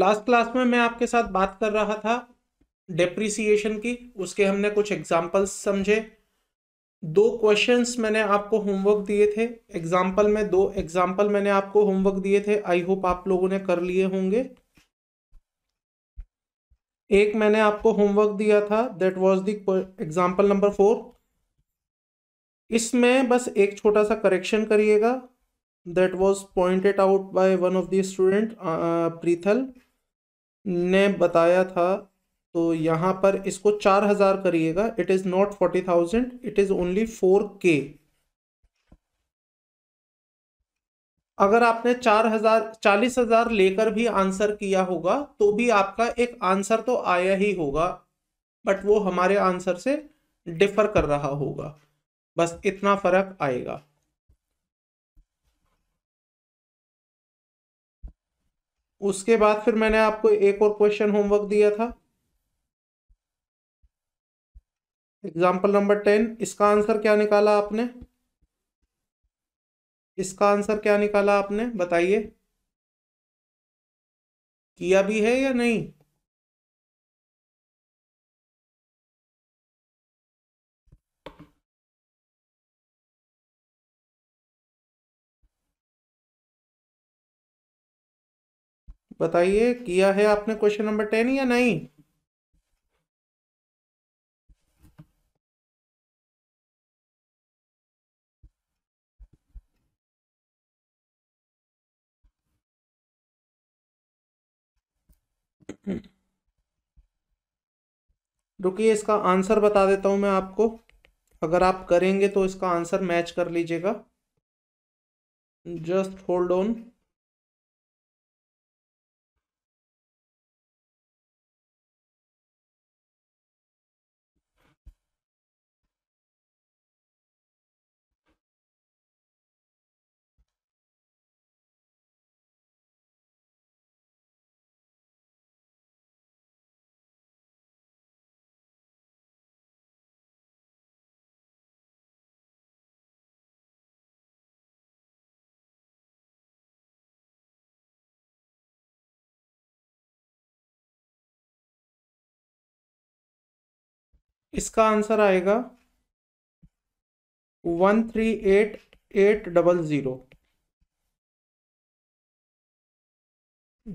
Last class में मैं आपके साथ बात कर रहा था डेप्रिसिएशन की उसके हमने कुछ एग्जाम्पल्स समझे दो क्वेश्चंस मैंने आपको होमवर्क दिए थे एग्जाम्पल में दो एग्जाम्पल मैंने आपको होमवर्क दिए थे आई होप आप लोगों ने कर लिए होंगे एक मैंने आपको होमवर्क दिया था that was the example number four इसमें बस एक छोटा सा करेक्शन करिएगा that was pointed out by one of the student Preethal ने बताया था तो यहाँ पर इसको चार हज़ार करिएगा it is not forty thousand it is only four K अगर आपने चार हज़ार चालीस हज़ार लेकर भी आंसर किया होगा तो भी आपका एक आंसर तो आया ही होगा बट वो हमारे आंसर से डिफ़र कर रहा होगा बस इतना फ़र्क आएगा उसके बाद फिर मैंने आपको एक और क्वेश्चन होमवर्क दिया था एग्जाम्पल नंबर टेन इसका आंसर क्या निकाला आपने इसका आंसर क्या निकाला आपने बताइए किया भी है या नहीं बताइए किया है आपने क्वेश्चन नंबर टेन या नहीं रुकिए इसका आंसर बता देता हूं मैं आपको अगर आप करेंगे तो इसका आंसर मैच कर लीजिएगा जस्ट होल्ड ऑन इसका आंसर आएगा one three eight eight double zero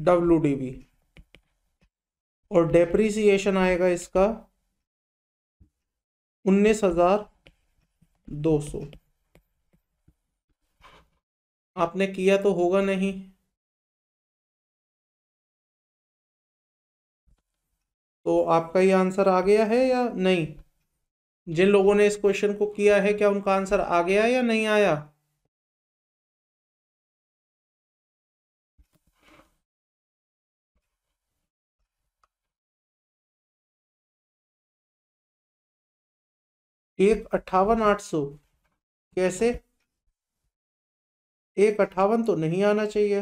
W D V और डेप्रीसिएशन आएगा इसका उन्नीस हजार दो सौ आपने किया तो होगा नहीं तो आपका ये आंसर आ गया है या नहीं जिन लोगों ने इस क्वेश्चन को किया है क्या उनका आंसर आ गया या नहीं आया एक अट्ठावन आठ सौ कैसे एक अट्ठावन तो नहीं आना चाहिए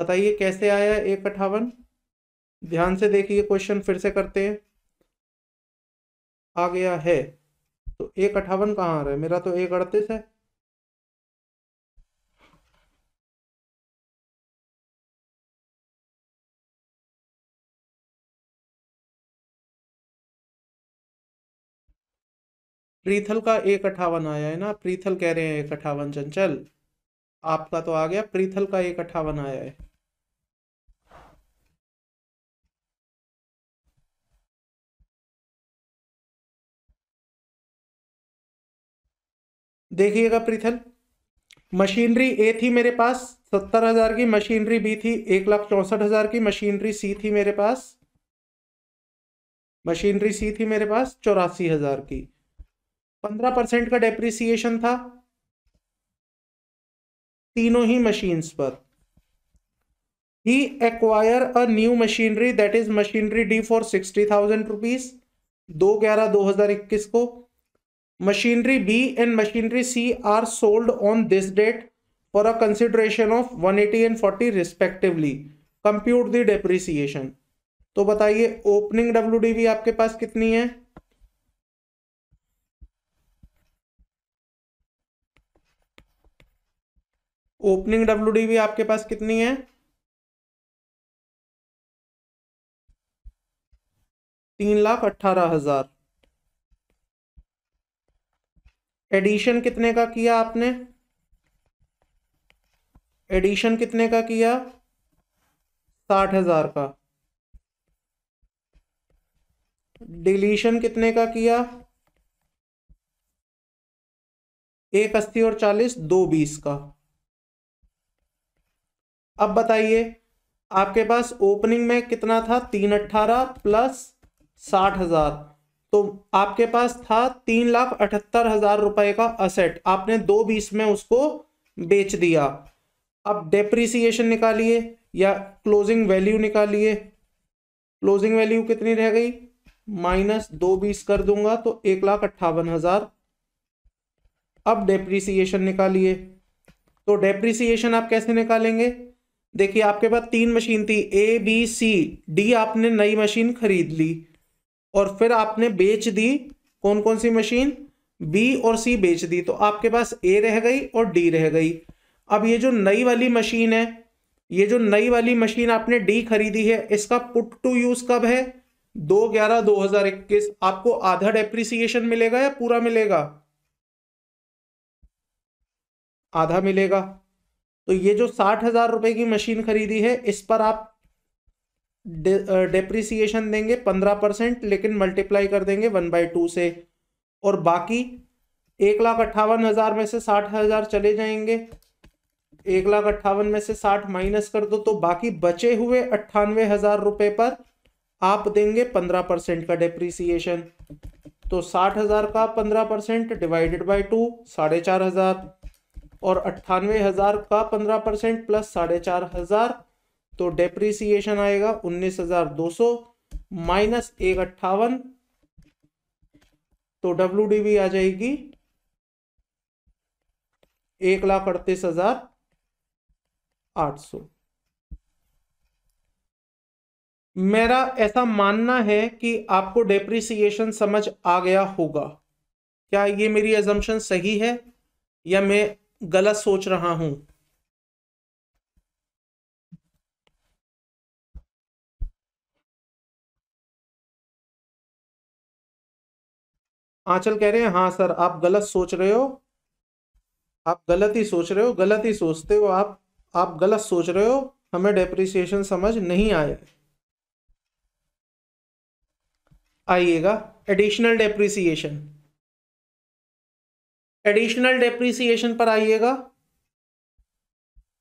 बताइए कैसे आया एक अट्ठावन ध्यान से देखिए क्वेश्चन फिर से करते हैं आ गया है तो एक अट्ठावन कहाँ आ रहा है मेरा तो एक अड़तीस है प्रीथल का एक अट्ठावन आया है ना प्रीथल कह रहे हैं एक अट्ठावन चंचल आपका तो आ गया प्रीथल का एक अट्ठावन आया है देखिएगा प्रीथल मशीनरी ए थी मेरे पास सत्तर हजार की मशीनरी बी थी एक लाख चौसठ हजार की मशीनरी सी थी मेरे पास मशीनरी सी थी मेरे पास चौरासी हजार की पंद्रह परसेंट का डेप्रिसिएशन था तीनों ही मशीन्स पर ही acquire a new machinery that is machinery D for sixty thousand rupees दो ग्यारह दो हजार इक्कीस को machinery B and machinery C are sold on this date for a consideration of one eighty and forty respectively compute the depreciation तो बताइए opening W D आपके पास कितनी है ओपनिंग डब्ल्यू भी आपके पास कितनी है तीन लाख अट्ठारह हजार एडिशन कितने का किया आपने एडिशन कितने का किया साठ हजार का डिलीशन कितने का किया एक अस्सी और चालीस दो बीस का अब बताइए आपके पास ओपनिंग में कितना था तीन अट्ठारह प्लस साठ हजार तो आपके पास था तीन लाख अठहत्तर हजार रुपए का असेट आपने दो बीस में उसको बेच दिया अब डेप्रिसिएशन निकालिए या क्लोजिंग वैल्यू निकालिए क्लोजिंग वैल्यू कितनी रह गई माइनस दो बीस कर दूंगा तो एक लाख अट्ठावन हजार अब डेप्रिसिएशन निकालिए तो डेप्रिसिएशन आप कैसे निकालेंगे देखिए आपके पास तीन मशीन थी ए बी सी डी आपने नई मशीन खरीद ली और फिर आपने बेच दी कौन कौन सी मशीन बी और सी बेच दी तो आपके पास ए रह गई और डी रह गई अब ये जो नई वाली मशीन है ये जो नई वाली मशीन आपने डी खरीदी है इसका पुट टू यूज कब है दो ग्यारह दो हजार इक्कीस आपको आधा डेप्रिसिएशन मिलेगा या पूरा मिलेगा आधा मिलेगा तो ये जो साठ हजार रुपए की मशीन खरीदी है इस पर आप डेप्रिसिएशन देंगे पंद्रह परसेंट लेकिन मल्टीप्लाई कर देंगे वन बाई टू से और बाकी एक लाख अट्ठावन हज़ार में से साठ हज़ार चले जाएंगे एक लाख अट्ठावन में से साठ माइनस कर दो तो बाकी बचे हुए अट्ठानवे हज़ार रुपए पर आप देंगे पंद्रह परसेंट का डेप्रिसिएशन तो साठ हज़ार का पंद्रह परसेंट डिवाइडेड बाई टू साढ़े चार हज़ार और अट्ठानवे हज़ार का पंद्रह परसेंट प्लस साढ़े चार हज़ार तो डेप्रिसिएशन आएगा उन्नीस हज़ार दो सौ माइनस एक अट्ठावन तो डब्ल्यू डी आ जाएगी एक लाख अड़तीस हजार आठ सौ मेरा ऐसा मानना है कि आपको डेप्रिसिएशन समझ आ गया होगा क्या ये मेरी एजम्पन सही है या मैं गलत सोच रहा हूं आंचल कह रहे हैं हाँ सर आप गलत सोच रहे हो आप गलत ही सोच रहे हो गलत ही सोचते हो आप आप गलत सोच रहे हो हमें डेप्रिसिएशन समझ नहीं आए आइएगा एडिशनल डेप्रिसिएशन एडिशनल डेप्रीसिएशन पर आइएगा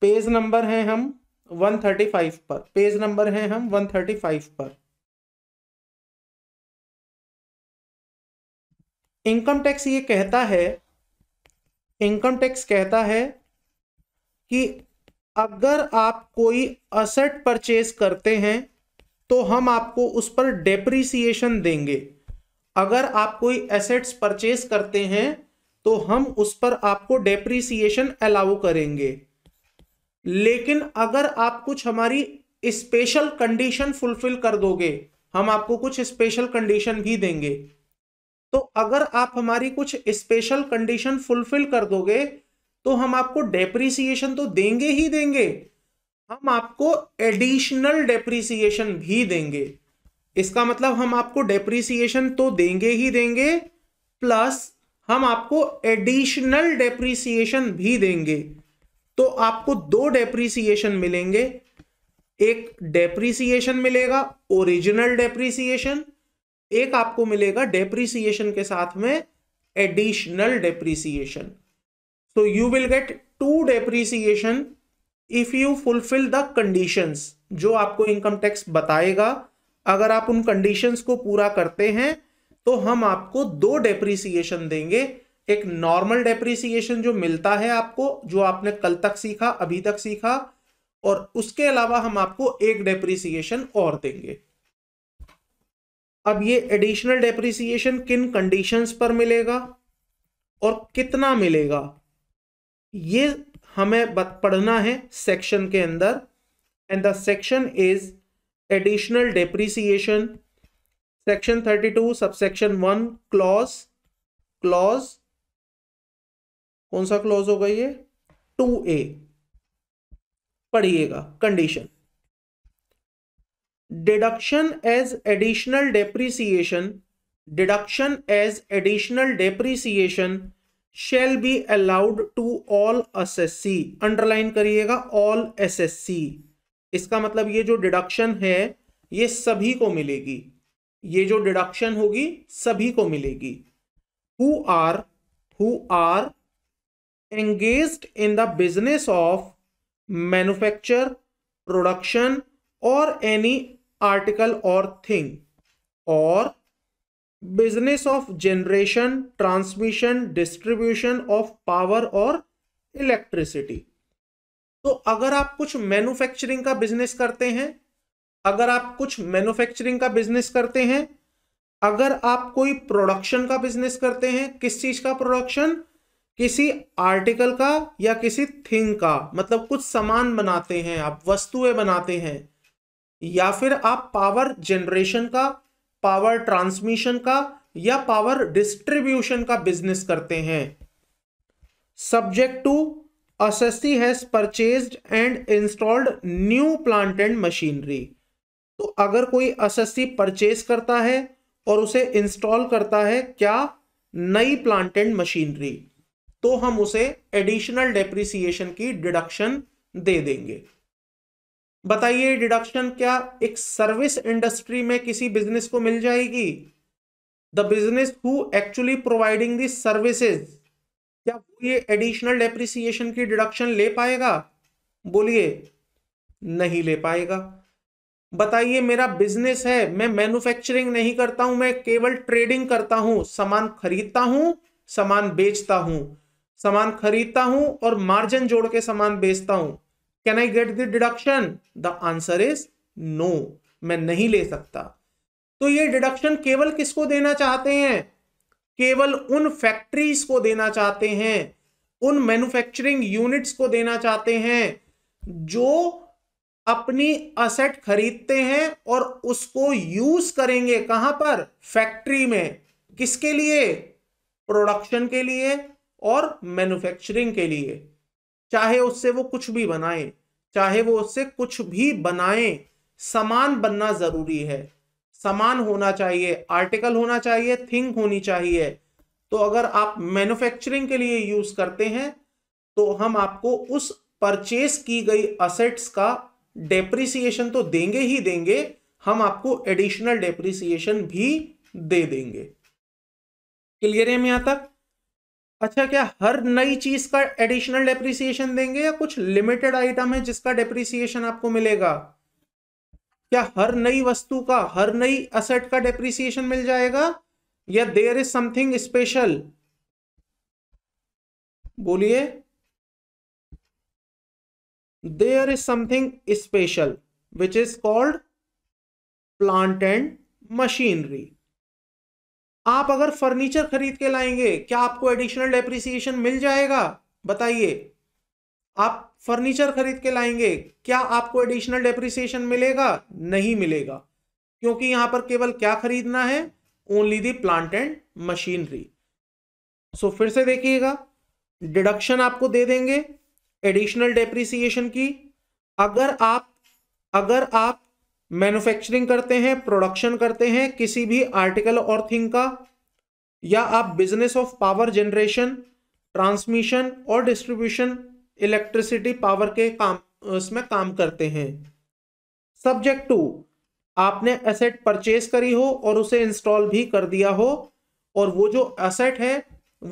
पेज नंबर है हम 135 पर पेज नंबर है हम 135 पर इनकम टैक्स ये कहता है इनकम टैक्स कहता है कि अगर आप कोई असेट परचेज करते हैं तो हम आपको उस पर डेप्रीसिएशन देंगे अगर आप कोई एसेट्स परचेज करते हैं तो हम उस पर आपको डेप्रीसिएशन अलाउ करेंगे लेकिन अगर आप कुछ हमारी स्पेशल कंडीशन फुलफिल कर दोगे हम आपको कुछ स्पेशल कंडीशन भी देंगे तो अगर आप हमारी कुछ स्पेशल कंडीशन फुलफिल कर दोगे तो हम आपको डेप्रिसिएशन तो देंगे ही देंगे हम आपको एडिशनल डेप्रीसिएशन भी देंगे इसका मतलब हम आपको डेप्रिसिएशन तो देंगे ही देंगे प्लस हम आपको एडिशनल डेप्रीसिएशन भी देंगे तो आपको दो डेप्रीसिएशन मिलेंगे एक डेप्रीसिएशन मिलेगा ओरिजिनल डेप्रीसिएशन एक आपको मिलेगा डेप्रीसिएशन के साथ में additional depreciation so you will get two depreciation if you fulfil the condition जो आपको इनकम टैक्स बताएगा अगर आप उन कंडीशंस को पूरा करते हैं तो हम आपको दो डेप्रिसिएशन देंगे एक नॉर्मल डेप्रीसिएशन जो मिलता है आपको जो आपने कल तक सीखा अभी तक सीखा और उसके अलावा हम आपको एक डेप्रीसिएशन और देंगे अब ये एडिशनल डेप्रीसिएशन किन कंडीशंस पर मिलेगा और कितना मिलेगा ये हमें पढ़ना है सेक्शन के अंदर and the section is additional depreciation section thirty two subsection one clause clause कौन सा क्लॉज होगा ये ए पढ़िएगा condition deduction as additional depreciation deduction as additional depreciation shall be allowed to all assessee underline करिएगा all assessee इसका मतलब ये जो डिडक्शन है ये सभी को मिलेगी ये जो डिडक्शन होगी सभी को मिलेगी who are who are engage in the business of manufacture production or any article or thing or business of generation transmission distribution of power or electricity तो अगर आप कुछ मैन्युफैक्चरिंग का बिजनेस करते हैं अगर आप कुछ मैन्युफैक्चरिंग का बिजनेस करते हैं अगर आप कोई प्रोडक्शन का बिजनेस करते हैं किस चीज का प्रोडक्शन किसी आर्टिकल का या किसी थिंग का मतलब कुछ सामान बनाते हैं आप वस्तुएं बनाते हैं या फिर आप पावर जनरेशन का पावर ट्रांसमिशन का या पावर डिस्ट्रीब्यूशन का बिजनेस करते हैं subject to assessee has purchase and installed new plant and machinery तो अगर कोई सी परचेज करता है और उसे इंस्टॉल करता है क्या नई प्लांटेड मशीनरी तो हम उसे एडिशनल डेप्रिसिएशन की डिडक्शन दे देंगे बताइए डिडक्शन क्या एक सर्विस इंडस्ट्री में किसी बिजनेस को मिल जाएगी the business who actually providing the services क्या वो ये एडिशनल डेप्रिसिएशन की डिडक्शन ले पाएगा बोलिए नहीं ले पाएगा बताइए मेरा बिजनेस है मैं मैन्युफैक्चरिंग नहीं करता हूं मैं केवल ट्रेडिंग करता हूं सामान खरीदता हूं सामान बेचता हूं सामान खरीदता हूं और मार्जिन जोड़ के सामान बेचता हूं can I get the deduction the answer is no मैं नहीं ले सकता तो ये डिडक्शन केवल किसको देना चाहते हैं केवल उन फैक्ट्रीज को देना चाहते हैं उन मैन्युफैक्चरिंग यूनिट्स को देना चाहते हैं जो अपनी असेट खरीदते हैं और उसको यूज करेंगे कहां पर फैक्ट्री में किसके लिए प्रोडक्शन के लिए और मैन्युफैक्चरिंग के लिए चाहे उससे वो कुछ भी बनाए चाहे वो उससे कुछ भी बनाए समान बनना जरूरी है समान होना चाहिए आर्टिकल होना चाहिए थिंग होनी चाहिए तो अगर आप मैन्युफैक्चरिंग के लिए यूज करते हैं तो हम आपको उस परचेस की गई असेट्स का डेप्रिसिएशन तो देंगे ही देंगे हम आपको एडिशनल डेप्रिसिएशन भी दे देंगे क्लियर है यहां तक अच्छा क्या हर नई चीज का एडिशनल डेप्रिसिएशन देंगे या कुछ लिमिटेड आइटम है जिसका डेप्रिसिएशन आपको मिलेगा क्या हर नई वस्तु का हर नई असेट का डेप्रिसिएशन मिल जाएगा या देर इज समथिंग स्पेशल बोलिए there is something special which is called plant and machinery आप अगर फर्नीचर खरीद के लाएंगे क्या आपको एडिशनल डेप्रिसिएशन मिल जाएगा बताइए आप फर्नीचर खरीद के लाएंगे क्या आपको एडिशनल डेप्रिसिएशन मिलेगा नहीं मिलेगा क्योंकि यहां पर केवल क्या खरीदना है only the plant and machinery so फिर से देखिएगा डिडक्शन आपको दे देंगे एडिशनल डेप्रिसिएशन की अगर आप अगर आप मैन्युफैक्चरिंग करते हैं प्रोडक्शन करते हैं किसी भी आर्टिकल और थिंग का या आप business of power generation transmission or distribution electricity power के काम उसमें काम करते हैं सब्जेक्ट टू आपने एसेट परचेज करी हो और उसे इंस्टॉल भी कर दिया हो और वो जो एसेट है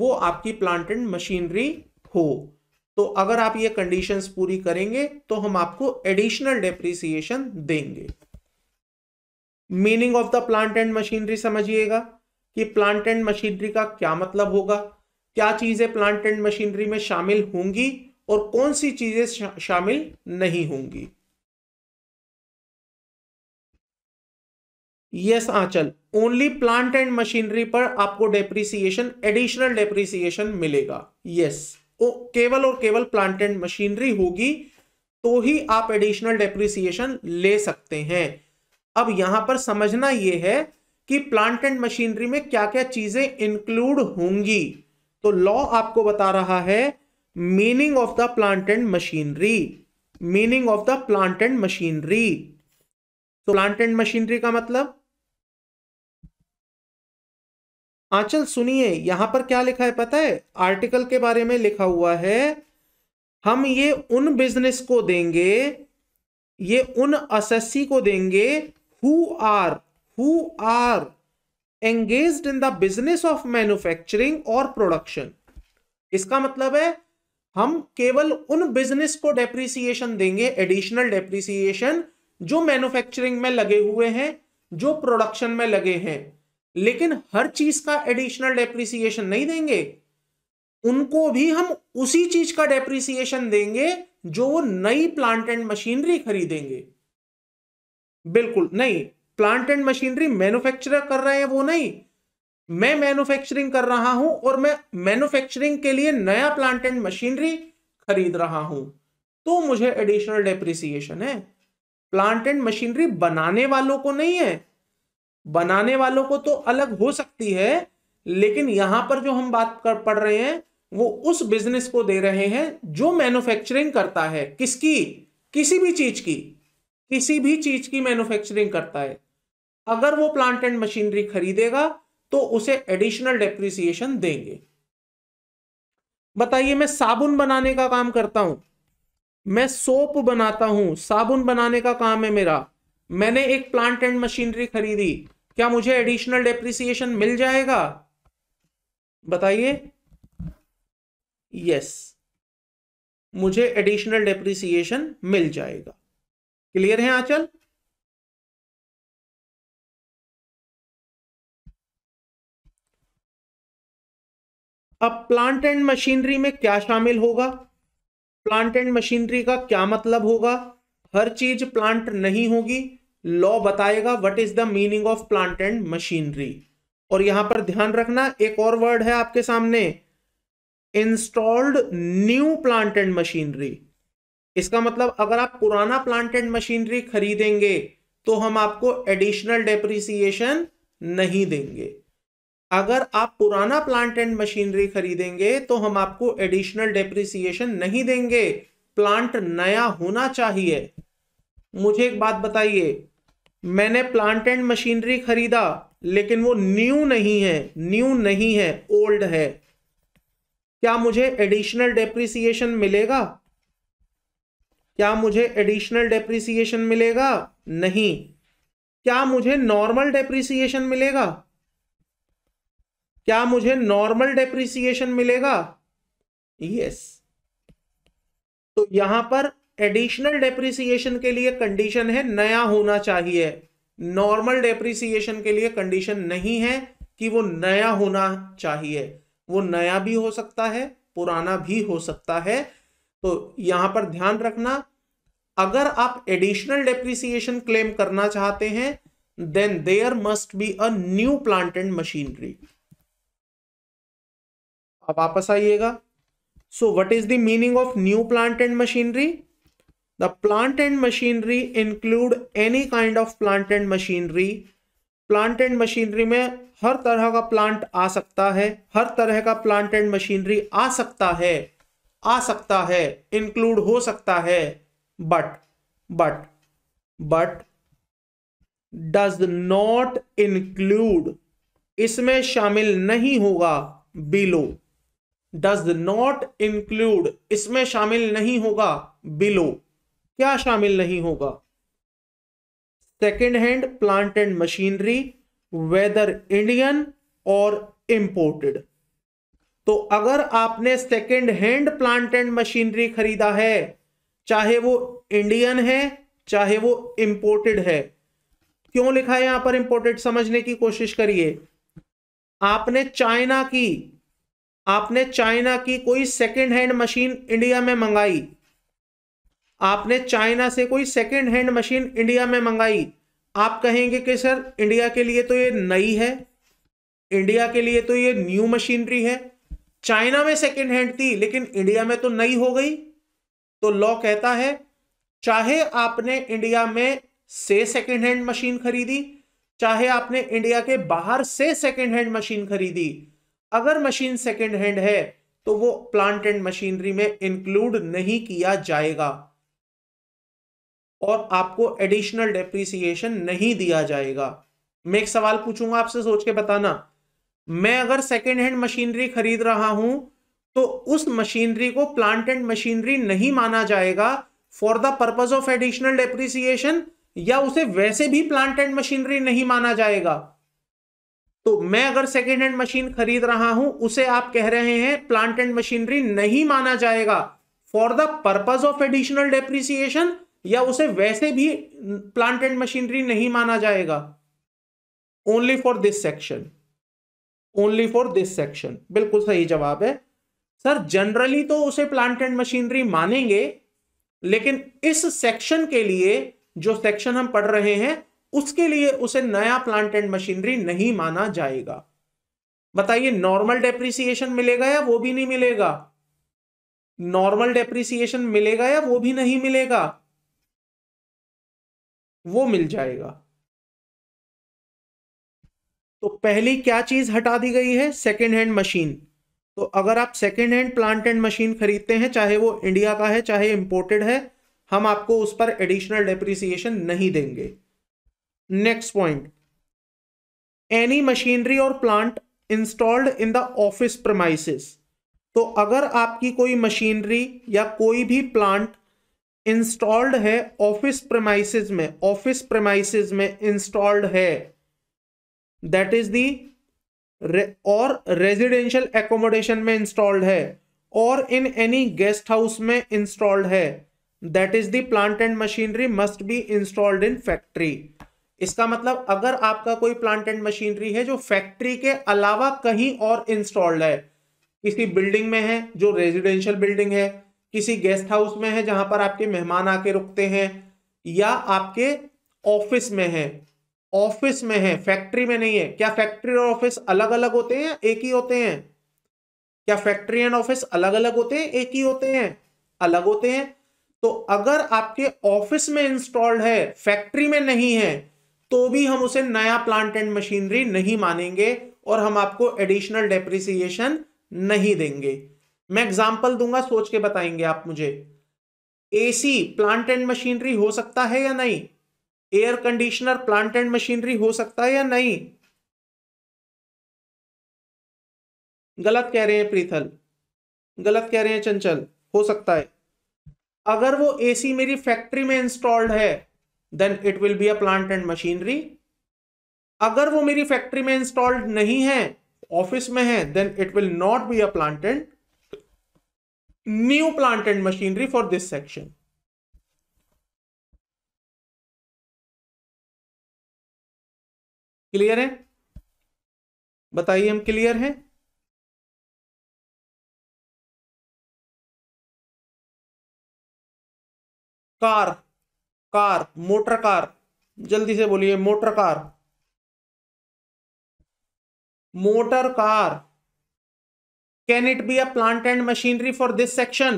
वो आपकी प्लांट एंड मशीनरी हो तो अगर आप ये कंडीशंस पूरी करेंगे तो हम आपको एडिशनल डेप्रिसिएशन देंगे meaning of the plant and machinery समझिएगा कि प्लांट एंड मशीनरी का क्या मतलब होगा क्या चीजें प्लांट एंड मशीनरी में शामिल होंगी और कौन सी चीजें शा, शामिल नहीं होंगी yes Anchal only plant and machinery पर आपको डेप्रिसिएशन एडिशनल डेप्रिसिएशन मिलेगा यस yes. केवल और केवल प्लांट एंड मशीनरी होगी तो ही आप एडिशनल डेप्रिसिएशन ले सकते हैं अब यहां पर समझना यह है कि प्लांट एंड मशीनरी में क्या क्या चीजें इंक्लूड होंगी तो लॉ आपको बता रहा है meaning of the plant and machinery meaning of the plant and machinery तो प्लांट एंड मशीनरी का मतलब आंचल सुनिए यहां पर क्या लिखा है पता है आर्टिकल के बारे में लिखा हुआ है हम ये उन बिजनेस को देंगे ये उन असेसी को देंगे who are who are engage in the business of manufacturing or production इसका मतलब है हम केवल उन बिजनेस को डेप्रिसिएशन देंगे एडिशनल डेप्रिसिएशन जो मैन्युफैक्चरिंग में लगे हुए हैं जो प्रोडक्शन में लगे हैं लेकिन हर चीज का एडिशनल डेप्रिसिएशन नहीं देंगे उनको भी हम उसी चीज का डेप्रिसिएशन देंगे जो वो नई प्लांट एंड मशीनरी खरीदेंगे बिल्कुल नहीं प्लांट एंड मशीनरी मैन्युफैक्चरर कर रहे हैं वो नहीं मैं मैन्युफैक्चरिंग कर रहा हूं और मैं मैन्युफैक्चरिंग के लिए नया प्लांट एंड मशीनरी खरीद रहा हूं तो मुझे एडिशनल डेप्रिसिएशन है प्लांट एंड मशीनरी बनाने वालों को नहीं है बनाने वालों को तो अलग हो सकती है लेकिन यहां पर जो हम बात कर पढ़ रहे हैं वो उस बिजनेस को दे रहे हैं जो मैन्युफैक्चरिंग करता है किसकी किसी भी चीज की किसी भी चीज की मैन्युफैक्चरिंग करता है अगर वो प्लांट एंड मशीनरी खरीदेगा तो उसे एडिशनल डेप्रिसिएशन देंगे बताइए मैं साबुन बनाने का काम करता हूं मैं सोप बनाता हूं साबुन बनाने का काम है मेरा मैंने एक प्लांट एंड मशीनरी खरीदी क्या मुझे एडिशनल डेप्रिसिएशन मिल जाएगा बताइए यस मुझे एडिशनल डेप्रिसिएशन मिल जाएगा क्लियर है आंचल अब प्लांट एंड मशीनरी में क्या शामिल होगा प्लांट एंड मशीनरी का क्या मतलब होगा हर चीज प्लांट नहीं होगी लॉ बताएगा what is the meaning of plant and machinery और यहां पर ध्यान रखना एक और वर्ड है आपके सामने installed new plant and machinery इसका मतलब अगर आप पुराना प्लांट एंड मशीनरी खरीदेंगे तो हम आपको एडिशनल डेप्रिसिएशन नहीं देंगे अगर आप पुराना प्लांट एंड मशीनरी खरीदेंगे तो हम आपको एडिशनल डेप्रिसिएशन नहीं देंगे प्लांट नया होना चाहिए मुझे एक बात बताइए मैंने प्लांट एंड मशीनरी खरीदा लेकिन वो न्यू नहीं है न्यू नहीं है ओल्ड है क्या मुझे एडिशनल डेप्रिसिएशन मिलेगा क्या मुझे एडिशनल डेप्रिसिएशन मिलेगा नहीं क्या मुझे नॉर्मल डेप्रिसिएशन मिलेगा क्या मुझे नॉर्मल डेप्रिसिएशन मिलेगा यस yes. तो यहां पर एडिशनल डेप्रिसिएशन के लिए कंडीशन है नया होना चाहिए नॉर्मल डेप्रिसिएशन के लिए कंडीशन नहीं है कि वो नया होना चाहिए वो नया भी हो सकता है पुराना भी हो सकता है तो यहां पर ध्यान रखना अगर आप एडिशनल डेप्रिसिएशन क्लेम करना चाहते हैं then there must be a new plant and machinery आप वापस आइएगा so what is the meaning of new plant and machinery The plant and machinery include any kind of plant and machinery. Plant and machinery में हर तरह का plant आ सकता है हर तरह का प्लांट एंड मशीनरी आ सकता है आ सकता है इंक्लूड हो सकता है but but but does not include इसमें शामिल नहीं होगा बिलो डज नॉट इंक्लूड इसमें शामिल नहीं होगा बिलो क्या शामिल नहीं होगा second hand plant and machinery whether Indian or imported तो अगर आपने second hand plant and machinery खरीदा है चाहे वो इंडियन है चाहे वो इंपोर्टेड है क्यों लिखा है यहां पर इंपोर्टेड समझने की कोशिश करिए आपने चाइना की आपने चाइना की कोई सेकेंड हैंड मशीन इंडिया में मंगाई आपने चाइना से कोई सेकेंड हैंड मशीन इंडिया में मंगाई आप कहेंगे कि सर इंडिया के लिए तो ये नई है इंडिया के लिए तो ये न्यू मशीनरी है चाइना में सेकेंड हैंड थी लेकिन इंडिया में तो नई हो गई तो लॉ कहता है चाहे आपने इंडिया में से सेकेंड हैंड मशीन खरीदी चाहे आपने इंडिया के बाहर से सेकेंड हैंड मशीन खरीदी अगर मशीन सेकेंड हैंड है तो वो प्लांट एंड मशीनरी में इंक्लूड नहीं किया जाएगा और आपको एडिशनल डेप्रिसिएशन नहीं दिया जाएगा मैं एक सवाल पूछूंगा आपसे सोच के बताना मैं अगर सेकेंड हैंड मशीनरी खरीद रहा हूं तो उस मशीनरी को प्लांट एंड मशीनरी नहीं माना जाएगा for the purpose of additional depreciation या उसे वैसे भी प्लांट एंड मशीनरी नहीं माना जाएगा तो मैं अगर सेकेंड हैंड मशीन खरीद रहा हूं उसे आप कह रहे हैं प्लांट एंड मशीनरी नहीं माना जाएगा for the purpose of additional depreciation या उसे वैसे भी प्लांट एंड मशीनरी नहीं माना जाएगा only for this section only for this section बिल्कुल सही जवाब है सर जनरली तो उसे प्लांट एंड मशीनरी मानेंगे लेकिन इस सेक्शन के लिए जो सेक्शन हम पढ़ रहे हैं उसके लिए उसे नया प्लांट एंड मशीनरी नहीं माना जाएगा बताइए नॉर्मल डेप्रिसिएशन मिलेगा या वो भी नहीं मिलेगा नॉर्मल डेप्रिसिएशन मिलेगा या वो भी नहीं मिलेगा वो मिल जाएगा तो पहली क्या चीज हटा दी गई है सेकेंड हैंड मशीन तो अगर आप second hand plant and machine खरीदते हैं चाहे वो इंडिया का है चाहे इंपोर्टेड है हम आपको उस पर एडिशनल डेप्रिसिएशन नहीं देंगे next point any machinery or plant installed in the office premises तो अगर आपकी कोई मशीनरी या कोई भी प्लांट इंस्टॉल्ड है ऑफिस प्रेमाइसेस में ऑफिस प्रेमाइसेस में इंस्टॉल्ड है that is the or residential accommodation में इंस्टॉल्ड है or in any guest house में इंस्टॉल्ड है that is the plant and machinery must be installed in factory इसका मतलब अगर आपका कोई प्लांट एंड मशीनरी है जो फैक्ट्री के अलावा कहीं और इंस्टॉल्ड है किसी बिल्डिंग में है जो रेजिडेंशियल बिल्डिंग है किसी गेस्ट हाउस में है जहां पर आपके मेहमान आके रुकते हैं या आपके ऑफिस में है ऑफिस में है फैक्ट्री में नहीं है क्या फैक्ट्री और ऑफिस अलग अलग होते हैं एक ही होते हैं क्या फैक्ट्री एंड ऑफिस अलग अलग होते हैं एक ही होते हैं अलग होते हैं तो अगर आपके ऑफिस में इंस्टॉल्ड है फैक्ट्री में नहीं है तो भी हम उसे नया प्लांट एंड मशीनरी नहीं मानेंगे और हम आपको एडिशनल डेप्रिसिएशन नहीं देंगे मैं एग्जाम्पल दूंगा सोच के बताएंगे आप मुझे एसी प्लांट एंड मशीनरी हो सकता है या नहीं air conditioner plant and machinery हो सकता है या नहीं गलत कह रहे हैं प्रीथल गलत कह रहे हैं चंचल हो सकता है अगर वो एसी मेरी फैक्ट्री में इंस्टॉल्ड है then it will be a plant and machinery अगर वो मेरी फैक्ट्री में इंस्टॉल्ड नहीं है ऑफिस में है then it will not be a plant and new plant and machinery for this section. Clear है बताइए हम क्लियर हैं कार कार मोटर कार जल्दी से बोलिए motor car motor car can it be a plant and machinery for this section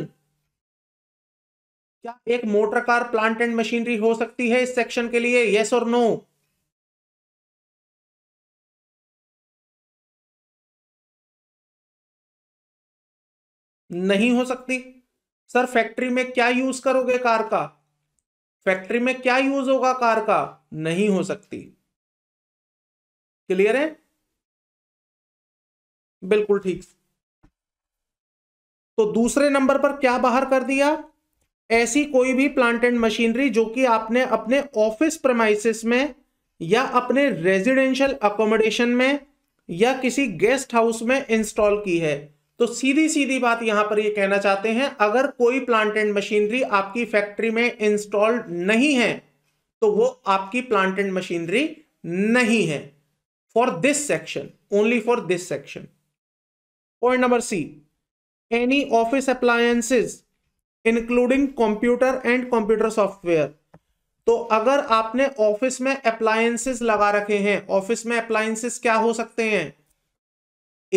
क्या एक motor car plant and machinery हो सकती है इस सेक्शन के लिए येस और नो नहीं हो सकती सर फैक्ट्री में क्या यूज करोगे कार का फैक्ट्री में क्या यूज होगा कार का नहीं हो सकती क्लियर है बिल्कुल ठीक तो दूसरे नंबर पर क्या बाहर कर दिया ऐसी कोई भी प्लांट एंड मशीनरी जो कि आपने अपने ऑफिस प्रमाइसिस में या अपने रेजिडेंशियल अकोमोडेशन में या किसी गेस्ट हाउस में इंस्टॉल की है तो सीधी सीधी बात यहां पर ये यह कहना चाहते हैं अगर कोई प्लांट एंड मशीनरी आपकी फैक्ट्री में इंस्टॉल्ड नहीं है तो वो आपकी प्लांट एंड मशीनरी नहीं है for this section only for this section point number C any office appliances including computer and computer software तो अगर आपने ऑफिस में अप्लायंसेस लगा रखे हैं ऑफिस में अप्लायंसेस क्या हो सकते हैं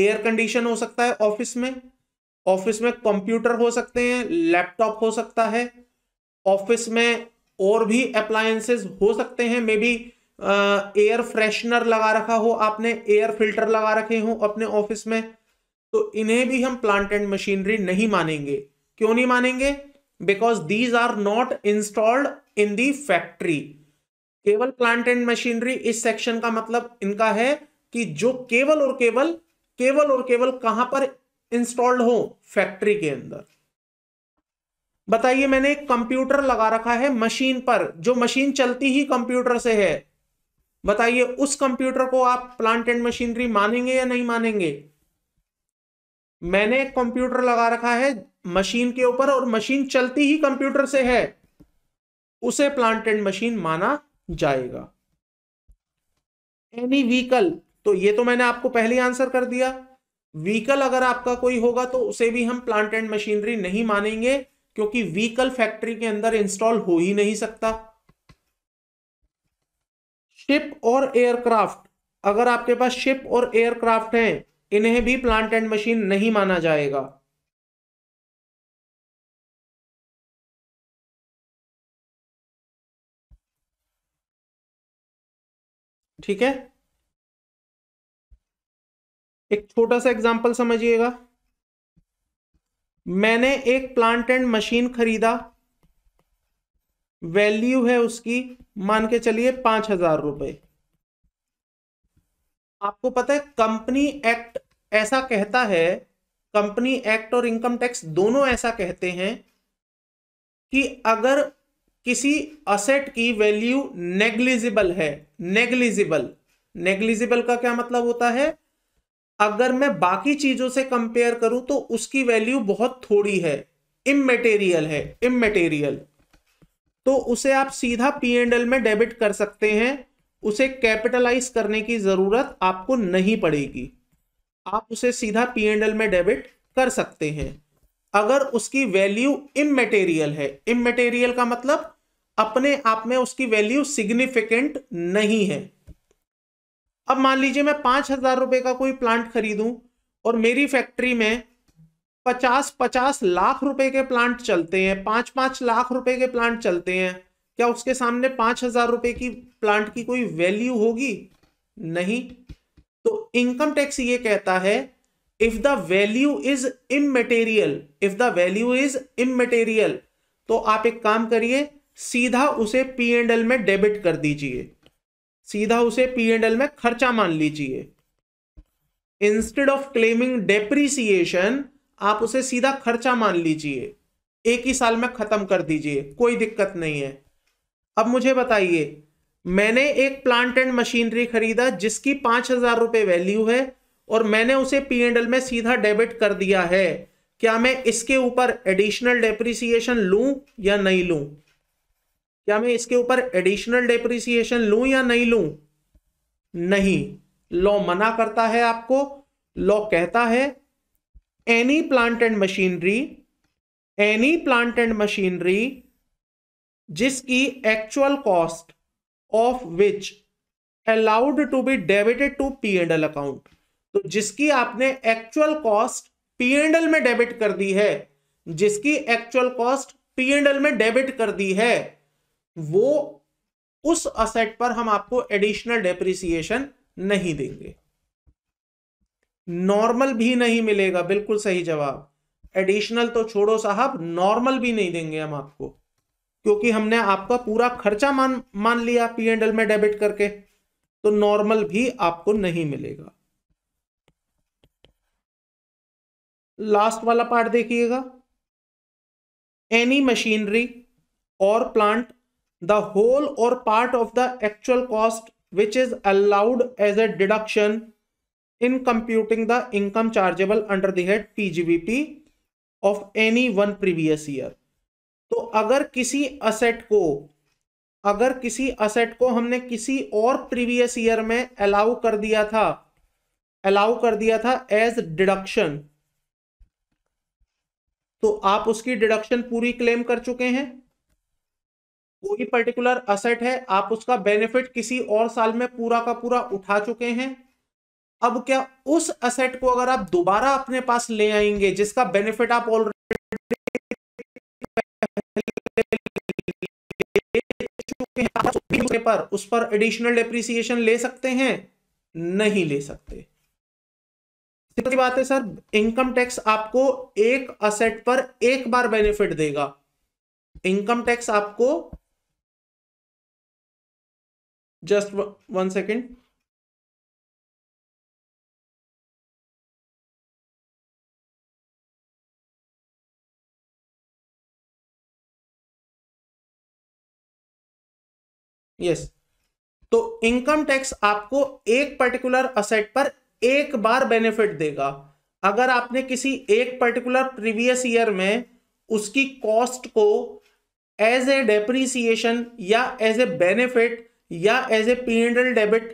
एयर कंडीशन हो सकता है ऑफिस में ऑफिस में कंप्यूटर हो सकते हैं लैपटॉप हो सकता है ऑफिस में और भी अप्लायंसेस हो सकते हैं मे बी एयर फ्रेशनर लगा रखा हो आपने एयर फिल्टर लगा रखे हो अपने ऑफिस में तो इन्हें भी हम प्लांट एंड मशीनरी नहीं मानेंगे क्यों नहीं मानेंगे because these are not installed in the factory केवल प्लांट एंड मशीनरी इस सेक्शन का मतलब इनका है कि जो केवल और केवल केवल और केवल कहां पर इंस्टॉल्ड हो फैक्ट्री के अंदर बताइए मैंने एक कंप्यूटर लगा रखा है मशीन पर जो मशीन चलती ही कंप्यूटर से है बताइए उस कंप्यूटर को आप प्लांट एंड मशीनरी मानेंगे या नहीं मानेंगे मैंने एक कंप्यूटर लगा रखा है मशीन के ऊपर और मशीन चलती ही कंप्यूटर से है उसे प्लांटेड मशीन माना जाएगा एनी व्हीकल तो ये तो मैंने आपको पहले आंसर कर दिया व्हीकल अगर आपका कोई होगा तो उसे भी हम प्लांट एंड मशीनरी नहीं मानेंगे क्योंकि व्हीकल फैक्ट्री के अंदर इंस्टॉल हो ही नहीं सकता शिप और एयरक्राफ्ट अगर आपके पास शिप और एयरक्राफ्ट हैं इन्हें भी प्लांट एंड मशीन नहीं माना जाएगा ठीक है एक छोटा सा एग्जांपल समझिएगा मैंने एक प्लांट एंड मशीन खरीदा वैल्यू है उसकी मान के चलिए पांच हजार रुपए आपको पता है कंपनी एक्ट ऐसा कहता है कंपनी एक्ट और इनकम टैक्स दोनों ऐसा कहते हैं कि अगर किसी असेट की वैल्यू नेग्लिजिबल है नेग्लिजिबल नेग्लिजिबल का क्या मतलब होता है अगर मैं बाकी चीजों से कंपेयर करूं तो उसकी वैल्यू बहुत थोड़ी है इमेटेरियल है इमेटेरियल तो उसे आप सीधा पी एंड एल में डेबिट कर सकते हैं उसे कैपिटलाइज करने की जरूरत आपको नहीं पड़ेगी आप उसे सीधा पी एंड एल में डेबिट कर सकते हैं अगर उसकी वैल्यू इमेटेरियल है इमेटेरियल का मतलब अपने आप में उसकी वैल्यू सिग्निफिकेंट नहीं है अब मान लीजिए मैं पांच हजार रुपए का कोई प्लांट खरीदूं और मेरी फैक्ट्री में पचास पचास लाख रुपए के प्लांट चलते हैं पांच पांच लाख रुपए के प्लांट चलते हैं क्या उसके सामने पांच हजार रुपए की प्लांट की कोई वैल्यू होगी नहीं तो इनकम टैक्स ये कहता है if the value is immaterial if the value is immaterial तो आप एक काम करिए सीधा उसे पी एंड एल में डेबिट कर दीजिए सीधा उसे पी एंड एल में खर्चा मान लीजिए इंस्टेड ऑफ क्लेमिंग डेप्रिसिएशन आप उसे सीधा खर्चा मान लीजिए एक ही साल में खत्म कर दीजिए कोई दिक्कत नहीं है अब मुझे बताइए मैंने एक प्लांट एंड मशीनरी खरीदा जिसकी पांच हजार रुपए वैल्यू है और मैंने उसे पी एंड एल में सीधा डेबिट कर दिया है क्या मैं इसके ऊपर एडिशनल डेप्रिसिएशन लू या नहीं लू क्या मैं इसके ऊपर एडिशनल डेप्रिसिएशन लू या नहीं लू नहीं लॉ मना करता है आपको लॉ कहता है any plant and machinery any plant and machinery जिसकी actual cost of which allowed to be debited to P and L account तो जिसकी आपने actual cost P and L में डेबिट कर दी है जिसकी actual cost P and L में डेबिट कर दी है वो उस असेट पर हम आपको एडिशनल डेप्रिसिएशन नहीं देंगे नॉर्मल भी नहीं मिलेगा बिल्कुल सही जवाब एडिशनल तो छोड़ो साहब नॉर्मल भी नहीं देंगे हम आपको क्योंकि हमने आपका पूरा खर्चा मान मान लिया पी एंड एल में डेबिट करके तो नॉर्मल भी आपको नहीं मिलेगा लास्ट वाला पार्ट देखिएगा any machinery or plant the whole or part of the actual cost which is allowed as a deduction in computing the income chargeable under the head P G of any one previous year तो अगर किसी asset को अगर किसी asset को हमने किसी और प्रीवियस ईयर में अलाउ कर दिया था अलाउ कर दिया था एज डिडक्शन तो आप उसकी डिडक्शन पूरी क्लेम कर चुके हैं कोई पर्टिकुलर असेट है आप उसका बेनिफिट किसी और साल में पूरा का पूरा उठा चुके हैं अब क्या उस असेट को अगर आप दोबारा अपने पास ले आएंगे जिसका बेनिफिट आप ऑलरेडी होने पर उस पर एडिशनल डेप्रिसिएशन ले सकते हैं नहीं ले सकते बात है सर इनकम टैक्स आपको एक असेट पर एक बार बेनिफिट देगा इनकम टैक्स आपको जस्ट वन सेकेंड यस तो इनकम टैक्स आपको एक पर्टिकुलर असेट पर एक बार बेनिफिट देगा अगर आपने किसी एक पर्टिकुलर प्रीवियस ईयर में उसकी कॉस्ट को एज ए डेप्रीसिएशन या एज ए बेनिफिट या as a P and L debit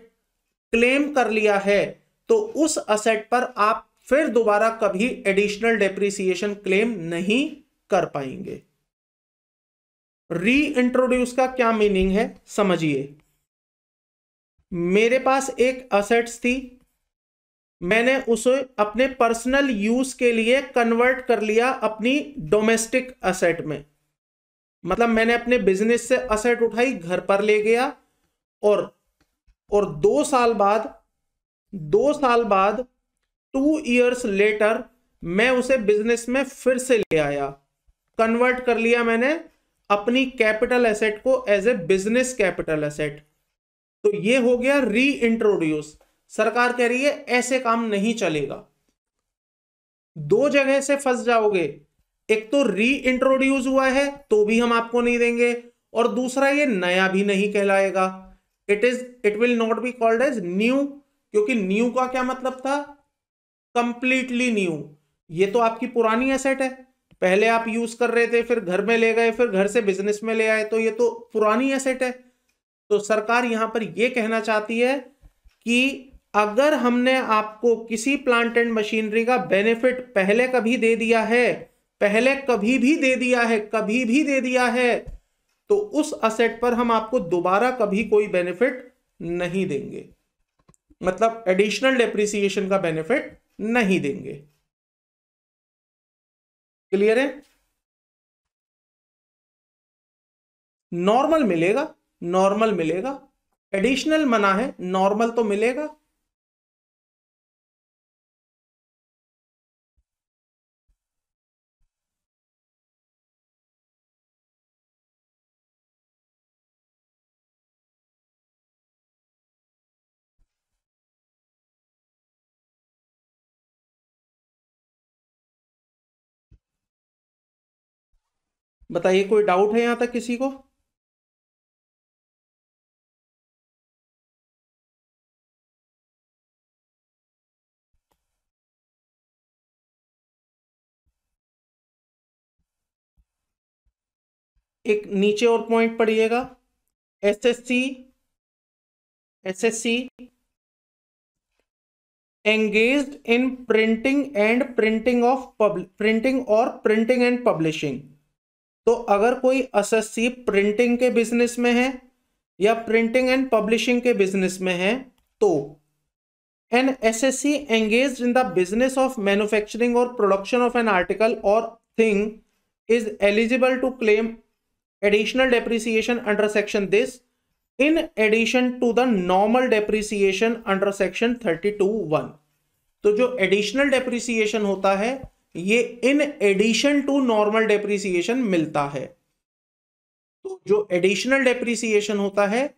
claim कर लिया है तो उस असेट पर आप फिर दोबारा कभी एडिशनल डेप्रीसिएशन क्लेम नहीं कर पाएंगे री इंट्रोड्यूस का क्या मीनिंग है समझिए मेरे पास एक असेट्स थी मैंने उसे अपने पर्सनल यूज के लिए कन्वर्ट कर लिया अपनी डोमेस्टिक असेट में मतलब मैंने अपने बिजनेस से असेट उठाई घर पर ले गया और और दो साल बाद दो साल बाद टू इयर्स लेटर मैं उसे बिजनेस में फिर से ले आया कन्वर्ट कर लिया मैंने अपनी कैपिटल एसेट को as a business capital asset तो ये हो गया री इंट्रोड्यूस सरकार कह रही है ऐसे काम नहीं चलेगा दो जगह से फंस जाओगे एक तो री इंट्रोड्यूस हुआ है तो भी हम आपको नहीं देंगे और दूसरा ये नया भी नहीं कहलाएगा it is it will not be called as new क्योंकि न्यू का क्या मतलब था कंप्लीटली न्यू ये तो आपकी पुरानी एसेट है पहले आप यूज कर रहे थे फिर घर में ले गए फिर घर से बिजनेस में ले आए तो ये तो पुरानी एसेट है तो सरकार यहां पर यह कहना चाहती है कि अगर हमने आपको किसी प्लांट एंड मशीनरी का बेनिफिट पहले कभी दे दिया है पहले कभी भी दे दिया है कभी भी दे दिया है तो उस असेट पर हम आपको दोबारा कभी कोई बेनिफिट नहीं देंगे मतलब एडिशनल डेप्रिसिएशन का बेनिफिट नहीं देंगे क्लियर है नॉर्मल मिलेगा नॉर्मल मिलेगा एडिशनल मना है नॉर्मल तो मिलेगा बताइए कोई डाउट है यहां तक किसी को एक नीचे और पॉइंट पढ़िएगा S S S C S C engage in printing and printing of public printing or printing and publishing तो अगर कोई सी प्रिंटिंग के बिजनेस में है या प्रिंटिंग एंड पब्लिशिंग के बिजनेस में है तो an S S C engage in the business of manufacturing or production of an article or thing is eligible to claim additional depreciation under section this in addition to the normal depreciation under section thirty two one तो जो additional depreciation होता है ये in addition to normal depreciation मिलता है तो जो additional depreciation होता है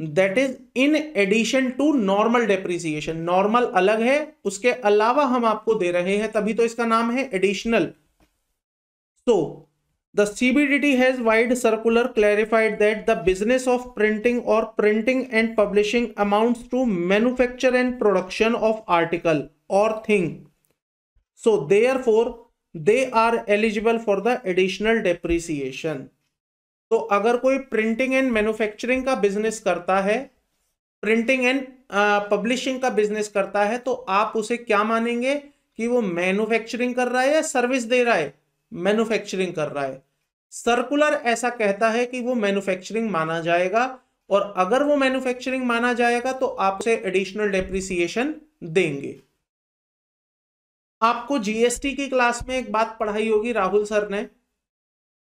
that is in addition to normal depreciation normal अलग है उसके अलावा हम आपको दे रहे हैं तभी तो इसका नाम है additional so the CBDT has vide circular clarified that the business of printing or printing and publishing amounts to manufacture and production of article or thing So therefore they are eligible for the additional depreciation. तो अगर कोई printing and manufacturing का business करता है printing and publishing का business करता है तो आप उसे क्या मानेंगे कि वो मैन्युफैक्चरिंग कर रहा है या सर्विस दे रहा है मैन्युफैक्चरिंग कर रहा है सर्कुलर ऐसा कहता है कि वो मैन्युफैक्चरिंग माना जाएगा और अगर वो मैन्युफैक्चरिंग माना जाएगा तो आप उसे एडिशनल डेप्रिसिएशन देंगे आपको जीएसटी की क्लास में एक बात पढ़ाई होगी राहुल सर ने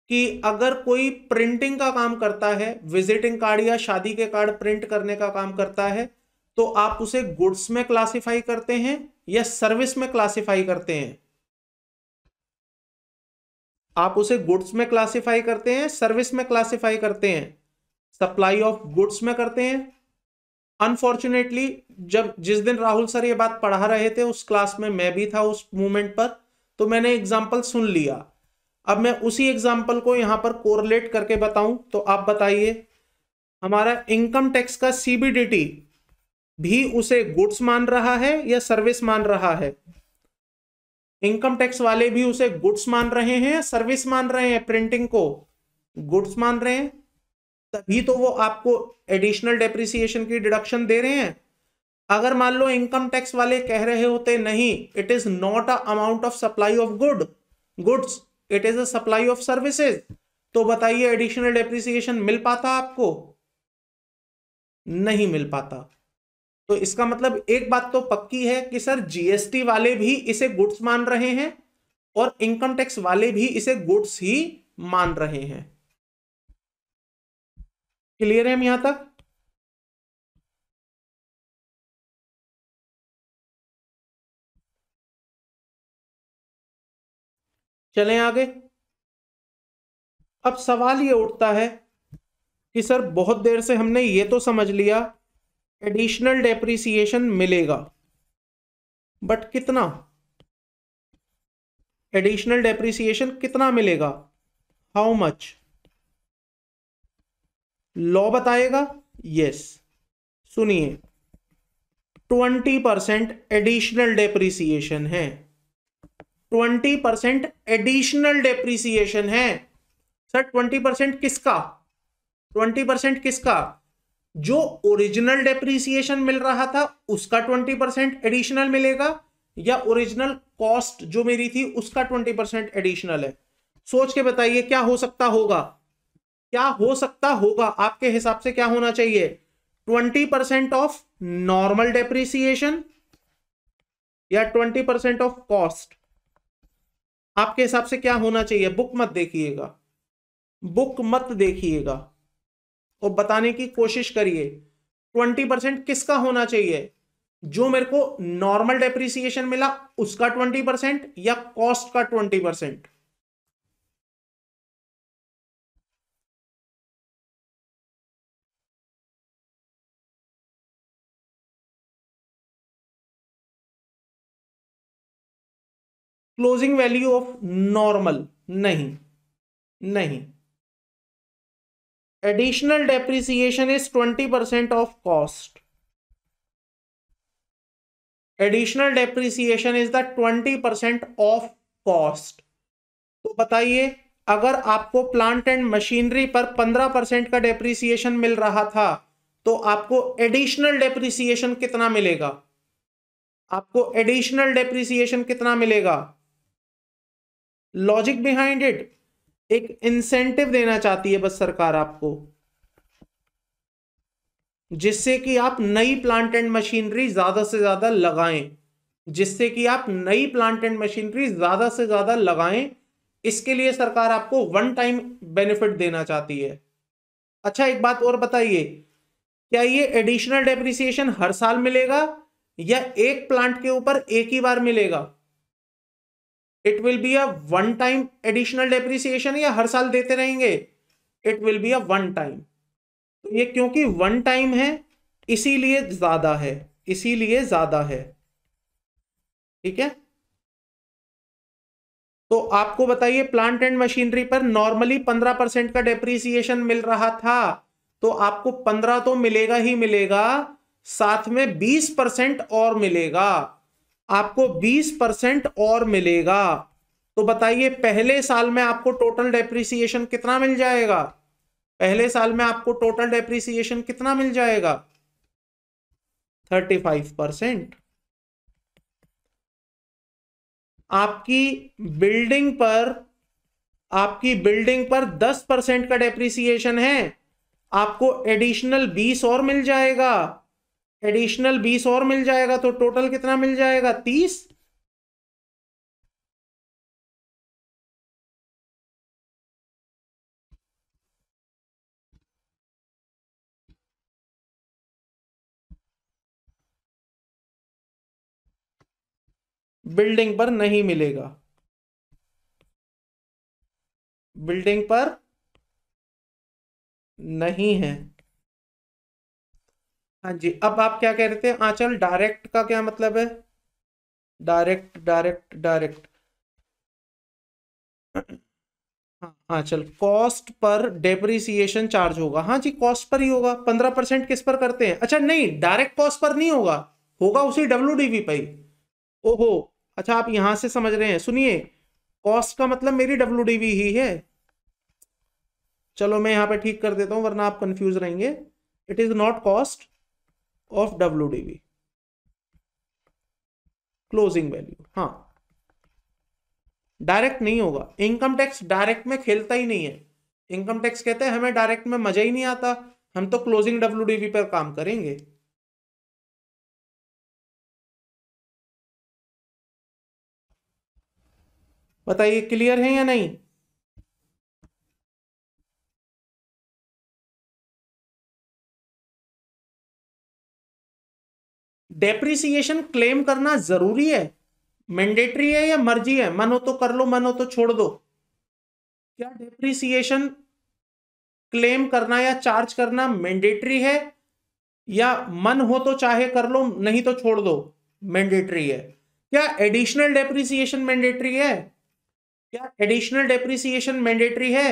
कि अगर कोई प्रिंटिंग का काम करता है विजिटिंग कार्ड या शादी के कार्ड प्रिंट करने का काम करता है तो आप उसे गुड्स में क्लासिफाई करते हैं या सर्विस में क्लासिफाई करते हैं आप उसे गुड्स में क्लासिफाई करते हैं सर्विस में क्लासिफाई करते हैं सप्लाई ऑफ गुड्स में करते हैं अनफॉर्चुनेटली जब जिस दिन राहुल सर ये बात पढ़ा रहे थे उस क्लास में मैं भी था उस मूवमेंट पर तो मैंने एग्जाम्पल सुन लिया अब मैं उसी एग्जाम्पल को यहाँ पर कोरलेट करके बताऊं तो आप बताइए हमारा इनकम टैक्स का सीबीडीटी भी उसे गुड्स मान रहा है या सर्विस मान रहा है इनकम टैक्स वाले भी उसे गुड्स मान रहे हैं या सर्विस मान रहे हैं प्रिंटिंग को गुड्स मान रहे हैं तभी तो वो आपको एडिशनल डेप्रिसिएशन की डिडक्शन दे रहे हैं अगर मान लो इनकम टैक्स वाले कह रहे होते नहीं it is not a amount of supply of good goods it is a supply of services तो बताइए एडिशनल डेप्रिसिएशन मिल पाता आपको नहीं मिल पाता तो इसका मतलब एक बात तो पक्की है कि सर जीएसटी वाले भी इसे गुड्स मान रहे हैं और इनकम टैक्स वाले भी इसे गुड्स ही मान रहे हैं क्लियर है हम यहां तक चलें आगे अब सवाल ये उठता है कि सर बहुत देर से हमने ये तो समझ लिया एडिशनल डेप्रिसिएशन मिलेगा बट कितना एडिशनल डेप्रिसिएशन कितना मिलेगा हाउ मच लॉ बताएगा यस सुनिए ट्वेंटी परसेंट एडिशनल डेप्रिसिएशन है ट्वेंटी परसेंट एडिशनल डेप्रिसिएशन है सर ट्वेंटी परसेंट किसका ट्वेंटी परसेंट किसका जो ओरिजिनल डेप्रिसिएशन मिल रहा था उसका ट्वेंटी परसेंट एडिशनल मिलेगा या ओरिजिनल कॉस्ट जो मेरी थी उसका ट्वेंटी परसेंट एडिशनल है सोच के बताइए क्या हो सकता होगा क्या हो सकता होगा आपके हिसाब से क्या होना चाहिए twenty percent of normal depreciation या ट्वेंटी परसेंट ऑफ कॉस्ट आपके हिसाब से क्या होना चाहिए बुक मत देखिएगा बुक मत देखिएगा और बताने की कोशिश करिए ट्वेंटी परसेंट किसका होना चाहिए जो मेरे को नॉर्मल डेप्रिसिएशन मिला उसका ट्वेंटी परसेंट या कॉस्ट का twenty percent closing value of normal नहीं नहीं additional depreciation is twenty percent of cost additional depreciation is the twenty percent of cost तो बताइए अगर आपको प्लांट एंड मशीनरी पर पंद्रह परसेंट का डेप्रिसिएशन मिल रहा था तो आपको एडिशनल डेप्रिसिएशन कितना मिलेगा आपको एडिशनल डेप्रिसिएशन कितना मिलेगा लॉजिक बिहाइंड इट एक इंसेंटिव देना चाहती है बस सरकार आपको जिससे कि आप नई प्लांट एंड मशीनरी ज्यादा से ज्यादा लगाएं जिससे कि आप नई प्लांट एंड मशीनरी ज्यादा से ज्यादा लगाएं इसके लिए सरकार आपको वन टाइम बेनिफिट देना चाहती है अच्छा एक बात और बताइए क्या ये एडिशनल डेप्रिसिएशन हर साल मिलेगा या एक प्लांट के ऊपर एक ही बार मिलेगा it will be a one time additional depreciation या हर साल देते रहेंगे it will be a one time तो ये क्योंकि वन टाइम है इसीलिए ज्यादा है इसीलिए ज्यादा है ठीक है तो आपको बताइए प्लांट एंड मशीनरी पर नॉर्मली पंद्रह परसेंट का डेप्रिसिएशन मिल रहा था तो आपको पंद्रह तो मिलेगा ही मिलेगा साथ में बीस परसेंट और मिलेगा आपको 20 परसेंट और मिलेगा तो बताइए पहले साल में आपको टोटल डेप्रिसिएशन कितना मिल जाएगा पहले साल में आपको टोटल डेप्रिसिएशन कितना मिल जाएगा थर्टी फाइव परसेंट आपकी बिल्डिंग पर आपकी बिल्डिंग पर दस परसेंट का डेप्रिसिएशन है आपको एडिशनल बीस और मिल जाएगा एडिशनल बीस और मिल जाएगा तो टोटल कितना मिल जाएगा तीस बिल्डिंग पर नहीं मिलेगा बिल्डिंग पर नहीं है हाँ जी अब आप क्या कह रहे थे आंचल हाँ, डायरेक्ट का क्या मतलब है डायरेक्ट डायरेक्ट डायरेक्ट हाँ आंचल हाँ, कॉस्ट पर डेप्रिसिएशन चार्ज होगा हाँ जी कॉस्ट पर ही होगा पंद्रह परसेंट किस पर करते हैं अच्छा नहीं डायरेक्ट कॉस्ट पर नहीं होगा होगा उसी डब्ल्यू डी वी पर ओहो अच्छा आप यहां से समझ रहे हैं सुनिए कॉस्ट का मतलब मेरी डब्ल्यू डीवी ही है चलो मैं यहाँ पे ठीक कर देता हूँ वरना आप कंफ्यूज रहेंगे it is not cost of WDV. Closing value हाँ डायरेक्ट नहीं होगा इनकम टैक्स डायरेक्ट में खेलता ही नहीं है इनकम टैक्स कहते हैं हमें डायरेक्ट में मजा ही नहीं आता हम तो क्लोजिंग डब्ल्यू पर काम करेंगे बताइए क्लियर है या नहीं डेप्रिसिएशन क्लेम करना जरूरी है मैंडेटरी है या मर्जी है मन हो तो कर लो मन हो तो छोड़ दो क्या डेप्रिसिएशन क्लेम करना या चार्ज करना मैंडेटरी है या मन हो तो चाहे कर लो नहीं तो छोड़ दो मैंडेटरी है क्या एडिशनल डेप्रिसिएशन मैंडेटरी है क्या एडिशनल डेप्रिसिएशन मैंडेटरी है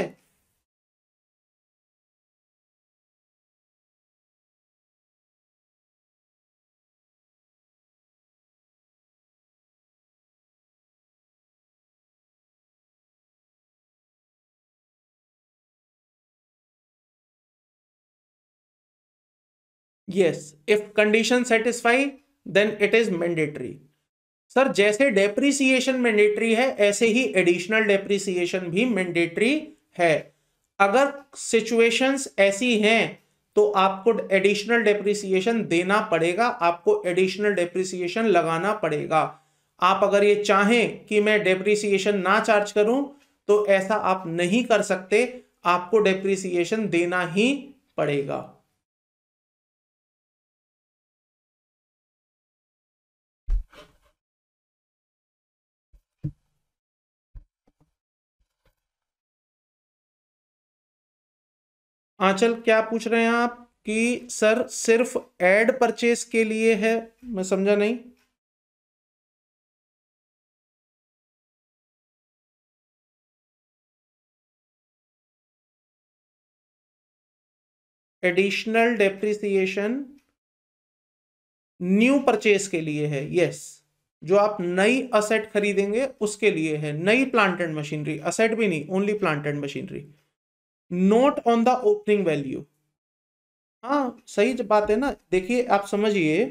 yes if condition satisfy then it is mandatory sir जैसे डेप्रिसिएशन मैंडेटरी है ऐसे ही एडिशनल डेप्रिसिएशन भी मैंडेटरी है अगर सिचुएशंस ऐसी हैं तो आपको एडिशनल डेप्रिसिएशन देना पड़ेगा आपको एडिशनल डेप्रिसिएशन लगाना पड़ेगा आप अगर ये चाहें कि मैं डेप्रिसिएशन ना चार्ज करूं तो ऐसा आप नहीं कर सकते आपको डेप्रिसिएशन देना ही पड़ेगा आंचल क्या पूछ रहे हैं आप कि सर सिर्फ एड परचेस के लिए है मैं समझा नहीं एडिशनल डेप्रिसिएशन न्यू परचेस के लिए है यस जो आप नई असेट खरीदेंगे उसके लिए है नई प्लांटेड मशीनरी असेट भी नहीं only planted machinery not on the opening value हाँ सही बात है ना देखिए आप समझिए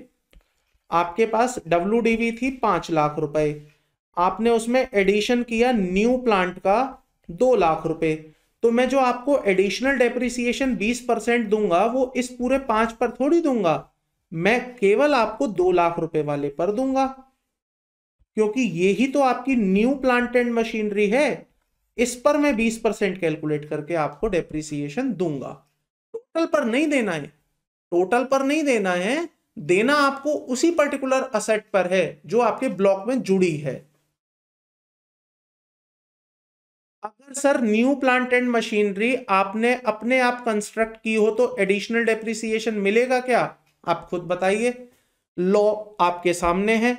आपके पास डब्ल्यू थी पांच लाख रुपए आपने उसमें एडिशन किया न्यू प्लांट का दो लाख रुपए तो मैं जो आपको एडिशनल डेप्रिसिएशन बीस परसेंट दूंगा वो इस पूरे पांच पर थोड़ी दूंगा मैं केवल आपको दो लाख रुपए वाले पर दूंगा क्योंकि ये ही तो आपकी न्यू प्लांट एंड मशीनरी है इस पर मैं 20 परसेंट कैलकुलेट करके आपको डेप्रिसिएशन दूंगा टोटल पर नहीं देना है टोटल पर नहीं देना है देना आपको उसी पर्टिकुलर असेट पर है जो आपके ब्लॉक में जुड़ी है अगर sir new plant and machinery आपने अपने आप कंस्ट्रक्ट की हो तो एडिशनल डेप्रिसिएशन मिलेगा क्या आप खुद बताइए लॉ आपके सामने है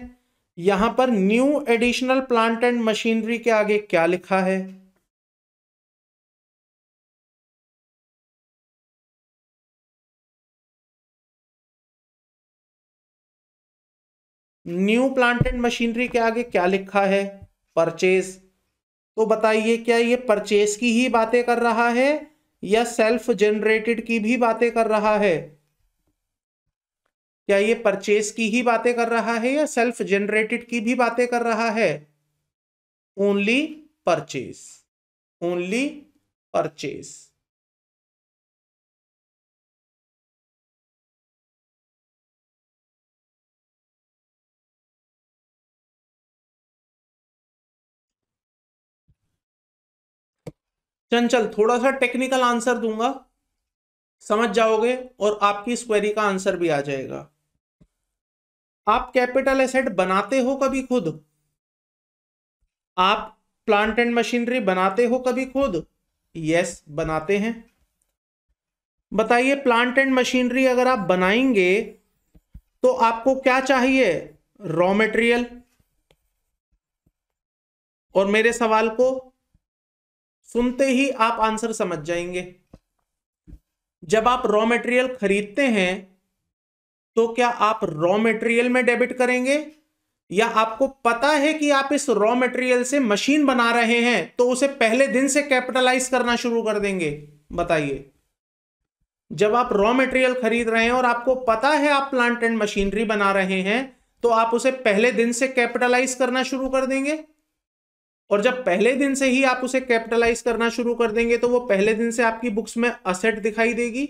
यहां पर new additional plant and machinery के आगे क्या लिखा है न्यू प्लांट एंड मशीनरी के आगे क्या लिखा है परचेज तो बताइए क्या ये परचेज की ही बातें कर रहा है या सेल्फ जनरेटेड की भी बातें कर रहा है क्या ये परचेज की ही बातें कर रहा है या सेल्फ जनरेटेड की भी बातें कर रहा है ओनली परचेज ओनली परचेज चंचल थोड़ा सा टेक्निकल आंसर दूंगा समझ जाओगे और आपकी स्क्वेरी का आंसर भी आ जाएगा आप कैपिटल एसेट बनाते हो कभी खुद आप प्लांट एंड मशीनरी बनाते हो कभी खुद यस बनाते हैं बताइए प्लांट एंड मशीनरी अगर आप बनाएंगे तो आपको क्या चाहिए रॉ मटेरियल और मेरे सवाल को सुनते ही आप आंसर समझ जाएंगे जब आप रॉ मटेरियल खरीदते हैं तो क्या आप रॉ मटेरियल में डेबिट करेंगे या आपको पता है कि आप इस रॉ मटेरियल से मशीन बना रहे हैं तो उसे पहले दिन से कैपिटलाइज करना शुरू कर देंगे बताइए जब आप रॉ मटेरियल खरीद रहे हैं और आपको पता है आप प्लांट एंड मशीनरी बना रहे हैं तो आप उसे पहले दिन से कैपिटलाइज करना शुरू कर देंगे और जब पहले दिन से ही आप उसे कैपिटलाइज करना शुरू कर देंगे तो वो पहले दिन से आपकी बुक्स में असेट दिखाई देगी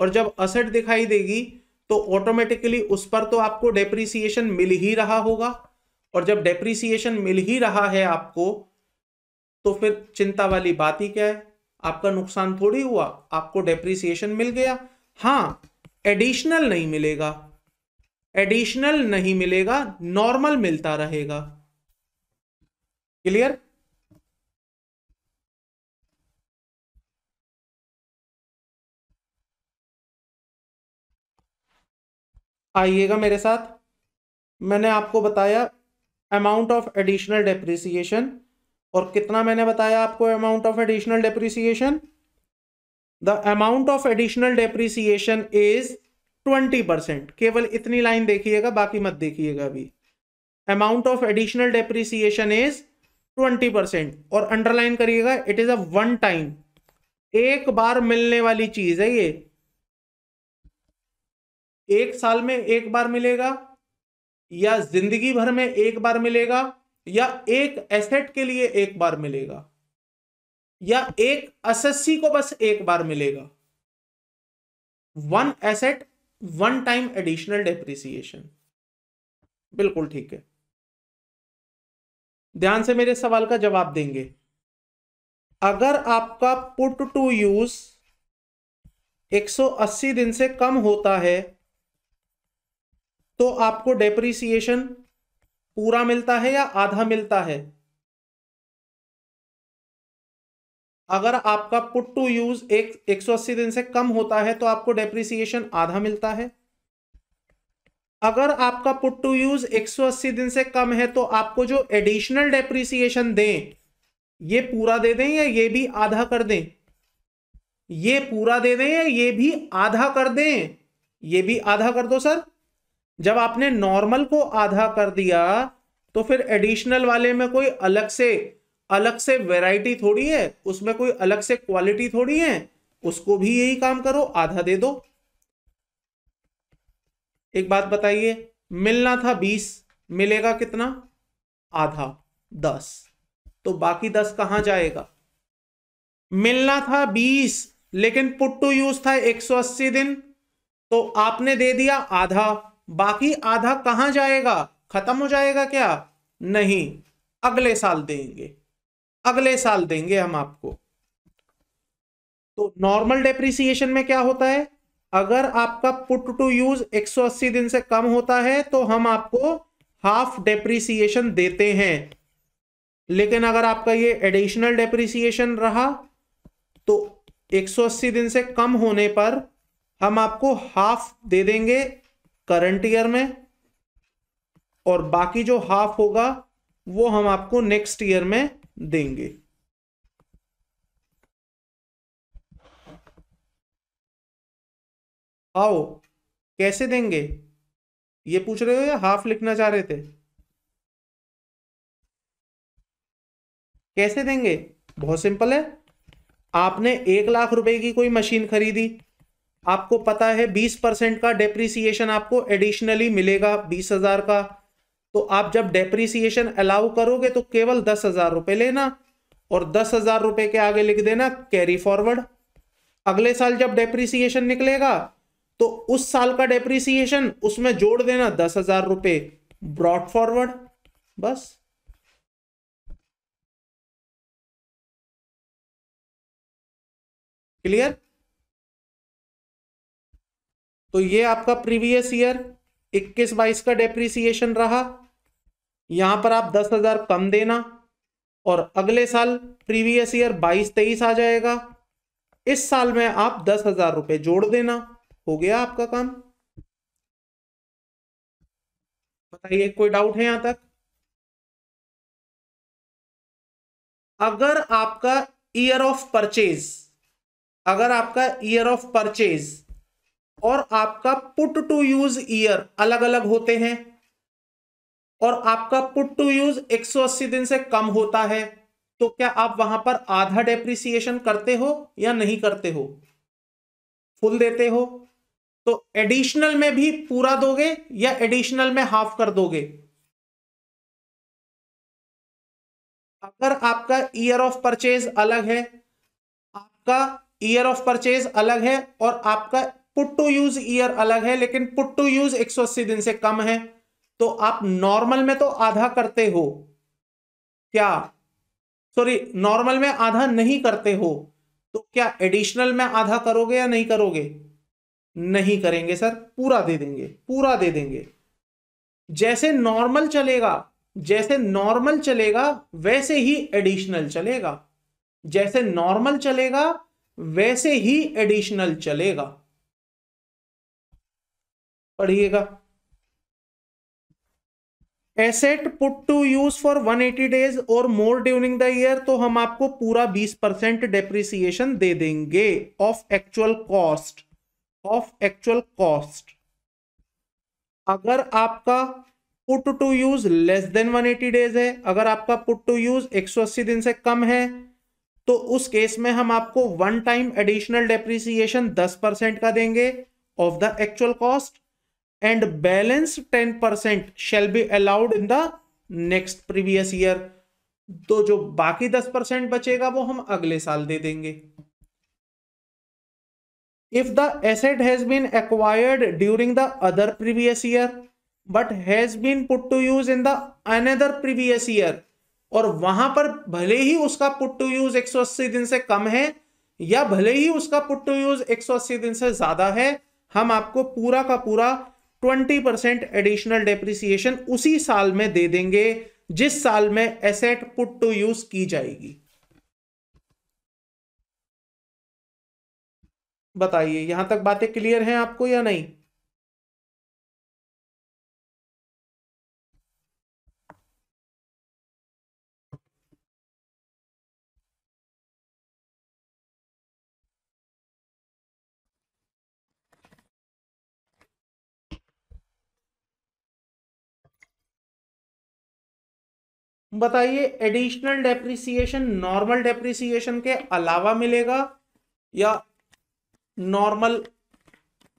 और जब असेट दिखाई देगी तो ऑटोमेटिकली उस पर तो आपको डेप्रिसिएशन मिल ही रहा होगा और जब डेप्रिसिएशन मिल ही रहा है आपको तो फिर चिंता वाली बात ही क्या है आपका नुकसान थोड़ी हुआ आपको डेप्रिसिएशन मिल गया हाँ एडिशनल नहीं मिलेगा एडिशनल नहीं मिलेगा नॉर्मल मिलता रहेगा क्लियर आइएगा मेरे साथ मैंने आपको बताया अमाउंट ऑफ एडिशनल डेप्रिसिएशन और कितना मैंने बताया आपको amount of additional depreciation the amount of additional depreciation is twenty percent केवल इतनी लाइन देखिएगा बाकी मत देखिएगा अभी amount of additional depreciation is twenty percent और अंडरलाइन करिएगा it is a one time एक बार मिलने वाली चीज है ये एक साल में एक बार मिलेगा या जिंदगी भर में एक बार मिलेगा या एक एसेट के लिए एक बार मिलेगा या एक एसएससी को बस एक बार मिलेगा one asset one time additional depreciation बिल्कुल ठीक है ध्यान से मेरे सवाल का जवाब देंगे अगर आपका पुट टू यूज 180 दिन से कम होता है तो आपको डेप्रिसिएशन पूरा मिलता है या आधा मिलता है अगर आपका पुट टू यूज एक 180 दिन से कम होता है तो आपको डेप्रिसिएशन आधा मिलता है अगर आपका पुट टू यूज 180 दिन से कम है तो आपको जो एडिशनल डेप्रिसिएशन दें ये पूरा दे दें या ये भी आधा कर दें ये पूरा दे दें या ये भी आधा कर दें ये भी आधा कर दो सर जब आपने नॉर्मल को आधा कर दिया तो फिर एडिशनल वाले में कोई अलग से अलग से वैरायटी थोड़ी है उसमें कोई अलग से क्वालिटी थोड़ी है उसको भी यही काम करो आधा दे दो एक बात बताइए मिलना था बीस मिलेगा कितना आधा दस तो बाकी दस कहां जाएगा मिलना था बीस लेकिन पुट टू यूज था एक सौ अस्सी दिन तो आपने दे दिया आधा बाकी आधा कहां जाएगा खत्म हो जाएगा क्या नहीं अगले साल देंगे अगले साल देंगे हम आपको तो नॉर्मल डेप्रिसिएशन में क्या होता है अगर आपका पुट टू यूज 180 दिन से कम होता है तो हम आपको हाफ डेप्रिसिएशन देते हैं लेकिन अगर आपका ये एडिशनल डेप्रिसिएशन रहा तो 180 दिन से कम होने पर हम आपको हाफ दे देंगे करंट ईयर में और बाकी जो हाफ होगा वो हम आपको नेक्स्ट ईयर में देंगे आओ कैसे देंगे ये पूछ रहे हो या हाफ लिखना चाह रहे थे कैसे देंगे बहुत सिंपल है आपने एक लाख रुपए की कोई मशीन खरीदी आपको पता है बीस परसेंट का डेप्रिसिएशन आपको एडिशनली मिलेगा बीस हजार का तो आप जब डेप्रिसिएशन अलाउ करोगे तो केवल दस हजार रुपए लेना और दस हजार रुपए के आगे लिख देना कैरी फॉरवर्ड अगले साल जब डेप्रिसिएशन निकलेगा तो उस साल का डेप्रिसिएशन उसमें जोड़ देना दस हजार रुपये ब्रॉड फॉरवर्ड बस क्लियर तो ये आपका प्रीवियस ईयर इक्कीस बाईस का डेप्रिसिएशन रहा यहां पर आप दस हजार कम देना और अगले साल प्रीवियस ईयर बाईस तेईस आ जाएगा इस साल में आप दस हजार रुपये जोड़ देना हो गया आपका काम बताइए कोई डाउट है यहां तक अगर आपका ईयर ऑफ परचेज अगर आपका ईयर ऑफ परचेज और आपका पुट टू यूज ईयर अलग अलग होते हैं और आपका पुट टू यूज 180 दिन से कम होता है तो क्या आप वहां पर आधा डेप्रिसिएशन करते हो या नहीं करते हो फुल देते हो तो एडिशनल में भी पूरा दोगे या एडिशनल में हाफ कर दोगे अगर आपका ईयर ऑफ परचेज अलग है आपका ईयर ऑफ परचेज अलग है और आपका पुट टू यूज ईयर अलग है लेकिन पुट टू यूज एक दिन से कम है तो आप नॉर्मल में तो आधा करते हो क्या सॉरी नॉर्मल में आधा नहीं करते हो तो क्या एडिशनल में आधा करोगे या नहीं करोगे नहीं करेंगे सर पूरा दे देंगे पूरा दे देंगे जैसे नॉर्मल चलेगा जैसे नॉर्मल चलेगा वैसे ही एडिशनल चलेगा जैसे नॉर्मल चलेगा वैसे ही एडिशनल चलेगा पढ़िएगा asset put to use for 180 days और मोर ड्यूरिंग द ईयर तो हम आपको पूरा 20 परसेंट डेप्रिसिएशन दे देंगे of actual cost of actual cost अगर आपका put to use less than 180 days है अगर आपका पुट टू यूज 180 दिन से कम है तो उस केस में हम आपको वन टाइम एडिशनल डेप्रिसिएशन 10 परसेंट का देंगे of the actual cost and balance 10 परसेंट shall be allowed in the next previous year तो जो बाकी 10 परसेंट बचेगा वो हम अगले साल दे देंगे if the asset has been acquired during the other previous year but has been put to use in the another previous year और वहां पर भले ही उसका पुट टू यूज एक सौ अस्सी दिन से कम है या भले ही उसका पुट टू यूज एक सौ अस्सी दिन से ज्यादा है हम आपको पूरा का पूरा ट्वेंटी परसेंट एडिशनल डेप्रिसिएशन उसी साल में दे देंगे जिस साल में एसेट पुट टू यूज की जाएगी बताइए यहां तक बातें क्लियर हैं आपको या नहीं बताइए एडिशनल डेप्रिसिएशन नॉर्मल डेप्रिसिएशन के अलावा मिलेगा या नॉर्मल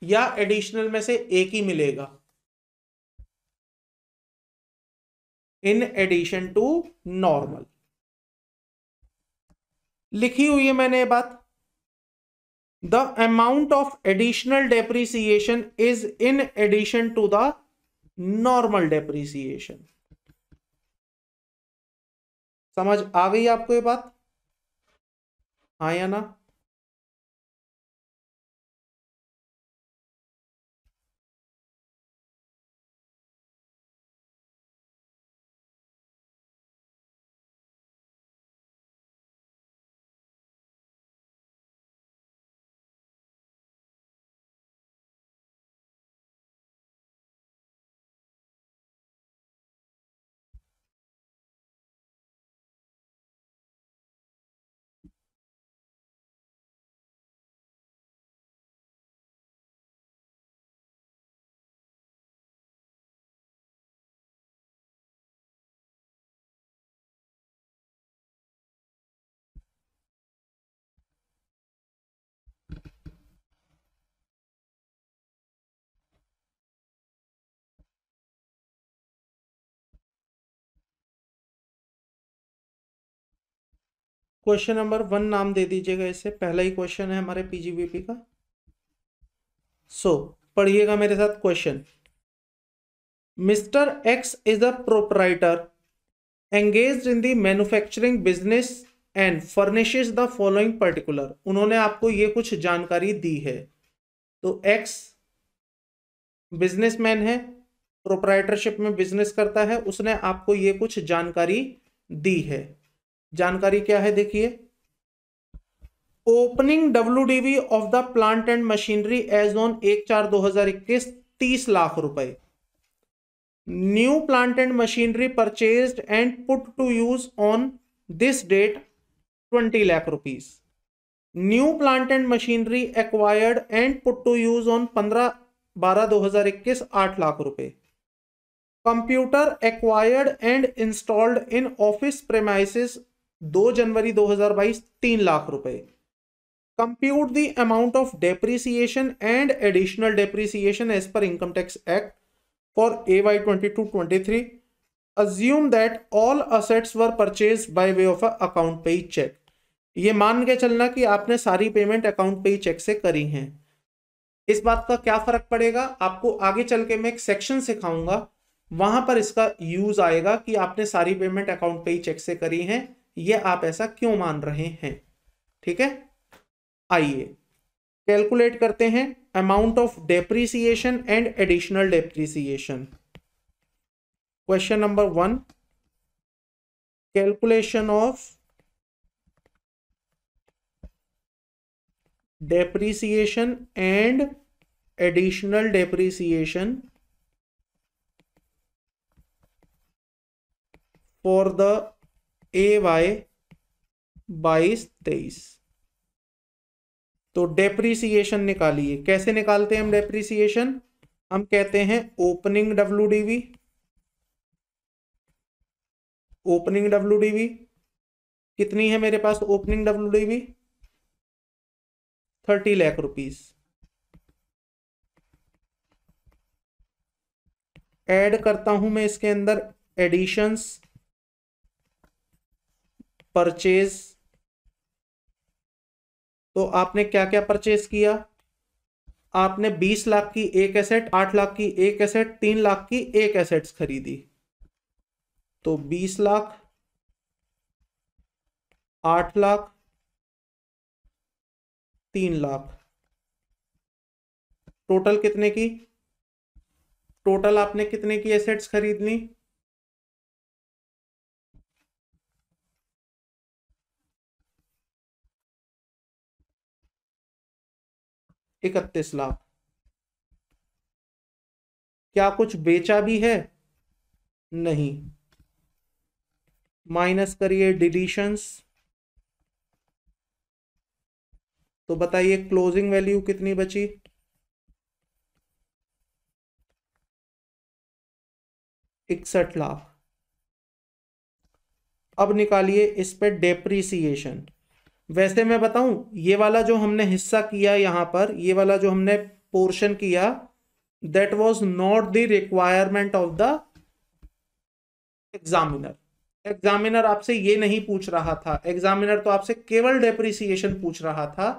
या एडिशनल में से एक ही मिलेगा इन एडिशन टू नॉर्मल लिखी हुई है मैंने ये बात the amount of additional depreciation is in addition to the normal depreciation समझ आ गई आपको ये बात हाँ या ना क्वेश्चन नंबर वन नाम दे दीजिएगा इसे पहला ही क्वेश्चन है हमारे पीजीबीपी का सो so, पढ़िएगा मेरे साथ question mister X is a proprietor engage in the manufacturing business and furnish the following particular उन्होंने आपको ये कुछ जानकारी दी है तो एक्स बिजनेसमैन है प्रोपराइटरशिप में बिजनेस करता है उसने आपको ये कुछ जानकारी दी है जानकारी क्या है देखिए opening DV of the plant and machinery as on एक चार दो हजार इक्कीस तीस लाख रुपए new plant and machinery purchase and put to use on this date twenty lakh rupees new plant and machinery acquired and put to use on पंद्रह बारह दो हजार इक्कीस आठ लाख रुपए computer acquired and installed in office premises दो जनवरी 2022 हजार बाईस तीन लाख रुपए compute the amount of depreciation and additional depreciation as per income tax act for A Y twenty two twenty three assume that all assets were purchase by way of account pay cheque ये मान के चलना कि आपने सारी payment account pay check से करी है इस बात का क्या फर्क पड़ेगा आपको आगे चल के मैं एक सेक्शन सिखाऊंगा वहां पर इसका यूज आएगा कि आपने सारी पेमेंट अकाउंट पे चेक से करी है ये आप ऐसा क्यों मान रहे हैं ठीक है आइए कैलकुलेट करते हैं amount of depreciation and additional depreciation question number one calculation of depreciation and additional depreciation for the A Y बाईस तेईस तो डेप्रीसिएशन निकालिए कैसे निकालते हैं हम डेप्रीसिएशन हम कहते हैं opening W DV opening W DV कितनी है मेरे पास opening W DV thirty lakh rupees add करता हूं मैं इसके अंदर एडिशंस परचेज तो आपने क्या क्या परचेज किया आपने 20 लाख की एक एसेट 8 लाख की एक एसेट 3 लाख की एक एसेट्स खरीदी तो 20 लाख 8 लाख 3 लाख टोटल कितने की टोटल आपने कितने की एसेट्स खरीदनी इकतीस लाख क्या कुछ बेचा भी है नहीं माइनस करिए डिलीशंस तो बताइए क्लोजिंग वैल्यू कितनी बची इकसठ लाख अब निकालिए इस पे डेप्रिसिएशन वैसे मैं बताऊं ये वाला जो हमने हिस्सा किया यहाँ पर ये वाला जो हमने पोर्शन किया that was not the requirement of the examiner examiner आपसे ये नहीं पूछ रहा था एग्जामिनर तो आपसे केवल डेप्रिसिएशन पूछ रहा था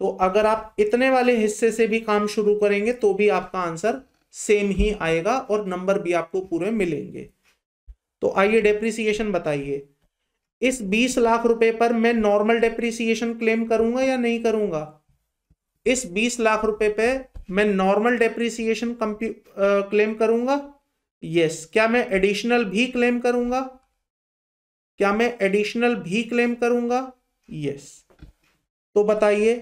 तो अगर आप इतने वाले हिस्से से भी काम शुरू करेंगे तो भी आपका आंसर सेम ही आएगा और नंबर भी आपको पूरे मिलेंगे तो आइए डेप्रिसिएशन बताइए इस बीस लाख रुपए पर मैं नॉर्मल डेप्रिसिएशन क्लेम करूंगा या नहीं करूंगा इस बीस लाख रुपए पे मैं नॉर्मल डेप्रिसिएशन क्लेम करूंगा यस yes. क्या मैं एडिशनल भी क्लेम करूंगा क्या मैं एडिशनल भी क्लेम करूंगा यस yes. तो बताइए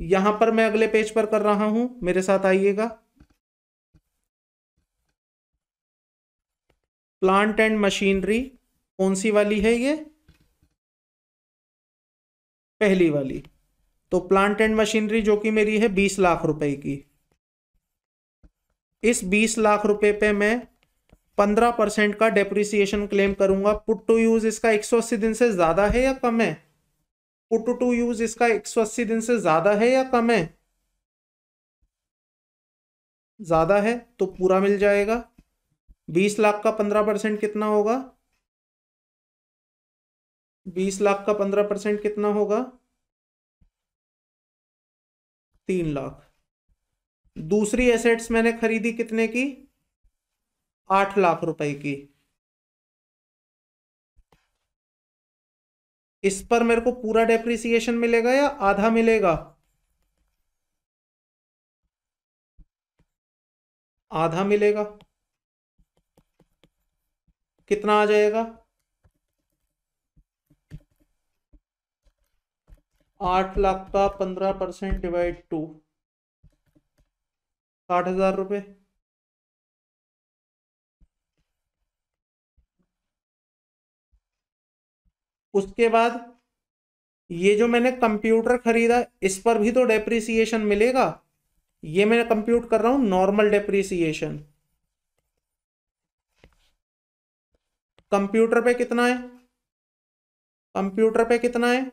यहां पर मैं अगले पेज पर कर रहा हूं मेरे साथ आइएगा प्लांट एंड मशीनरी कौन सी वाली है ये पहली वाली तो प्लांट एंड मशीनरी जो कि मेरी है बीस लाख रुपए की इस बीस लाख रुपए पे मैं पंद्रह परसेंट का डेप्रिसिएशन क्लेम करूंगा पुट टू यूज इसका एक सौ अस्सी दिन से ज्यादा है या कम है पुट टू यूज इसका एक सौ अस्सी दिन से ज्यादा है या कम है ज्यादा है तो पूरा मिल जाएगा बीस लाख का पंद्रह परसेंट कितना होगा बीस लाख का पंद्रह परसेंट कितना होगा तीन लाख दूसरी एसेट्स मैंने खरीदी कितने की आठ लाख रुपए की इस पर मेरे को पूरा डेप्रिसिएशन मिलेगा या आधा मिलेगा आधा मिलेगा कितना आ जाएगा आठ लाख का पंद्रह परसेंट डिवाइड टू साठ हजार रुपये उसके बाद ये जो मैंने कंप्यूटर खरीदा इस पर भी तो डेप्रिसिएशन मिलेगा ये मैं कंप्यूट कर रहा हूं नॉर्मल डेप्रिसिएशन कंप्यूटर पे कितना है कंप्यूटर पे कितना है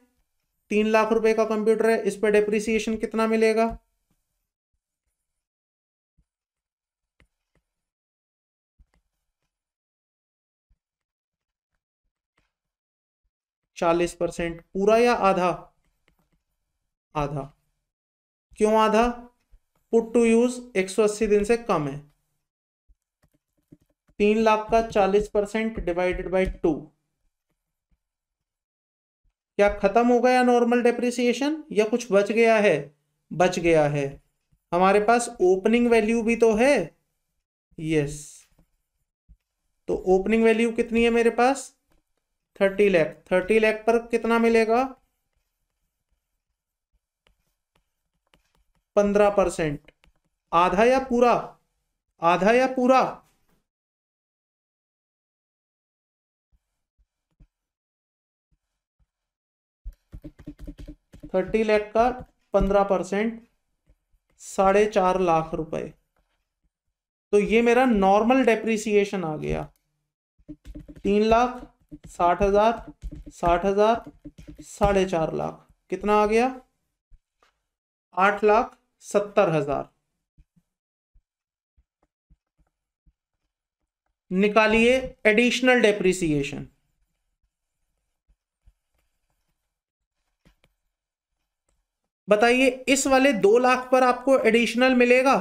तीन लाख रुपए का कंप्यूटर है इस पर डेप्रिसिएशन कितना मिलेगा चालीस परसेंट पूरा या आधा आधा क्यों आधा पुट टू यूज एक सौ अस्सी दिन से कम है तीन लाख का चालीस परसेंट डिवाइडेड बाय टू क्या ख़त्म हो गया नॉर्मल डेप्रिसिएशन या कुछ बच गया है बच गया है हमारे पास ओपनिंग वैल्यू भी तो है यस तो ओपनिंग वैल्यू कितनी है मेरे पास थर्टी लैख थर्टी लैख पर कितना मिलेगा पंद्रह परसेंट आधा या पूरा आधा या पूरा थर्टी लैख का पंद्रह परसेंट साढ़े चार लाख रुपए तो ये मेरा नॉर्मल डेप्रिसिएशन आ गया तीन लाख साठ हजार साठ हजार साढ़े चार लाख कितना आ गया आठ लाख सत्तर हजार निकालिए एडिशनल डेप्रिसिएशन बताइए इस वाले दो लाख पर आपको एडिशनल मिलेगा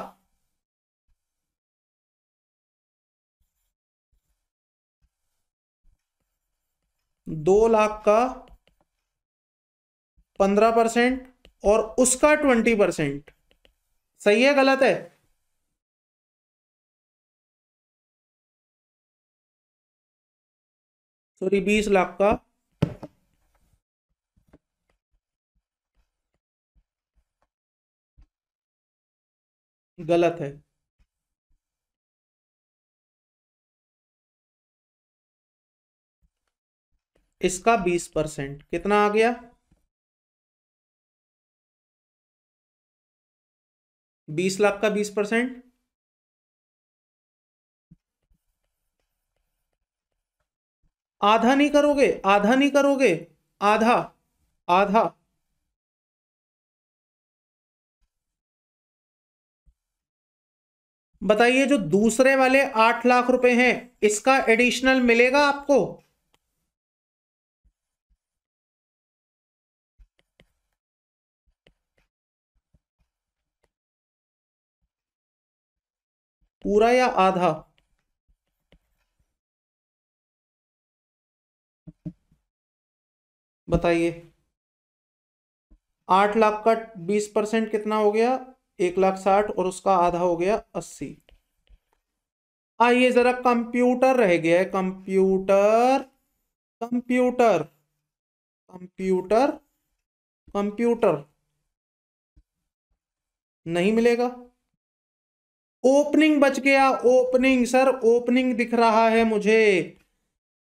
दो लाख का पंद्रह परसेंट और उसका ट्वेंटी परसेंट सही है गलत है सॉरी बीस लाख का गलत है इसका बीस परसेंट कितना आ गया बीस लाख का बीस परसेंट आधा नहीं करोगे आधा नहीं करोगे आधा आधा बताइए जो दूसरे वाले आठ लाख रुपए हैं इसका एडिशनल मिलेगा आपको पूरा या आधा बताइए आठ लाख का बीस परसेंट कितना हो गया एक लाख साठ और उसका आधा हो गया अस्सी आइए जरा कंप्यूटर रह गया है कंप्यूटर कंप्यूटर कंप्यूटर कंप्यूटर नहीं मिलेगा ओपनिंग बच गया ओपनिंग सर ओपनिंग दिख रहा है मुझे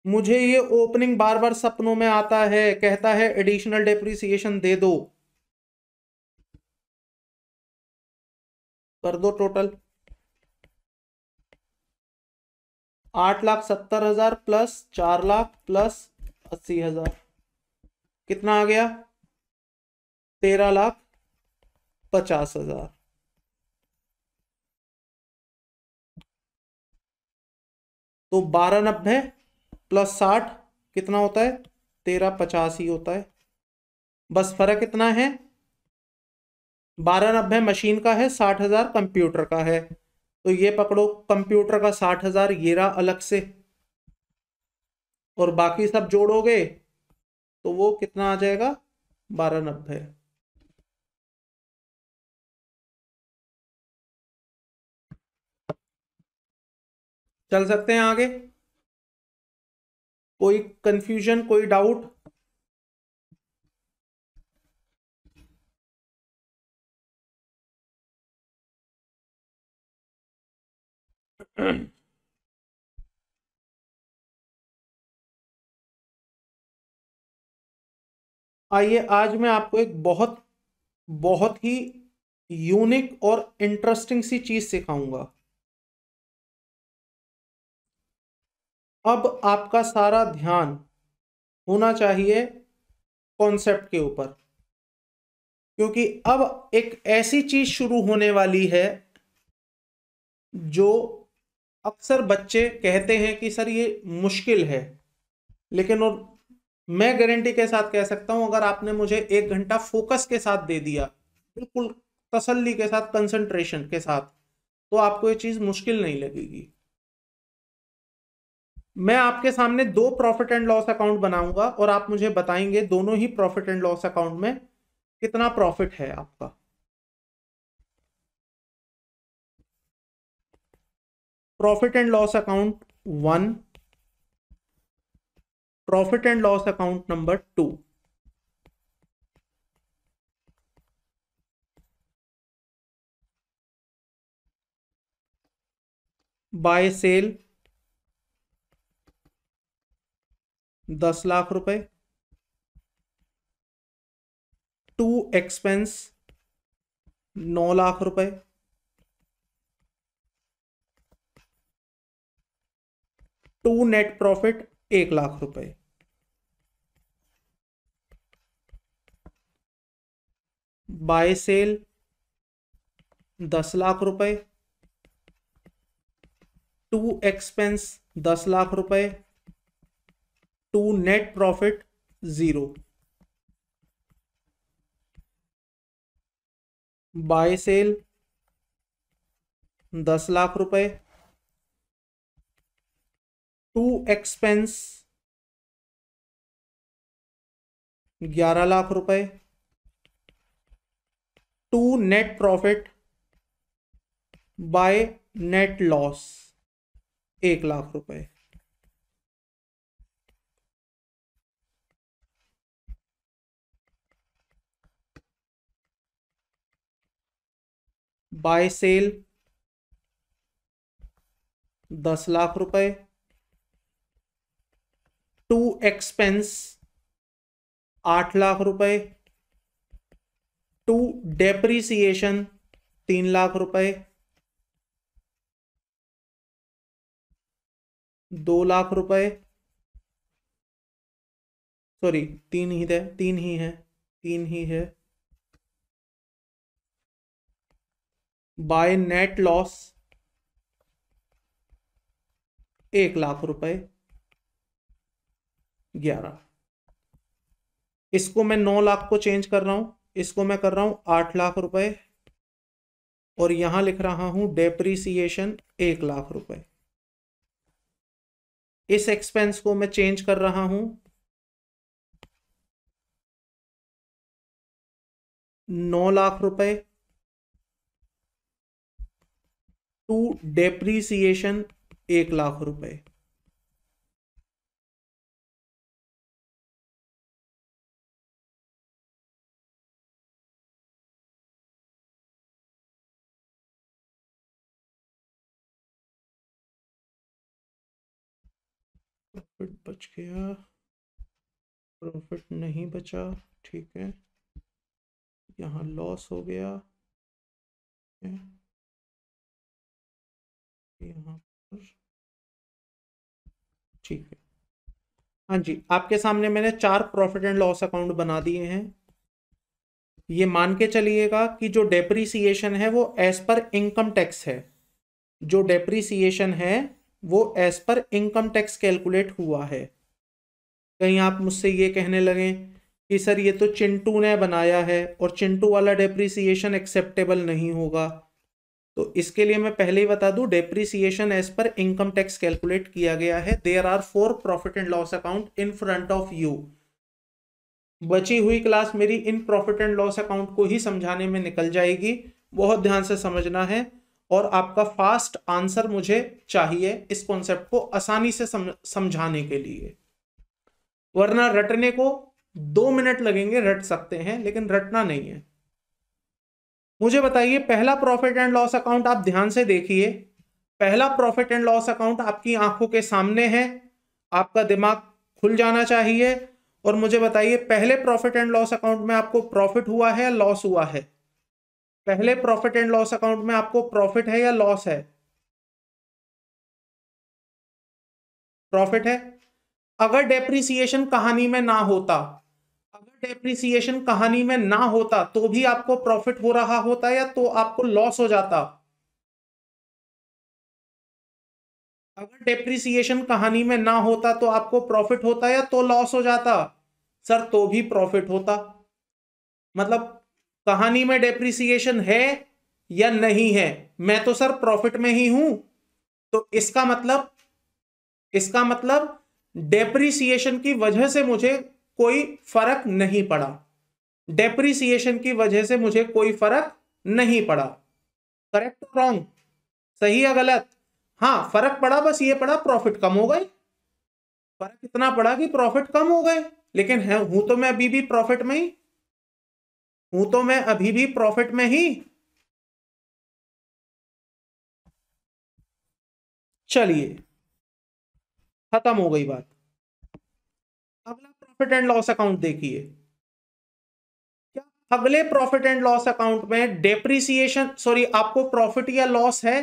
मुझे ये ओपनिंग बार बार सपनों में आता है कहता है एडिशनल डेप्रिसिएशन दे दो कर दो टोटल आठ लाख सत्तर हजार प्लस चार लाख प्लस अस्सी हजार कितना आ गया तेरह लाख पचास हजार तो बारह नब्बे प्लस साठ कितना होता है तेरह पचास ही होता है बस फर्क इतना है बारह नब्बे मशीन का है साठ हज़ार कंप्यूटर का है तो ये पकड़ो कंप्यूटर का साठ हज़ार ये रहा अलग से और बाकी सब जोड़ोगे तो वो कितना आ जाएगा बारह नब्बे चल सकते हैं आगे कोई कंफ्यूजन कोई डाउट आइए आज मैं आपको एक बहुत बहुत ही यूनिक और इंटरेस्टिंग सी चीज सिखाऊंगा अब आपका सारा ध्यान होना चाहिए कॉन्सेप्ट के ऊपर क्योंकि अब एक ऐसी चीज शुरू होने वाली है जो अक्सर बच्चे कहते हैं कि सर ये मुश्किल है लेकिन और मैं गारंटी के साथ कह सकता हूं अगर आपने मुझे एक घंटा फोकस के साथ दे दिया बिल्कुल तसल्ली के साथ कंसंट्रेशन के साथ तो आपको ये चीज मुश्किल नहीं लगेगी मैं आपके सामने दो प्रॉफिट एंड लॉस अकाउंट बनाऊंगा और आप मुझे बताएंगे दोनों ही प्रॉफिट एंड लॉस अकाउंट में कितना प्रॉफिट है आपका profit and loss account one profit and loss account number two by sale दस लाख रुपए टू एक्सपेंस नौ लाख रुपए टू नेट प्रॉफिट एक लाख रुपए बाय सेल दस लाख रुपए टू एक्सपेंस दस लाख रुपए to net profit zero by sale दस लाख रुपए टू एक्सपेंस ग्यारह लाख रुपए to net profit by net loss एक लाख रुपए बाय सेल दस लाख रुपए टू एक्सपेंस आठ लाख रुपए टू डेप्रिसिएशन तीन लाख रुपए दो लाख रुपए सॉरी तीन ही थे तीन ही है तीन ही है बाय नेट लॉस एक लाख रुपए ग्यारह इसको मैं नौ लाख को चेंज कर रहा हूं इसको मैं कर रहा हूं आठ लाख रुपए और यहां लिख रहा हूं डेप्रीसिएशन एक लाख रुपए इस एक्सपेंस को मैं चेंज कर रहा हूं नौ लाख रुपए टू डेप्रिसिएशन एक लाख रुपए प्रॉफिट बच गया प्रॉफिट नहीं बचा ठीक है यहाँ लॉस हो गया यहाँ पर ठीक है हाँ जी आपके सामने मैंने चार प्रॉफिट एंड लॉस अकाउंट बना दिए हैं ये मान के चलिएगा कि जो डेप्रीसिएशन है वो एज पर इनकम टैक्स है जो डेप्रीसिएशन है वो as per income tax calculate हुआ है कहीं आप मुझसे ये कहने लगे कि सर ये तो चिंटू ने बनाया है और चिंटू वाला डेप्रिसिएशन एक्सेप्टेबल नहीं होगा तो इसके लिए मैं पहले ही बता दूं depreciation as per income tax calculate किया गया है there are four profit and loss account in front of you बची हुई क्लास मेरी in profit and loss account को ही समझाने में निकल जाएगी बहुत ध्यान से समझना है और आपका फास्ट आंसर मुझे चाहिए इस कॉन्सेप्ट को आसानी से समझाने के लिए वरना रटने को दो मिनट लगेंगे रट सकते हैं लेकिन रटना नहीं है मुझे बताइए पहला प्रॉफिट एंड लॉस अकाउंट आप ध्यान से देखिए पहला प्रॉफिट एंड लॉस अकाउंट आपकी आंखों के सामने है आपका दिमाग खुल जाना चाहिए और मुझे बताइए पहले प्रॉफिट एंड लॉस अकाउंट में आपको प्रॉफिट हुआ है लॉस हुआ है पहले प्रॉफिट एंड लॉस अकाउंट में आपको प्रॉफिट है या लॉस है प्रॉफिट है अगर डेप्रिसिएशन कहानी में ना होता अगर डेप्रिसिएशन कहानी में ना होता तो भी आपको प्रॉफिट हो रहा होता या तो आपको लॉस हो जाता अगर डेप्रिसिएशन कहानी में ना होता तो आपको प्रॉफिट होता या तो लॉस हो जाता सर तो भी प्रॉफिट होता मतलब कहानी में डेप्रिसिएशन है या नहीं है मैं तो सर प्रॉफिट में ही हूं तो इसका मतलब इसका मतलब डेप्रिसिएशन की वजह से मुझे कोई फर्क नहीं पड़ा डेप्रिसिएशन की वजह से मुझे कोई फर्क नहीं पड़ा करेक्ट रॉन्ग सही या गलत हाँ फर्क पड़ा बस ये पड़ा प्रॉफिट कम हो गए फर्क इतना पड़ा कि प्रॉफिट कम हो गए लेकिन हूं तो मैं अभी भी प्रॉफिट में ही हूं तो मैं अभी भी प्रॉफिट में ही चलिए खत्म हो गई बात अगला प्रॉफिट एंड लॉस अकाउंट देखिए क्या अगले प्रॉफिट एंड लॉस अकाउंट में डेप्रिसिएशन सॉरी आपको प्रॉफिट या लॉस है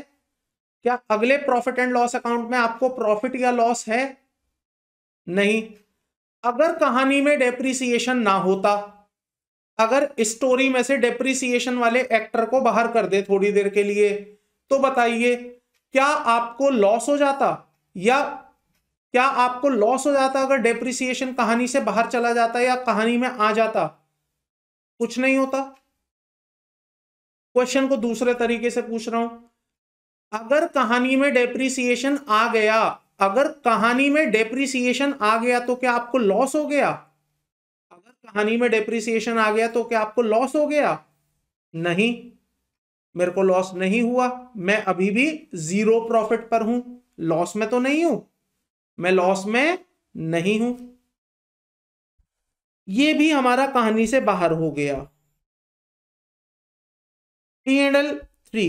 क्या अगले प्रॉफिट एंड लॉस अकाउंट में आपको प्रॉफिट या लॉस है नहीं अगर कहानी में डेप्रिसिएशन ना होता अगर स्टोरी में से डेप्रिसिएशन वाले एक्टर को बाहर कर दे थोड़ी देर के लिए तो बताइए क्या आपको लॉस हो जाता या क्या आपको लॉस हो जाता अगर डेप्रिसिएशन कहानी से बाहर चला जाता या कहानी में आ जाता कुछ नहीं होता क्वेश्चन को दूसरे तरीके से पूछ रहा हूं अगर कहानी में डेप्रिसिएशन आ गया अगर कहानी में डेप्रिसिएशन आ गया तो क्या आपको लॉस हो गया कहानी में डेप्रिसिएशन आ गया तो क्या आपको लॉस हो गया नहीं मेरे को लॉस नहीं हुआ मैं अभी भी जीरो प्रॉफिट पर हूं लॉस में तो नहीं हूं मैं लॉस में नहीं हूं ये भी हमारा कहानी से बाहर हो गया P and L three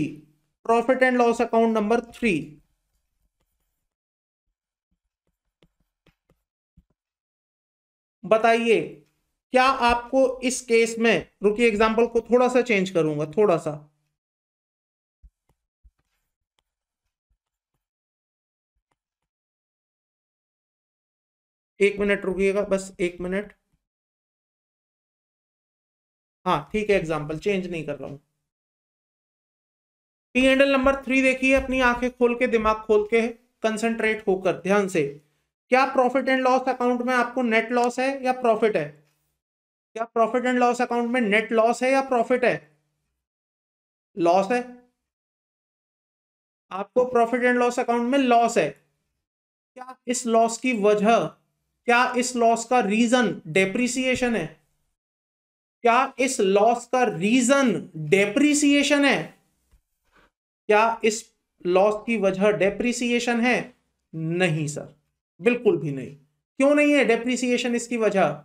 profit and loss account number three बताइए क्या आपको इस केस में रुकी एग्जाम्पल को थोड़ा सा चेंज करूंगा थोड़ा सा एक मिनट रुकिएगा बस एक मिनट हाँ ठीक है एग्जाम्पल चेंज नहीं कर रहा हूं पी एंडल नंबर थ्री देखिए अपनी आंखें खोल के दिमाग खोल के कंसंट्रेट होकर ध्यान से क्या प्रॉफिट एंड लॉस अकाउंट में आपको नेट लॉस है या प्रॉफिट है क्या प्रॉफिट एंड लॉस अकाउंट में नेट लॉस है या प्रॉफिट है लॉस है आपको प्रॉफिट एंड लॉस अकाउंट में लॉस है क्या इस लॉस की वजह क्या इस लॉस का रीजन डेप्रिसिएशन है क्या इस लॉस का रीजन डेप्रिसिएशन है क्या इस लॉस की वजह डेप्रिसिएशन है नहीं सर बिल्कुल भी नहीं क्यों नहीं है डेप्रिसिएशन इसकी वजह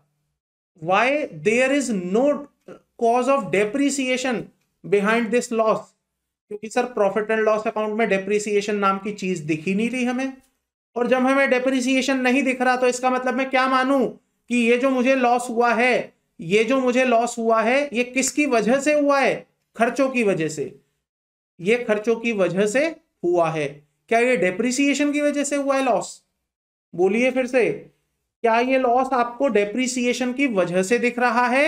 why there is no cause of depreciation behind this loss क्योंकि sir profit and loss account में डेप्रिसिएशन नाम की चीज दिख ही नहीं रही हमें और जब हमें डेप्रिसिएशन नहीं दिख रहा तो इसका मतलब मैं क्या मानू कि ये जो मुझे लॉस हुआ है ये जो मुझे लॉस हुआ है ये किसकी वजह से हुआ है खर्चों की वजह से ये खर्चों की वजह से हुआ है क्या ये डेप्रिसिएशन की वजह से हुआ है लॉस बोलिए फिर से क्या ये लॉस आपको डेप्रिसिएशन की वजह से दिख रहा है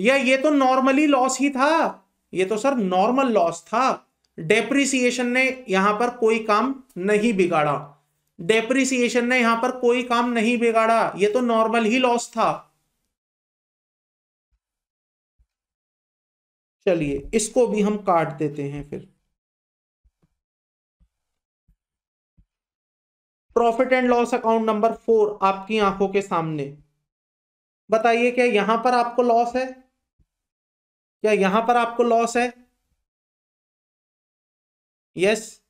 या ये तो नॉर्मली लॉस ही था ये तो सर नॉर्मल लॉस था डेप्रिसिएशन ने यहां पर कोई काम नहीं बिगाड़ा डेप्रिसिएशन ने यहां पर कोई काम नहीं बिगाड़ा ये तो नॉर्मल ही लॉस था चलिए इसको भी हम काट देते हैं फिर profit and loss account number four आपकी आंखों के सामने बताइए क्या यहां पर आपको लॉस है क्या यहां पर आपको लॉस है यस yes.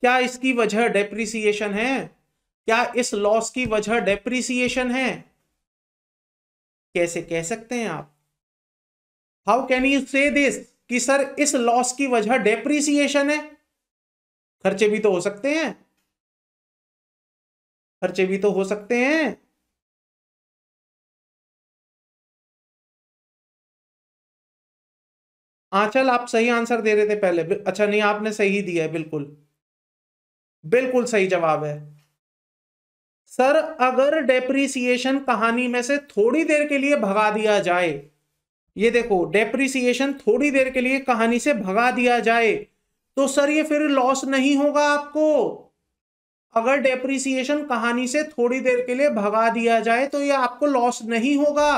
क्या इसकी वजह डेप्रिसिएशन है क्या इस लॉस की वजह डेप्रिसिएशन है कैसे कह सकते हैं आप how can you say this कि सर इस लॉस की वजह डेप्रिसिएशन है खर्चे भी तो हो सकते हैं खर्चे भी तो हो सकते हैं आंचल हाँ, आप सही आंसर दे रहे थे पहले अच्छा नहीं आपने सही दिया है बिल्कुल बिल्कुल सही जवाब है सर अगर डेप्रिसिएशन कहानी में से थोड़ी देर के लिए भगा दिया जाए ये देखो डेप्रिसिएशन थोड़ी देर के लिए कहानी से भगा दिया जाए तो सर ये फिर लॉस नहीं होगा आपको अगर डेप्रिसिएशन कहानी से थोड़ी देर के लिए भगा दिया जाए तो ये आपको लॉस नहीं होगा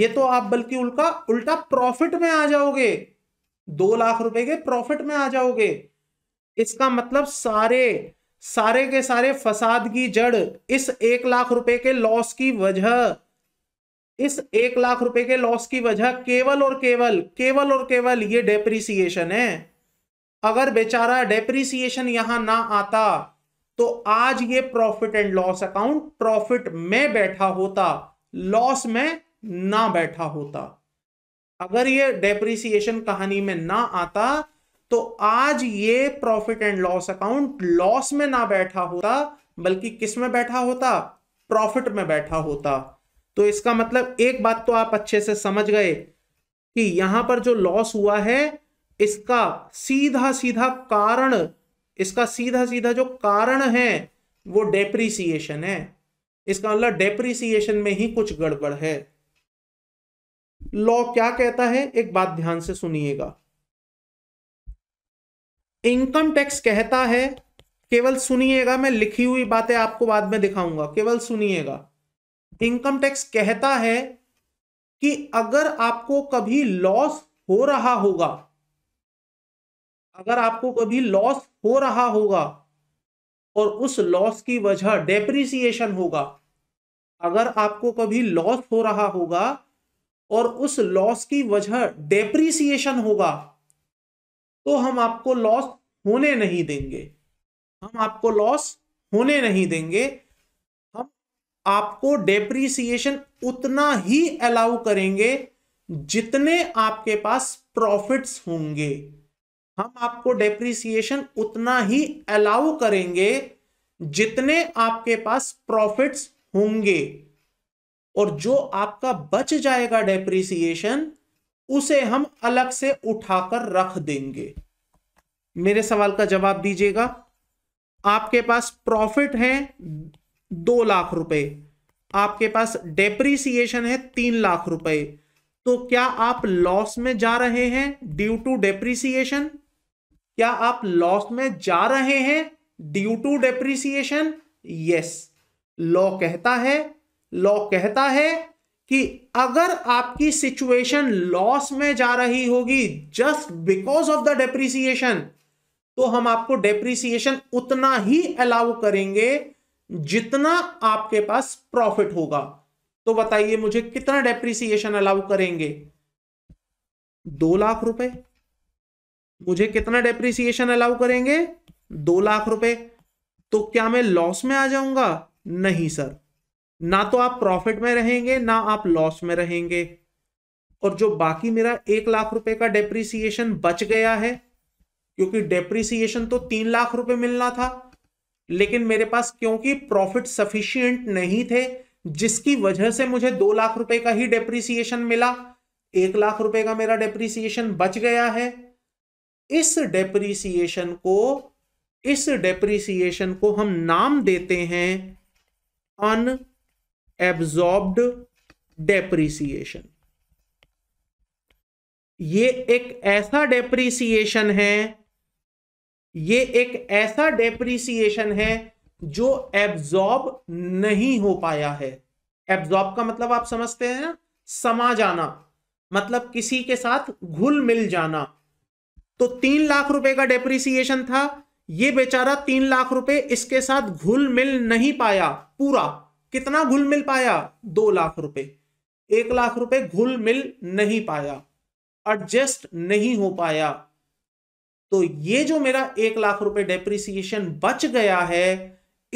ये तो आप बल्कि उल्टा उल्टा प्रॉफिट में आ जाओगे दो लाख रुपए के प्रॉफिट में आ जाओगे इसका मतलब सारे सारे के सारे फसाद की जड़ इस एक लाख रुपए के लॉस की वजह इस एक लाख रुपए के लॉस की वजह केवल और केवल केवल और केवल ये डेप्रिसिएशन है अगर बेचारा डेप्रिसिएशन यहां ना आता तो आज ये profit and loss account profit में बैठा होता लॉस में ना बैठा होता अगर ये डेप्रिसिएशन कहानी में ना आता तो आज ये profit and loss account loss में ना बैठा होता बल्कि किस में बैठा होता प्रॉफिट में बैठा होता तो इसका मतलब एक बात तो आप अच्छे से समझ गए कि यहां पर जो लॉस हुआ है इसका सीधा सीधा कारण इसका सीधा सीधा जो कारण है वो डेप्रीसिएशन है इसका मतलब डेप्रीसिएशन में ही कुछ गड़बड़ है लॉ क्या कहता है एक बात ध्यान से सुनिएगा इनकम टैक्स कहता है केवल सुनिएगा मैं लिखी हुई बातें आपको बाद में दिखाऊंगा केवल सुनिएगा इनकम टैक्स कहता है कि अगर आपको कभी लॉस हो रहा होगा अगर आपको कभी लॉस हो रहा होगा और उस लॉस की वजह डेप्रिसिएशन होगा अगर आपको कभी लॉस हो रहा होगा और उस लॉस की वजह डेप्रिसिएशन होगा तो हम आपको लॉस होने नहीं देंगे हम आपको लॉस होने नहीं देंगे हम आपको डेप्रिसिएशन उतना ही अलाउ करेंगे जितने आपके पास प्रॉफिट्स होंगे हम आपको डेप्रिसिएशन उतना ही अलाउ करेंगे जितने आपके पास प्रॉफिट्स होंगे और जो आपका बच जाएगा डेप्रिसिएशन उसे हम अलग से उठाकर रख देंगे मेरे सवाल का जवाब दीजिएगा आपके पास प्रॉफिट है दो लाख रुपए आपके पास डेप्रिसिएशन है तीन लाख रुपए तो क्या आप लॉस में जा रहे हैं ड्यू टू डेप्रिसिएशन क्या आप लॉस में जा रहे हैं due to depreciation yes law कहता है लॉ कहता है कि अगर आपकी सिचुएशन लॉस में जा रही होगी just because of the depreciation तो हम आपको डेप्रिसिएशन उतना ही अलाउ करेंगे जितना आपके पास प्रॉफिट होगा तो बताइए मुझे कितना डेप्रिसिएशन अलाउ करेंगे दो लाख रुपए मुझे कितना डेप्रिसिएशन अलाउ करेंगे दो लाख रुपए तो क्या मैं लॉस में आ जाऊंगा नहीं सर ना तो आप प्रॉफिट में रहेंगे ना आप लॉस में रहेंगे और जो बाकी मेरा एक लाख रुपए का डेप्रिसिएशन बच गया है क्योंकि डेप्रिसिएशन तो तीन लाख रुपए मिलना था लेकिन मेरे पास क्योंकि प्रॉफिट सफिशियंट नहीं थे जिसकी वजह से मुझे दो लाख रुपए का ही डेप्रिसिएशन मिला एक लाख रुपए का मेरा डेप्रिसिएशन बच गया है इस डेप्रीसिएशन को इस डेप्रीसिएशन को हम नाम देते हैं अन एब्जॉर्ब्ड डेप्रीसिएशन ये एक ऐसा डेप्रीसिएशन है ये एक ऐसा डेप्रीसिएशन है जो एब्जॉर्ब नहीं हो पाया है एब्जॉर्ब का मतलब आप समझते हैं ना समा जाना मतलब किसी के साथ घुल मिल जाना तो तीन लाख रुपए का डेप्रिसिएशन था ये बेचारा तीन लाख रुपए इसके साथ घुल मिल नहीं पाया पूरा कितना घुल मिल पाया दो लाख रुपए एक लाख रुपए घुल मिल नहीं पाया एडजस्ट नहीं हो पाया तो ये जो मेरा एक लाख रुपए डेप्रिसिएशन बच गया है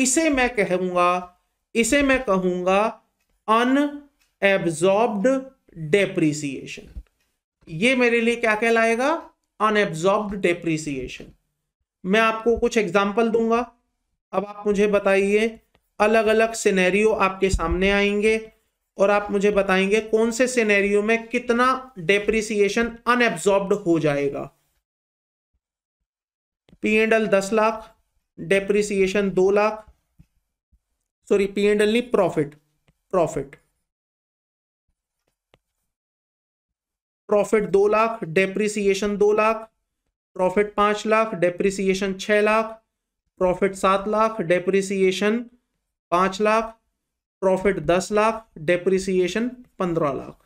इसे मैं कहूंगा इसे मैं कहूंगा अनएब्जॉर्ब्ड डेप्रिसिएशन ये मेरे लिए क्या कहलाएगा अनएब्जॉर्ब डेप्रीसिएशन मैं आपको कुछ एग्जाम्पल दूंगा अब आप मुझे बताइए अलग अलग सिनेरियो आपके सामने आएंगे और आप मुझे बताएंगे कौन से सिनेरियो में कितना डेप्रिसिएशन अनएब्जॉर्ब्ड हो जाएगा पी एंड एल दस लाख डेप्रिसिएशन दो lakh sorry P and L नहीं प्रॉफिट प्रॉफिट प्रॉफिट दो लाख डेप्रिसिएशन दो लाख प्रॉफिट पांच लाख डेप्रिसिएशन छह लाख प्रॉफिट सात लाख डेप्रिसिएशन पांच लाख प्रॉफिट दस लाख डेप्रिसिएशन पंद्रह लाख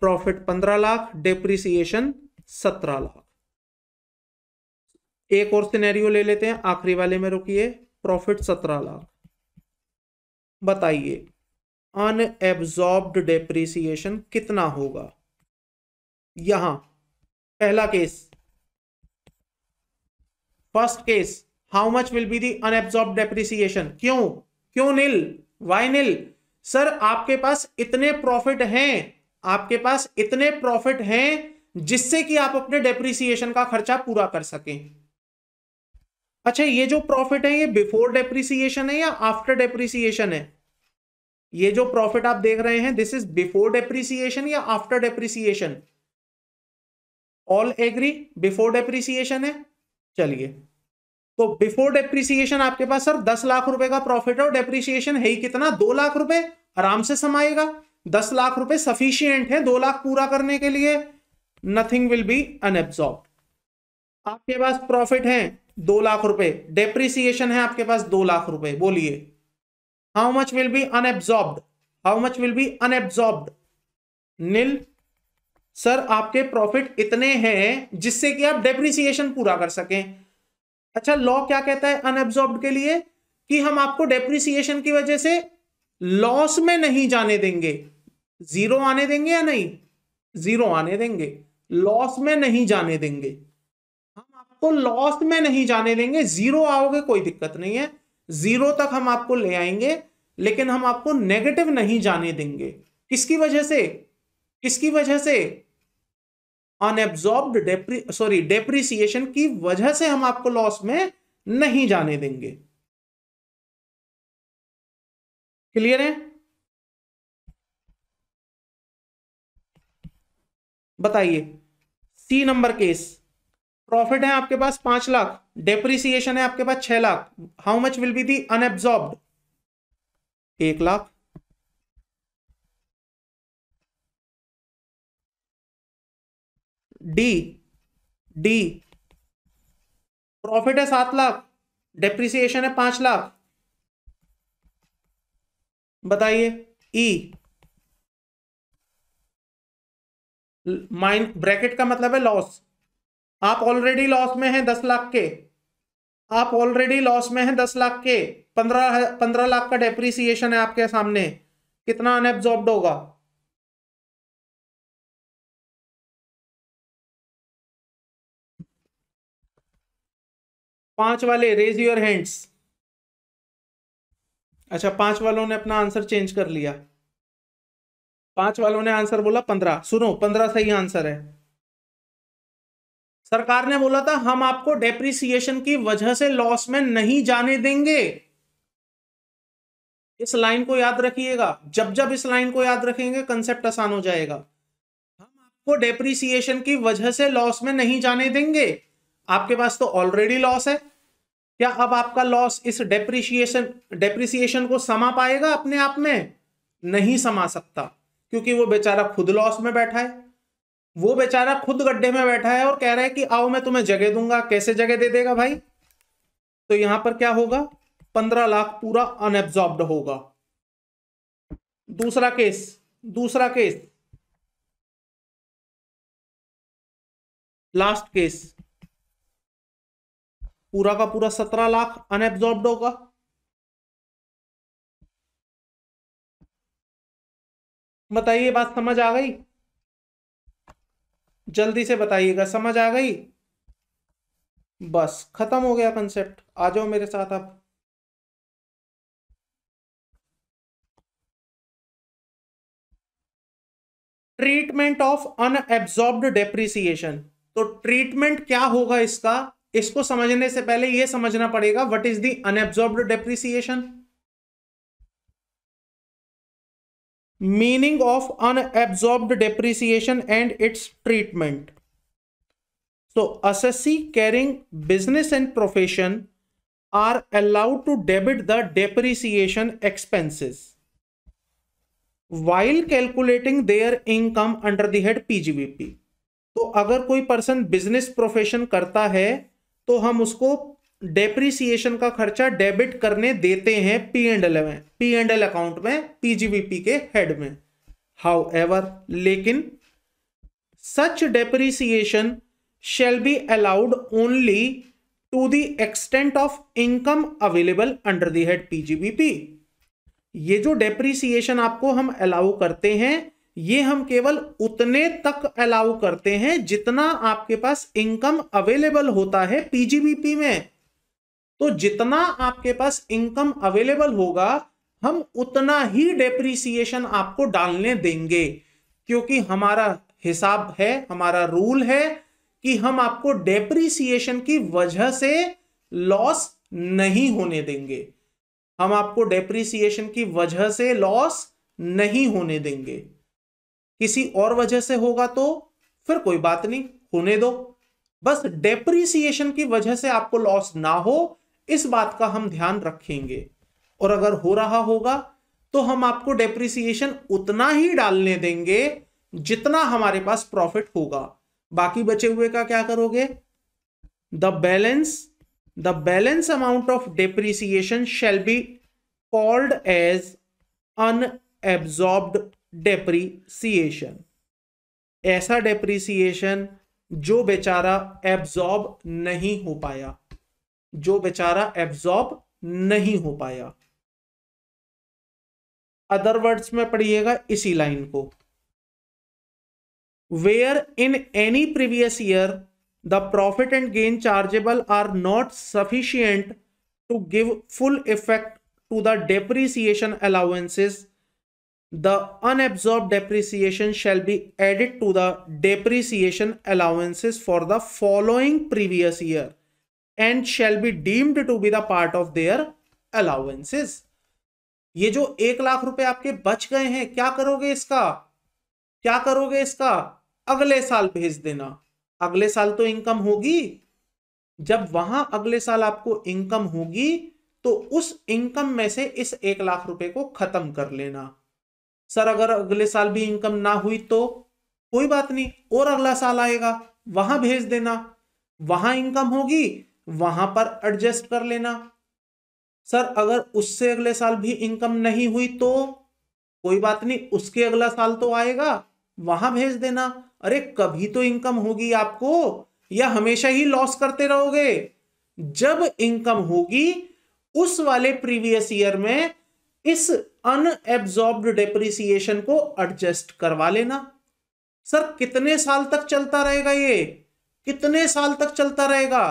प्रॉफिट पंद्रह लाख डेप्रिसिएशन सत्रह लाख एक और सिनेरियो ले लेते हैं आखिरी वाले में रुकिए प्रॉफिट सत्रह लाख बताइए अनएब्जॉर्ब्ड डेप्रिसिएशन कितना होगा यहां पहला case first case how much will be the unabsorb depreciation क्यों क्यों नील वाई नील सर आपके पास इतने प्रॉफिट हैं आपके पास इतने प्रॉफिट हैं जिससे कि आप अपने डेप्रिसिएशन का खर्चा पूरा कर सकें अच्छा ये जो प्रॉफिट है ये बिफोर डेप्रिसिएशन है या आफ्टर डेप्रिसिएशन है ये जो प्रॉफिट आप देख रहे हैं दिस इज बिफोर डेप्रिसिएशन या after depreciation all agree before depreciation है चलिए तो बिफोर डेप्रिसिएशन आपके पास सर दस लाख रुपए का प्रॉफिट है और डेप्रिसिएशन है ही कितना दो लाख रुपए आराम से समाएगा दस लाख रुपए सफिशियंट है दो लाख पूरा करने के लिए नथिंग विल बी अनएब्सॉर्ब आपके पास प्रॉफिट है दो लाख रुपए डेप्रिसिएशन है आपके पास दो लाख रुपए बोलिए how much will be unabsorb how much will be unabsorb nil sir आपके प्रॉफिट इतने हैं जिससे कि आप डेप्रिसिएशन पूरा कर सकें अच्छा लॉ क्या कहता है अनएब्जॉर्ब के लिए कि हम आपको डेप्रिसिएशन की वजह से लॉस में नहीं जाने देंगे जीरो आने देंगे या नहीं जीरो आने देंगे लॉस में नहीं जाने देंगे हम आपको लॉस में नहीं जाने देंगे जीरो आओगे कोई दिक्कत नहीं है जीरो तक हम आपको ले आएंगे लेकिन हम आपको नेगेटिव नहीं जाने देंगे किसकी वजह से किसकी वजह से अनएब्जॉर्ब सॉरी डेप्रिसिएशन की वजह से हम आपको लॉस में नहीं जाने देंगे क्लियर है बताइए सी नंबर केस प्रॉफिट है आपके पास पांच लाख डेप्रिसिएशन है आपके पास छह lakh how much will be the unabsorb एक लाख डी डी प्रॉफिट है सात लाख डेप्रिसिएशन है पांच लाख बताइए ई माइन ब्रैकेट का मतलब है लॉस आप ऑलरेडी लॉस में हैं दस लाख के आप ऑलरेडी लॉस में हैं दस लाख के पंद्रह पंद्रह लाख का डेप्रिसिएशन है आपके सामने कितना अनएब्जॉर्ब्ड होगा पांच वाले रेज योर हैंड्स अच्छा पांच वालों ने अपना आंसर चेंज कर लिया पांच वालों ने आंसर बोला पंद्रह सुनो पंद्रह सही आंसर है सरकार ने बोला था हम आपको डेप्रिसिएशन की वजह से लॉस में नहीं जाने देंगे इस लाइन को याद रखिएगा जब जब इस लाइन को याद रखेंगे कंसेप्ट आसान हो जाएगा हम आपको डेप्रिसिएशन की वजह से लॉस में नहीं जाने देंगे आपके पास तो ऑलरेडी लॉस है क्या अब आपका लॉस इस डेप्रिशिएशन डेप्रिसिएशन को समा पाएगा अपने आप में नहीं समा सकता क्योंकि वो बेचारा खुद लॉस में बैठा है वो बेचारा खुद गड्ढे में बैठा है और कह रहा है कि आओ मैं तुम्हें जगह दूंगा कैसे जगह दे देगा भाई तो यहां पर क्या होगा पंद्रह लाख पूरा अनएब्जॉर्ब होगा दूसरा केस दूसरा केस लास्ट केस पूरा का पूरा सत्रह लाख अनएब्जॉर्ब होगा बताइए बात समझ आ गई जल्दी से बताइएगा समझ आ गई बस खत्म हो गया कंसेप्ट आ जाओ मेरे साथ आप ट्रीटमेंट ऑफ अनएब्जॉर्ब डेप्रिसिएशन तो ट्रीटमेंट क्या होगा इसका इसको समझने से पहले यह समझना पड़ेगा what is the unabsorb depreciation meaning of unabsorb depreciation and its treatment so assessee carrying business and profession are allowed to debit the depreciation expenses while calculating their income under the head PGBP तो अगर कोई person business profession करता है तो हम उसको depreciation का खर्चा डेबिट करने देते हैं पी एंड एल में पी एंड एल अकाउंट में पीजीबीपी के हेड में हाउ एवर लेकिन such depreciation shall be allowed only to the extent of income available under the head PGBP ये जो डेप्रिसिएशन आपको हम अलाउ करते हैं ये हम केवल उतने तक अलाउ करते हैं जितना आपके पास इनकम अवेलेबल होता है पीजीबीपी में तो जितना आपके पास इनकम अवेलेबल होगा हम उतना ही डेप्रिसिएशन आपको डालने देंगे क्योंकि हमारा हिसाब है हमारा रूल है कि हम आपको डेप्रिसिएशन की वजह से लॉस नहीं होने देंगे हम आपको डेप्रिसिएशन की वजह से लॉस नहीं होने देंगे किसी और वजह से होगा तो फिर कोई बात नहीं होने दो बस डेप्रिसिएशन की वजह से आपको लॉस ना हो इस बात का हम ध्यान रखेंगे और अगर हो रहा होगा तो हम आपको डेप्रिसिएशन उतना ही डालने देंगे जितना हमारे पास प्रॉफिट होगा बाकी बचे हुए का क्या करोगे the balance the balance amount of depreciation shall be called as unabsorbed depreciation ऐसा डेप्रीसिएशन जो बेचारा एब्जॉर्ब नहीं हो पाया जो बेचारा एब्जॉर्ब नहीं हो पाया अदर वर्ड्स में पढ़िएगा इसी लाइन को where in any previous year the profit and gain chargeable are not sufficient to give full effect to the depreciation allowances the unabsorbed depreciation shall be added to the depreciation allowances for the following previous year and shall be deemed to be the part of their allowances ये जो एक लाख रुपए आपके बच गए हैं क्या करोगे इसका क्या करोगे इसका अगले साल भेज देना अगले साल तो इनकम होगी जब वहां अगले साल आपको इनकम होगी तो उस इनकम में से इस एक लाख रुपए को खत्म कर लेना सर अगर अगले साल भी इनकम ना हुई तो कोई बात नहीं और अगला साल आएगा वहां भेज देना वहां इनकम होगी वहां पर एडजस्ट कर लेना सर अगर उससे अगले साल भी इनकम नहीं हुई तो कोई बात नहीं उसके अगला साल तो आएगा वहां भेज देना अरे कभी तो इनकम होगी आपको या हमेशा ही लॉस करते रहोगे जब इनकम होगी उस वाले प्रीवियस ईयर में इस अनएब्जॉर्ब्ड डेप्रिसिएशन को एडजस्ट करवा लेना सर कितने साल तक चलता रहेगा ये कितने साल तक चलता रहेगा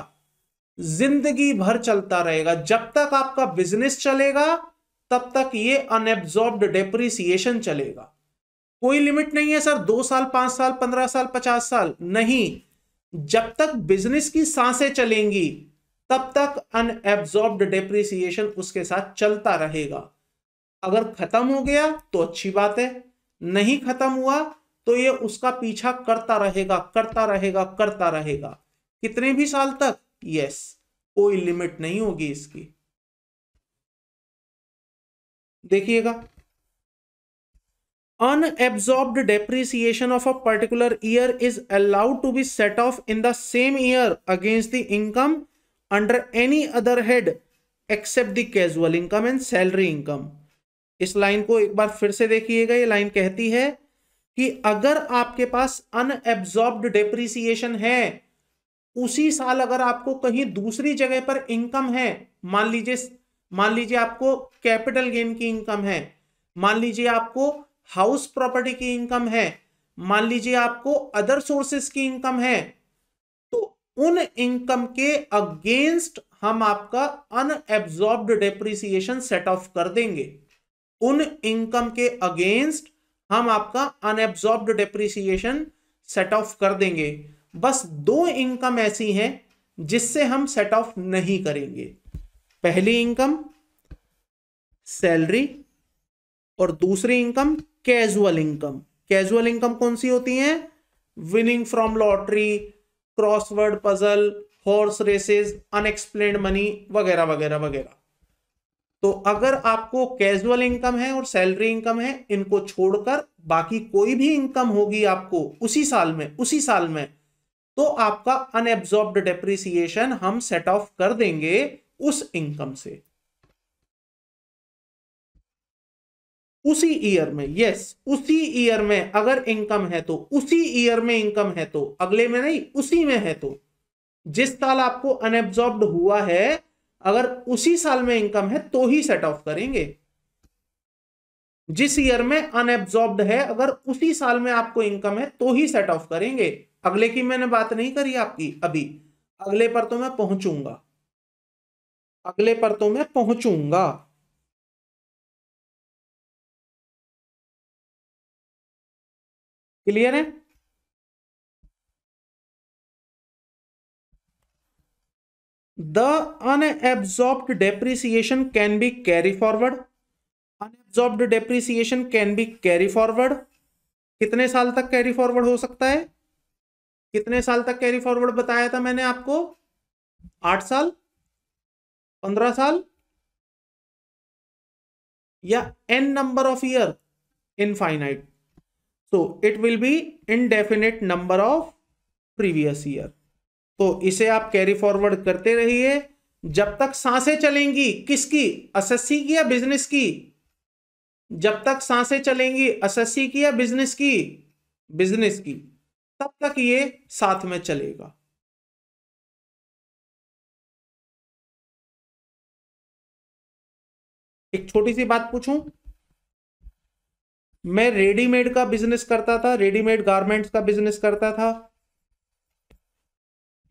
जिंदगी भर चलता रहेगा जब तक आपका बिजनेस चलेगा तब तक ये अनएब्जॉर्ब्ड डेप्रिसिएशन चलेगा कोई लिमिट नहीं है सर दो साल पांच साल पंद्रह साल पचास साल नहीं जब तक बिजनेस की सांसें चलेंगी तब तक अनएब्जॉर्ब्ड डेप्रिसिएशन उसके साथ चलता रहेगा अगर खत्म हो गया तो अच्छी बात है नहीं खत्म हुआ तो ये उसका पीछा करता रहेगा करता रहेगा करता रहेगा कितने भी साल तक यस कोई लिमिट नहीं होगी इसकी देखिएगा unabsorbed depreciation of a particular year is allowed to be set off in the same year against the income under any other head except the casual income and salary income इस line को एक बार फिर से देखिएगा ये line कहती है कि अगर आपके पास अनएब्जॉर्ब्ड डेप्रिसिएशन है उसी साल अगर आपको कहीं दूसरी जगह पर इनकम है मान लीजिए मान लीजिए आपको कैपिटल गेन की इनकम है मान लीजिए आपको हाउस प्रॉपर्टी की इनकम है मान लीजिए आपको अदर सोर्सेस की इनकम है तो उन इनकम के अगेंस्ट हम आपका अनएब्जॉर्ब्ड डेप्रिसिएशन सेट ऑफ कर देंगे उन इनकम के अगेंस्ट हम आपका अनएब्जॉर्ब डेप्रिसिएशन सेट ऑफ कर देंगे बस दो इनकम ऐसी हैं जिससे हम सेट ऑफ नहीं करेंगे पहली इनकम सैलरी और दूसरी income casual income casual income कौन सी होती है winning from lottery crossword puzzle horse races unexplained money वगैरह वगैरह वगैरह तो अगर आपको कैजुअल इनकम है और सैलरी इनकम है इनको छोड़कर बाकी कोई भी इनकम होगी आपको उसी साल में उसी साल में तो आपका अनएब्जॉर्ब डेप्रिसिएशन हम सेट ऑफ कर देंगे उस इनकम से उसी ईयर में यस उसी ईयर में अगर इनकम है तो उसी ईयर में इनकम है तो अगले में नहीं उसी में है तो जिस साल आपको अनएब्जॉर्ब हुआ है अगर उसी साल में इनकम है तो ही सेट ऑफ करेंगे जिस ईयर में अनएब्जॉर्ब है अगर उसी साल में आपको इनकम है तो ही सेट ऑफ करेंगे अगले की मैंने बात नहीं करी आपकी अभी अगले पर तो मैं पहुंचूंगा अगले पर तो मैं पहुंचूंगा क्लियर है the unabsorbed depreciation can be carry forward unabsorbed depreciation can be carry forward कितने साल तक कैरी फॉरवर्ड हो सकता है कितने साल तक कैरी फॉरवर्ड बताया था मैंने आपको आठ साल पंद्रह साल या n number of year infinite so it will be indefinite number of previous year तो इसे आप कैरी फॉरवर्ड करते रहिए जब तक सांसें चलेंगी किसकी असस्सी की या बिजनेस की जब तक सांसें चलेंगी असस्सी की या बिजनेस की बिजनेस की तब तक ये साथ में चलेगा एक छोटी सी बात पूछूं मैं रेडीमेड का बिजनेस करता था रेडीमेड गारमेंट्स का बिजनेस करता था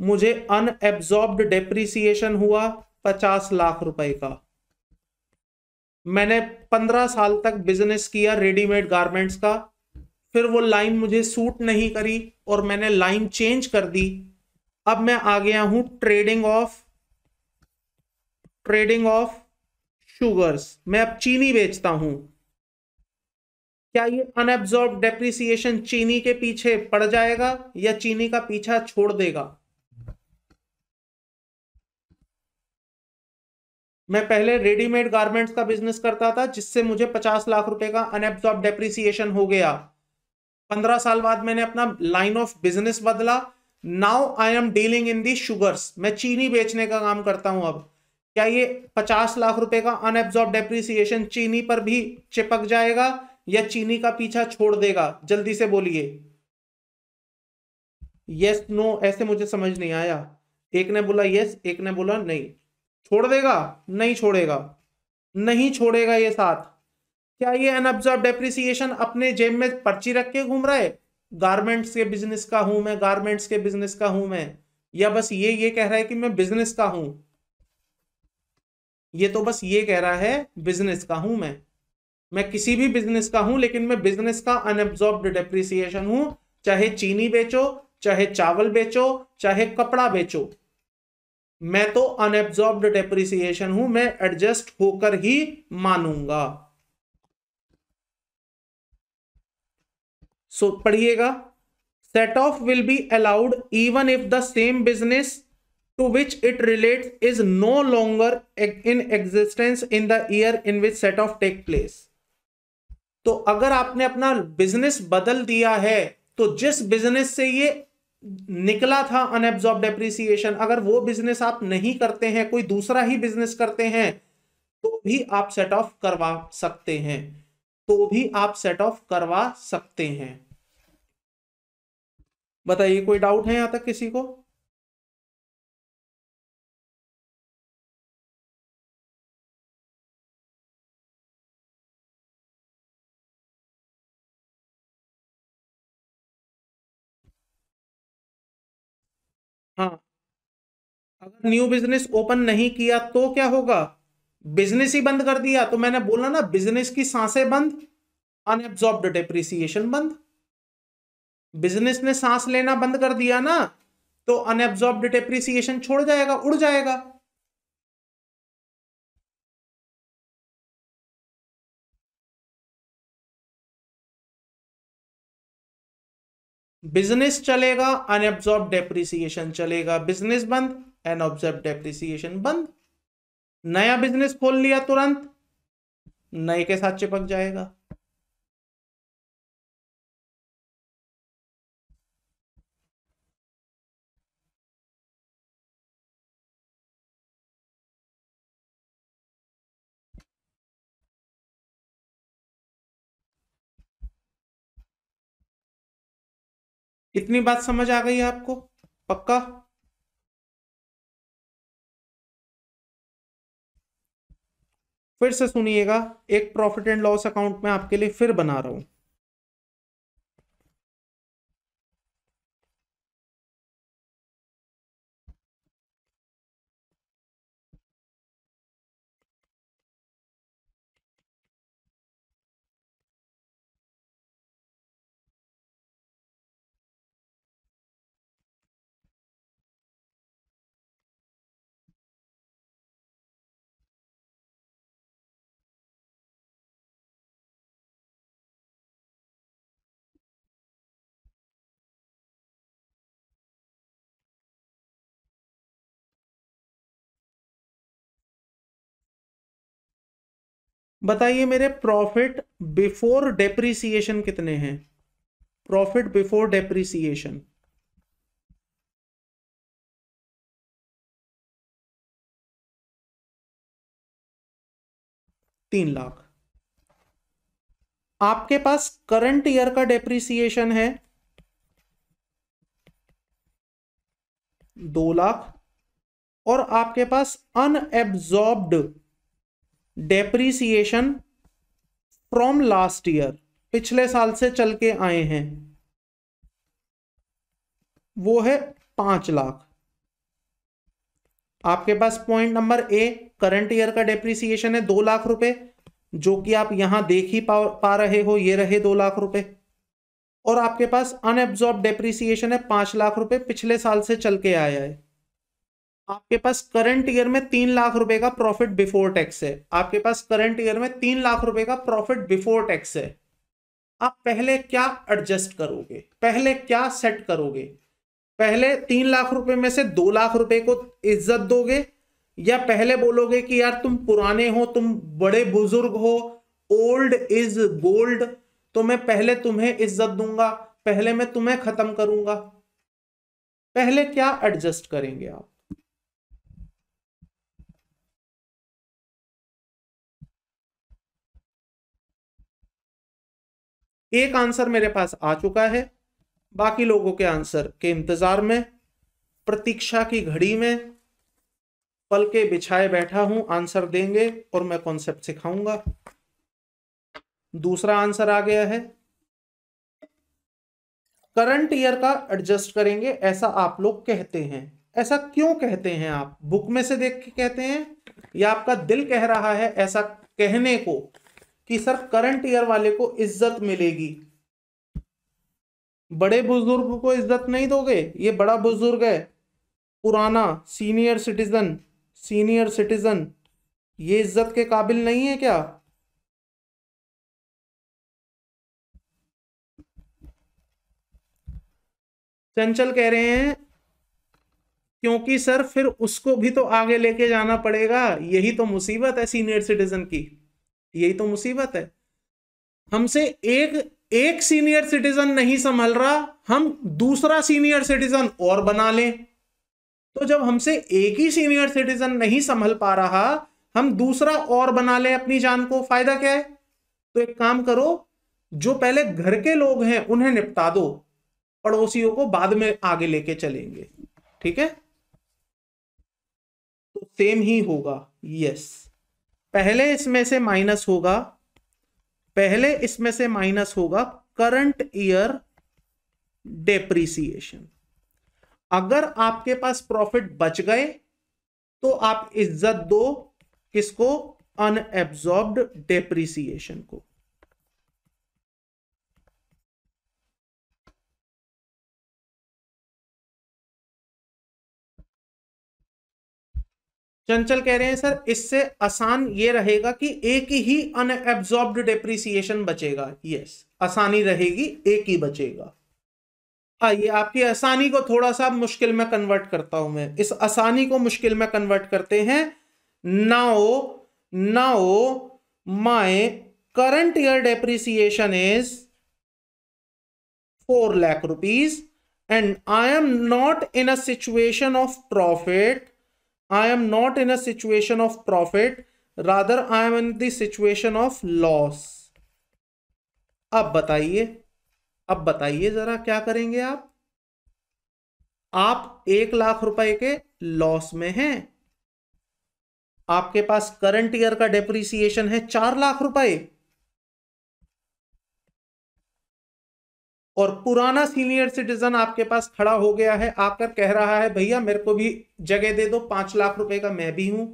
मुझे अनएब्जॉर्ब डेप्रिसिएशन हुआ पचास लाख रुपए का मैंने पंद्रह साल तक बिजनेस किया रेडीमेड गारमेंट्स का फिर वो लाइन मुझे सूट नहीं करी और मैंने लाइन चेंज कर दी अब मैं आ गया हूं trading of trading of sugars मैं अब चीनी बेचता हूं क्या ये अनएब्जॉर्ब डेप्रिसिएशन चीनी के पीछे पड़ जाएगा या चीनी का पीछा छोड़ देगा मैं पहले रेडीमेड गारमेंट्स का बिजनेस करता था जिससे मुझे पचास लाख रुपए का अनएब्सॉर्ब डेप्रिसिएशन हो गया पंद्रह साल बाद मैंने अपना लाइन ऑफ बिजनेस बदला now I am dealing in the sugars मैं चीनी बेचने का काम करता हूं अब क्या ये पचास लाख रुपए का अनएब्सॉर्ब डेप्रिसिएशन चीनी पर भी चिपक जाएगा या चीनी का पीछा छोड़ देगा जल्दी से बोलिए यस नो ऐसे मुझे समझ नहीं आया एक ने बोला यस एक ने बोला नहीं छोड़ देगा नहीं छोड़ेगा नहीं छोड़ेगा ये साथ क्या ये अनऑब्जर्व डेप्रिसिएशन अपने जेब में पर्ची रख के घूम रहा है गारमेंट्स के बिजनेस का हूं मैं गारमेंट्स के बिजनेस का हूं मैं या बस ये ये कह रहा है कि मैं बिजनेस का हूं ये तो बस ये कह रहा है बिजनेस का हूं मैं मैं किसी भी बिजनेस का हूं लेकिन मैं बिजनेस का अनऑब्जॉर्ब डेप्रिसिएशन हूं चाहे चीनी बेचो चाहे चावल बेचो चाहे कपड़ा बेचो मैं तो अनएब्जॉर्ब डेप्रिसिएशन हूं मैं एडजस्ट होकर ही मानूंगा सो so, पढ़िएगा set off will be allowed even if the same business to which it relate is no longer in existence in the year in which set off take place तो अगर आपने अपना business बदल दिया है तो जिस बिजनेस से ये निकला था अनएब्जॉर्ब डेप्रिसिएशन अगर वो बिजनेस आप नहीं करते हैं कोई दूसरा ही बिजनेस करते हैं तो भी आप सेट ऑफ करवा सकते हैं तो भी आप सेट ऑफ करवा सकते हैं बताइए कोई डाउट है यहां तक किसी को हाँ अगर न्यू बिजनेस ओपन नहीं किया तो क्या होगा बिजनेस ही बंद कर दिया तो मैंने बोला ना बिजनेस की सांसें बंद अनएब्जॉर्ब डिप्रिसिएशन बंद बिजनेस ने सांस लेना बंद कर दिया ना तो अनएब्जॉर्ब डिप्रिसिएशन छोड़ जाएगा उड़ जाएगा बिजनेस चलेगा अनऑब्जॉर्ब डेप्रिसिएशन चलेगा बिजनेस बंद अनऑब्जॉर्ब डेप्रिसिएशन बंद नया बिजनेस खोल लिया तुरंत नए के साथ चिपक जाएगा इतनी बात समझ आ गई आपको पक्का फिर से सुनिएगा एक प्रॉफिट एंड लॉस अकाउंट में आपके लिए फिर बना रहा हूं बताइए मेरे प्रॉफिट बिफोर डेप्रिसिएशन कितने हैं प्रॉफिट बिफोर डेप्रिसिएशन तीन लाख आपके पास करंट ईयर का डेप्रिसिएशन है दो लाख और आपके पास unabsorbed depreciation from last year पिछले साल से चल के आए हैं वो है पांच लाख आपके पास point number A current year का डेप्रिसिएशन है दो लाख रुपए जो कि आप यहां देख ही पा, पा रहे हो ये रहे दो लाख रुपए और आपके पास अनएब्जॉर्ब डेप्रिसिएशन है पांच लाख रुपए पिछले साल से चल के आया है आपके पास करंट ईयर में तीन लाख रुपए का प्रॉफिट बिफोर टैक्स है आपके पास करंट ईयर में तीन लाख रुपए का प्रॉफिट बिफोर टैक्स है आप पहले क्या एडजस्ट करोगे पहले क्या सेट करोगे पहले तीन लाख रुपए में से दो लाख रुपए को इज्जत दोगे या पहले बोलोगे कि यार तुम पुराने हो तुम बड़े बुजुर्ग हो ओल्ड इज गोल्ड तो मैं पहले तुम्हें इज्जत दूंगा पहले मैं तुम्हें खत्म करूंगा पहले क्या एडजस्ट करेंगे आप एक आंसर मेरे पास आ चुका है बाकी लोगों के आंसर के इंतजार में प्रतीक्षा की घड़ी में पल के बिछाए बैठा हूं आंसर देंगे और मैं कॉन्सेप्ट सिखाऊंगा दूसरा आंसर आ गया है करंट ईयर का एडजस्ट करेंगे ऐसा आप लोग कहते हैं ऐसा क्यों कहते हैं आप बुक में से देख के कहते हैं या आपका दिल कह रहा है ऐसा कहने को कि सर करंट ईयर वाले को इज्जत मिलेगी बड़े बुजुर्ग को इज्जत नहीं दोगे ये बड़ा बुजुर्ग है पुराना सीनियर सिटीजन सीनियर सिटीजन ये इज्जत के काबिल नहीं है क्या चंचल कह रहे हैं क्योंकि सर फिर उसको भी तो आगे लेके जाना पड़ेगा यही तो मुसीबत है सीनियर सिटीजन की यही तो मुसीबत है हमसे एक एक सीनियर सिटीजन नहीं संभल रहा हम दूसरा सीनियर सिटीजन और बना लें तो जब हमसे एक ही सीनियर सिटीजन नहीं संभल पा रहा हम दूसरा और बना लें अपनी जान को फायदा क्या है तो एक काम करो जो पहले घर के लोग हैं उन्हें निपटा दो पड़ोसियों को बाद में आगे लेके चलेंगे ठीक है तो सेम ही होगा यस पहले इसमें से माइनस होगा पहले इसमें से माइनस होगा करंट ईयर डेप्रिसिएशन अगर आपके पास प्रॉफिट बच गए तो आप इज्जत दो किसको अनएब्जॉर्ब्ड डेप्रिसिएशन को चंचल कह रहे हैं सर इससे आसान ये रहेगा कि एक ही अनएब्जॉर्ब डेप्रिसिएशन बचेगा यस आसानी रहेगी एक ही बचेगा आइए हाँ, आपकी आसानी को थोड़ा सा मुश्किल में कन्वर्ट करता हूं मैं इस आसानी को मुश्किल में कन्वर्ट करते हैं now now my current year depreciation is four lakh rupees and I am not in a situation of profit I am not in a situation of profit rather I am in situation of loss अब बताइए अब बताइए जरा क्या करेंगे आप आप एक लाख रुपए के लॉस में हैं आपके पास करंट ईयर का डेप्रिसिएशन है चार लाख रुपए और पुराना सीनियर सिटीजन आपके पास खड़ा हो गया है आकर कह रहा है भैया मेरे को भी जगह दे दो पांच लाख रुपए का मैं भी हूं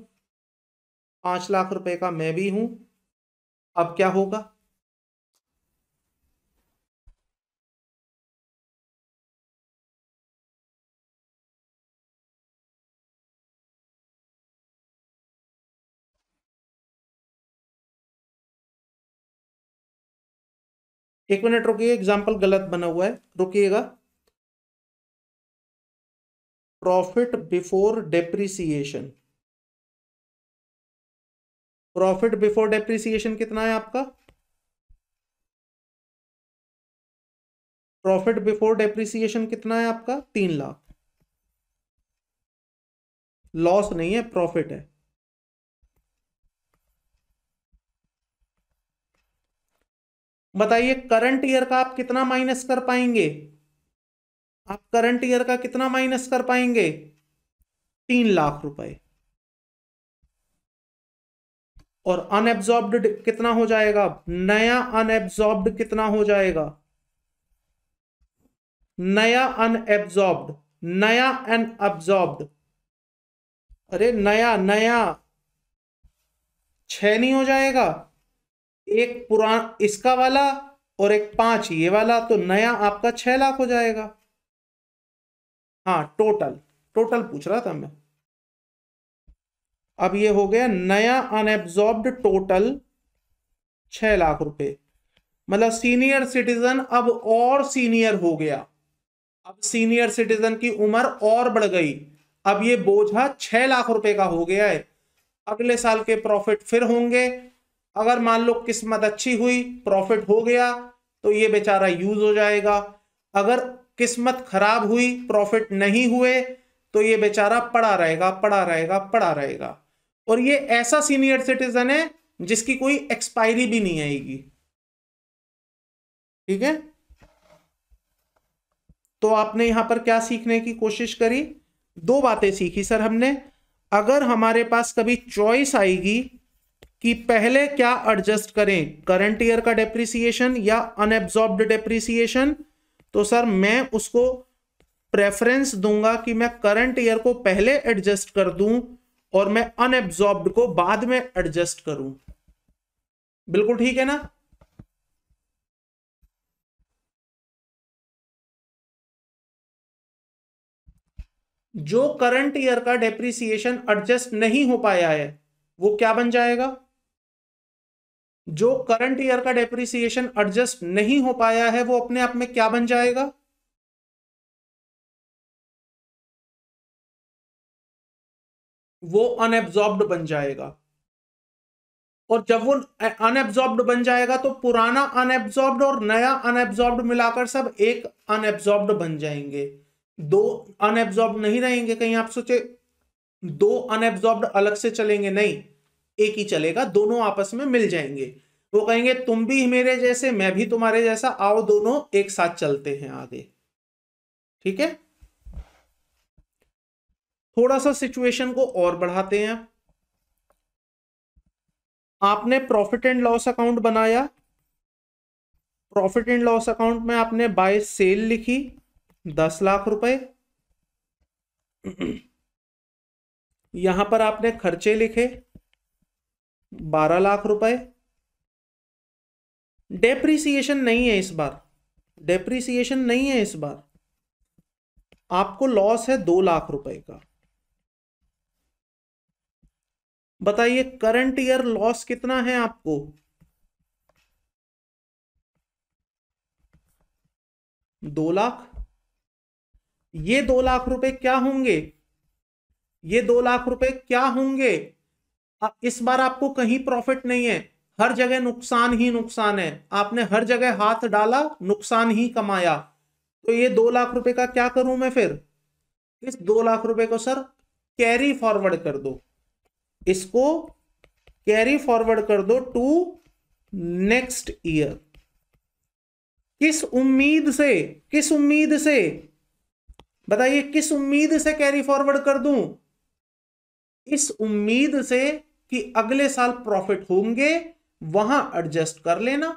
पांच लाख रुपए का मैं भी हूं अब क्या होगा एक मिनट रुकिए एग्जाम्पल गलत बना हुआ है रुकिएगा profit before depreciation profit before depreciation कितना है आपका प्रॉफिट बिफोर डेप्रिसिएशन कितना है आपका तीन लाख लॉस नहीं है प्रॉफिट है बताइए करंट ईयर का आप कितना माइनस कर पाएंगे आप करंट ईयर का कितना माइनस कर पाएंगे तीन लाख रुपए और अनएब्जॉर्ब्ड कितना हो जाएगा नया अनएब्जॉर्ब्ड कितना हो जाएगा नया अनएब्जॉर्ब्ड नया अनएब्जॉर्ब्ड अरे नया नया छ नहीं हो जाएगा एक पुरान इसका वाला और एक पांच ये वाला तो नया आपका छह लाख हो जाएगा हाँ टोटल टोटल पूछ रहा था मैं अब ये हो गया नया अनएब्जॉर्ब टोटल छह लाख रुपए मतलब सीनियर सिटीजन अब और सीनियर हो गया अब सीनियर सिटीजन की उम्र और बढ़ गई अब ये बोझा छह लाख रुपए का हो गया है अगले साल के प्रॉफिट फिर होंगे अगर मान लो किस्मत अच्छी हुई प्रॉफिट हो गया तो ये बेचारा यूज हो जाएगा अगर किस्मत खराब हुई प्रॉफिट नहीं हुए तो ये बेचारा पड़ा रहेगा पड़ा रहेगा पड़ा रहेगा और ये ऐसा सीनियर सिटीजन है जिसकी कोई एक्सपायरी भी नहीं आएगी ठीक है तो आपने यहां पर क्या सीखने की कोशिश करी दो बातें सीखी सर हमने अगर हमारे पास कभी चॉइस आएगी कि पहले क्या एडजस्ट करें करंट ईयर का डेप्रिसिएशन या अनएब्जॉर्ब डेप्रिसिएशन तो सर मैं उसको प्रेफरेंस दूंगा कि मैं करंट ईयर को पहले एडजस्ट कर दूं और मैं अनएब्जॉर्ब को बाद में एडजस्ट करूं बिल्कुल ठीक है ना जो करंट ईयर का डेप्रिसिएशन एडजस्ट नहीं हो पाया है वो क्या बन जाएगा जो करंट ईयर का डेप्रिसिएशन एडजस्ट नहीं हो पाया है वो अपने आप में क्या बन जाएगा वो अनएब्जॉर्ब्ड बन जाएगा और जब वो अनएब्जॉर्ब्ड बन जाएगा तो पुराना अनएब्जॉर्ब्ड और नया अनएब्जॉर्ब्ड मिलाकर सब एक अनएब्जॉर्ब्ड बन जाएंगे दो अनएब्जॉर्ब नहीं रहेंगे कहीं आप सोचे दो अनएब्जॉर्ब्ड अलग से चलेंगे नहीं एक ही चलेगा दोनों आपस में मिल जाएंगे वो कहेंगे तुम भी मेरे जैसे मैं भी तुम्हारे जैसा आओ दोनों एक साथ चलते हैं आगे ठीक है थोड़ा सा सिचुएशन को और बढ़ाते हैं आपने प्रॉफिट एंड लॉस अकाउंट बनाया प्रॉफिट एंड लॉस अकाउंट में आपने बाय सेल लिखी दस लाख रुपए यहां पर आपने खर्चे लिखे बारह लाख रुपए डेप्रिसिएशन नहीं है इस बार डेप्रिसिएशन नहीं है इस बार आपको लॉस है दो लाख रुपए का बताइए करंट ईयर लॉस कितना है आपको दो लाख ये दो लाख रुपए क्या होंगे ये दो लाख रुपए क्या होंगे हाँ, इस बार आपको कहीं प्रॉफिट नहीं है हर जगह नुकसान ही नुकसान है आपने हर जगह हाथ डाला नुकसान ही कमाया तो ये दो लाख रुपए का क्या करूं मैं फिर इस दो लाख रुपए को सर कैरी फॉरवर्ड कर दो इसको कैरी फॉरवर्ड कर दो टू नेक्स्ट ईयर किस उम्मीद से किस उम्मीद से बताइए किस उम्मीद से कैरी फॉरवर्ड कर दूं इस उम्मीद से कि अगले साल प्रॉफिट होंगे वहां एडजस्ट कर लेना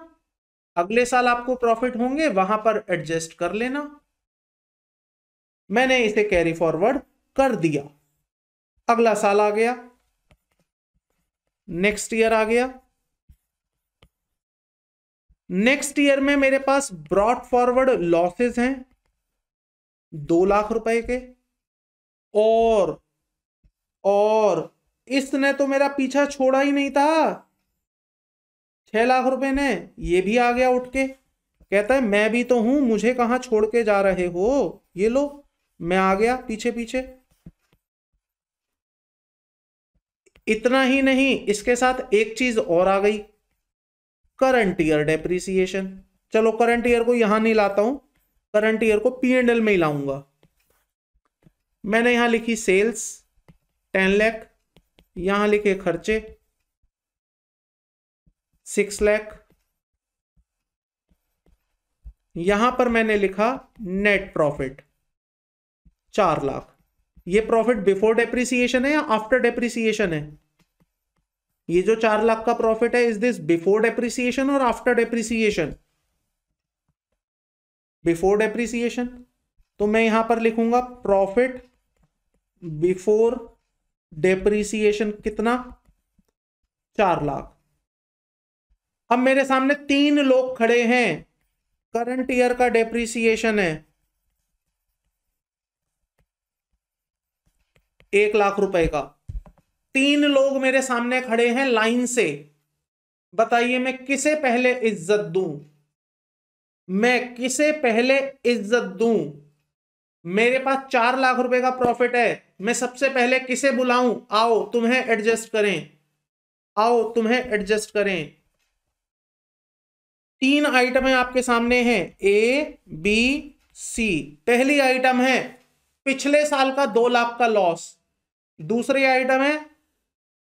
अगले साल आपको प्रॉफिट होंगे वहां पर एडजस्ट कर लेना मैंने इसे कैरी फॉरवर्ड कर दिया अगला साल आ गया नेक्स्ट ईयर आ गया नेक्स्ट ईयर में मेरे पास ब्रॉड फॉरवर्ड लॉसेस हैं दो लाख रुपए के और और इसने तो मेरा पीछा छोड़ा ही नहीं था छह लाख रुपए ने ये भी आ गया उठ के कहता है मैं भी तो हूं मुझे कहां छोड़ के जा रहे हो ये लो मैं आ गया पीछे पीछे इतना ही नहीं इसके साथ एक चीज और आ गई करंट ईयर डेप्रिसिएशन चलो करंट ईयर को यहां नहीं लाता हूं करंट ईयर को पी एंड एल में ही लाऊंगा मैंने यहां लिखी सेल्स टेन लैख यहां लिखे खर्चे सिक्स लैख यहां पर मैंने लिखा नेट प्रॉफिट चार लाख ये प्रॉफिट बिफोर डेप्रिसिएशन है या आफ्टर डेप्रिसिएशन है ये जो चार लाख का प्रॉफिट है इज दिस बिफोर डेप्रिसिएशन और आफ्टर डेप्रिसिएशन बिफोर डेप्रिसिएशन तो मैं यहां पर लिखूंगा प्रॉफिट बिफोर डेप्रीसिएशन कितना चार लाख अब मेरे सामने तीन लोग खड़े हैं करंट ईयर का डेप्रीसिएशन है एक लाख रुपए का तीन लोग मेरे सामने खड़े हैं लाइन से बताइए मैं किसे पहले इज्जत दूं मैं किसे पहले इज्जत दूं मेरे पास चार लाख रुपए का प्रॉफिट है मैं सबसे पहले किसे बुलाऊं आओ तुम्हें एडजस्ट करें आओ तुम्हें एडजस्ट करें तीन आइटमें आपके सामने हैं ए बी सी पहली आइटम है पिछले साल का दो लाख का लॉस दूसरी आइटम है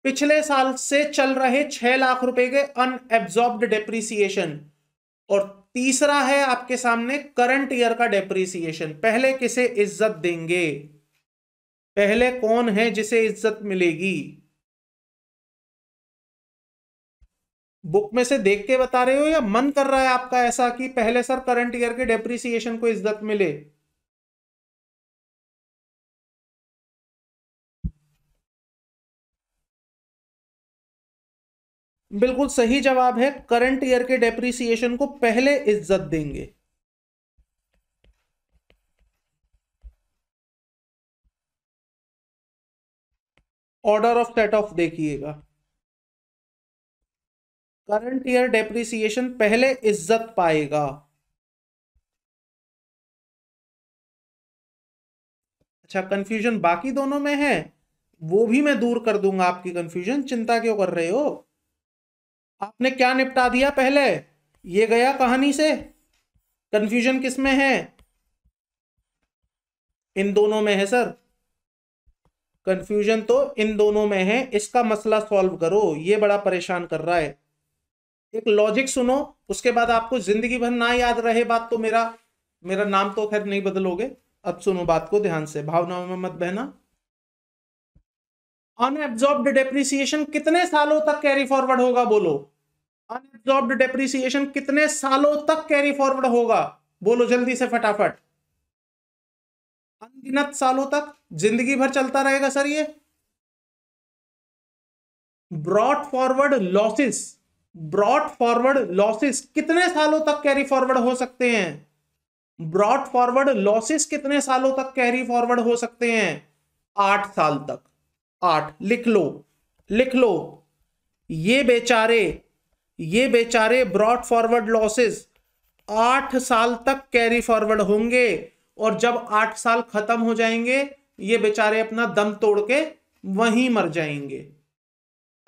पिछले साल से चल रहे छह लाख रुपए के अनएब्जॉर्ब डिप्रिसिएशन और तीसरा है आपके सामने करंट ईयर का डेप्रिसिएशन पहले किसे इज्जत देंगे पहले कौन है जिसे इज्जत मिलेगी बुक में से देख के बता रहे हो या मन कर रहा है आपका ऐसा कि पहले सर करंट ईयर के डेप्रिसिएशन को इज्जत मिले बिल्कुल सही जवाब है करंट ईयर के डेप्रिसिएशन को पहले इज्जत देंगे ऑर्डर ऑफ सेट ऑफ देखिएगा करंट ईयर डेप्रिसिएशन पहले इज्जत पाएगा अच्छा कंफ्यूजन बाकी दोनों में है वो भी मैं दूर कर दूंगा आपकी कंफ्यूजन चिंता क्यों कर रहे हो आपने क्या निपटा दिया पहले ये गया कहानी से कंफ्यूजन किस में है इन दोनों में है सर कंफ्यूजन तो इन दोनों में है इसका मसला सॉल्व करो ये बड़ा परेशान कर रहा है एक लॉजिक सुनो उसके बाद आपको जिंदगी भर ना याद रहे बात तो मेरा मेरा नाम तो खैर नहीं बदलोगे अब सुनो बात को ध्यान से भावनाओं में मत बहना अनएब्जॉर्ब्ड डेप्रिसिएशन कितने सालों तक कैरी फॉरवर्ड होगा बोलो अनएब्जॉर्ब्ड डेप्रिसिएशन कितने सालों तक कैरी फॉरवर्ड होगा बोलो जल्दी से फटाफट अनगिनत सालों तक जिंदगी भर चलता रहेगा सर ये brought forward losses brought forward losses कितने सालों तक कैरी फॉरवर्ड हो सकते हैं ब्रॉड फॉरवर्ड लॉसेस कितने सालों तक कैरी फॉरवर्ड हो सकते हैं आठ साल तक आठ लिख लो लिख लो ये बेचारे ये बेचारे ब्रॉड फॉरवर्ड लॉसेस आठ साल तक कैरी फॉरवर्ड होंगे और जब आठ साल खत्म हो जाएंगे ये बेचारे अपना दम तोड़ के वहीं मर जाएंगे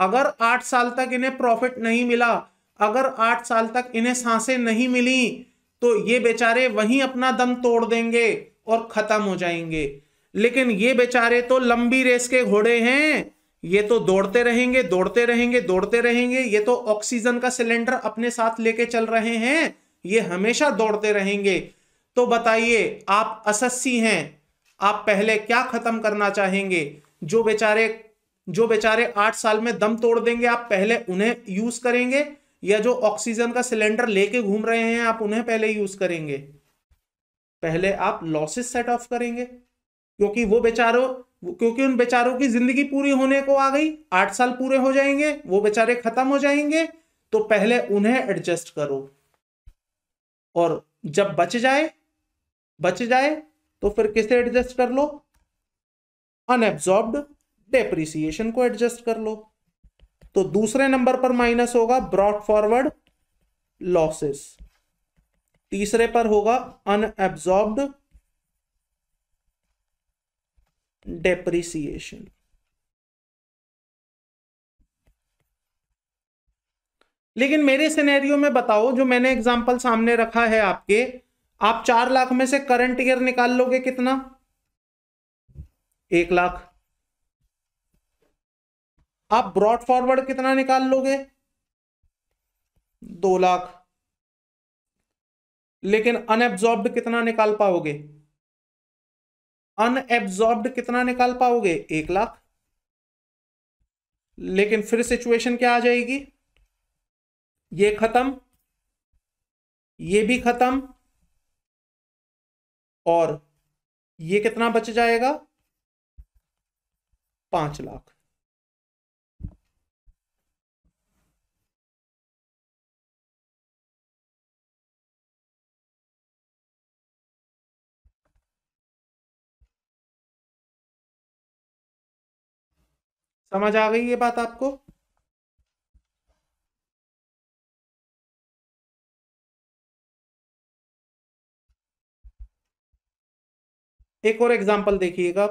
अगर आठ साल तक इन्हें प्रॉफिट नहीं मिला अगर आठ साल तक इन्हें सांसें नहीं मिली तो ये बेचारे वहीं अपना दम तोड़ देंगे और खत्म हो जाएंगे लेकिन ये बेचारे तो लंबी रेस के घोड़े हैं ये तो दौड़ते रहेंगे दौड़ते रहेंगे दौड़ते रहेंगे ये तो ऑक्सीजन का सिलेंडर अपने साथ लेके चल रहे हैं ये हमेशा दौड़ते रहेंगे तो बताइए आप असस्सी हैं आप पहले क्या खत्म करना चाहेंगे जो बेचारे जो बेचारे आठ साल में दम तोड़ देंगे आप पहले उन्हें यूज करेंगे या जो ऑक्सीजन का सिलेंडर लेके घूम रहे हैं आप उन्हें पहले यूज करेंगे पहले आप लॉसेस सेट ऑफ करेंगे क्योंकि वो बेचारों क्योंकि उन बेचारों की जिंदगी पूरी होने को आ गई आठ साल पूरे हो जाएंगे वो बेचारे खत्म हो जाएंगे तो पहले उन्हें एडजस्ट करो और जब बच जाए बच जाए तो फिर किसे एडजस्ट कर लो अनएब्जॉर्ब्ड डेप्रिसिएशन को एडजस्ट कर लो तो दूसरे नंबर पर माइनस होगा ब्रॉड फॉरवर्ड लॉसेस तीसरे पर होगा अनएब्जॉर्ब्ड depreciation. लेकिन मेरे सिनेरियो में बताओ जो मैंने एग्जांपल सामने रखा है आपके आप चार लाख में से करंट ईयर निकाल लोगे कितना एक लाख आप ब्रॉड फॉरवर्ड कितना निकाल लोगे दो लाख लेकिन अनएब्जॉर्ब कितना निकाल पाओगे अनएब्जॉर्ब कितना निकाल पाओगे एक लाख लेकिन फिर सिचुएशन क्या आ जाएगी ये खत्म ये भी खत्म और ये कितना बच जाएगा पांच लाख समझ आ गई ये बात आपको एक और एग्जांपल देखिएगा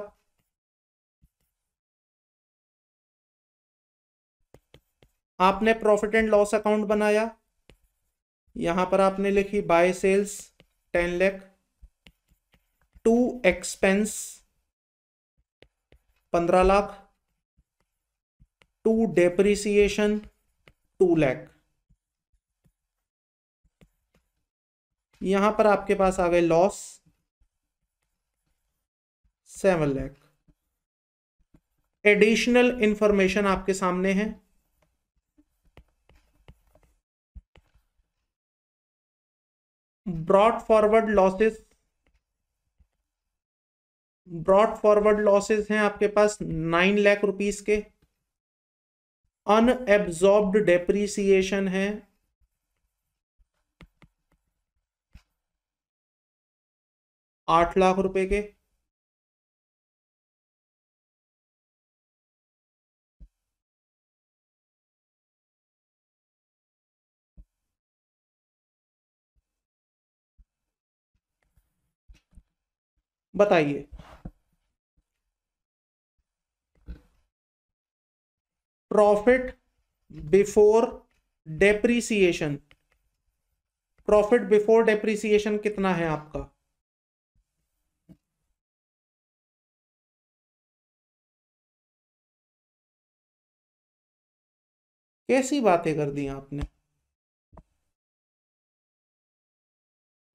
आपने प्रॉफिट एंड लॉस अकाउंट बनाया यहां पर आपने लिखी by sales ten lakh to expense पंद्रह lakh to depreciation two lakh यहां पर आपके पास आ गए loss seven lakh additional information आपके सामने है brought forward losses brought forward losses हैं आपके पास नाइन लाख रुपीस के अनएब्जॉर्ब्ड डेप्रीसिएशन है आठ लाख रुपए के बताइए profit before depreciation profit before depreciation कितना है आपका कैसी बातें कर दी आपने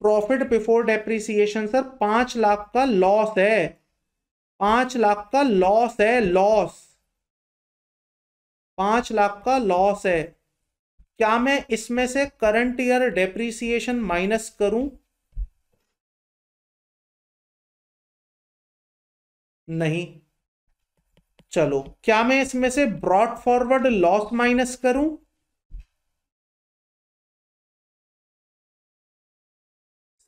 प्रॉफिट बिफोर डेप्रिसिएशन सर पांच लाख का लॉस है पांच लाख का लॉस है लॉस पांच लाख का लॉस है क्या मैं इसमें से करंट ईयर डेप्रीसिएशन माइनस करूं नहीं चलो क्या मैं इसमें से ब्रॉड फॉरवर्ड लॉस माइनस करूं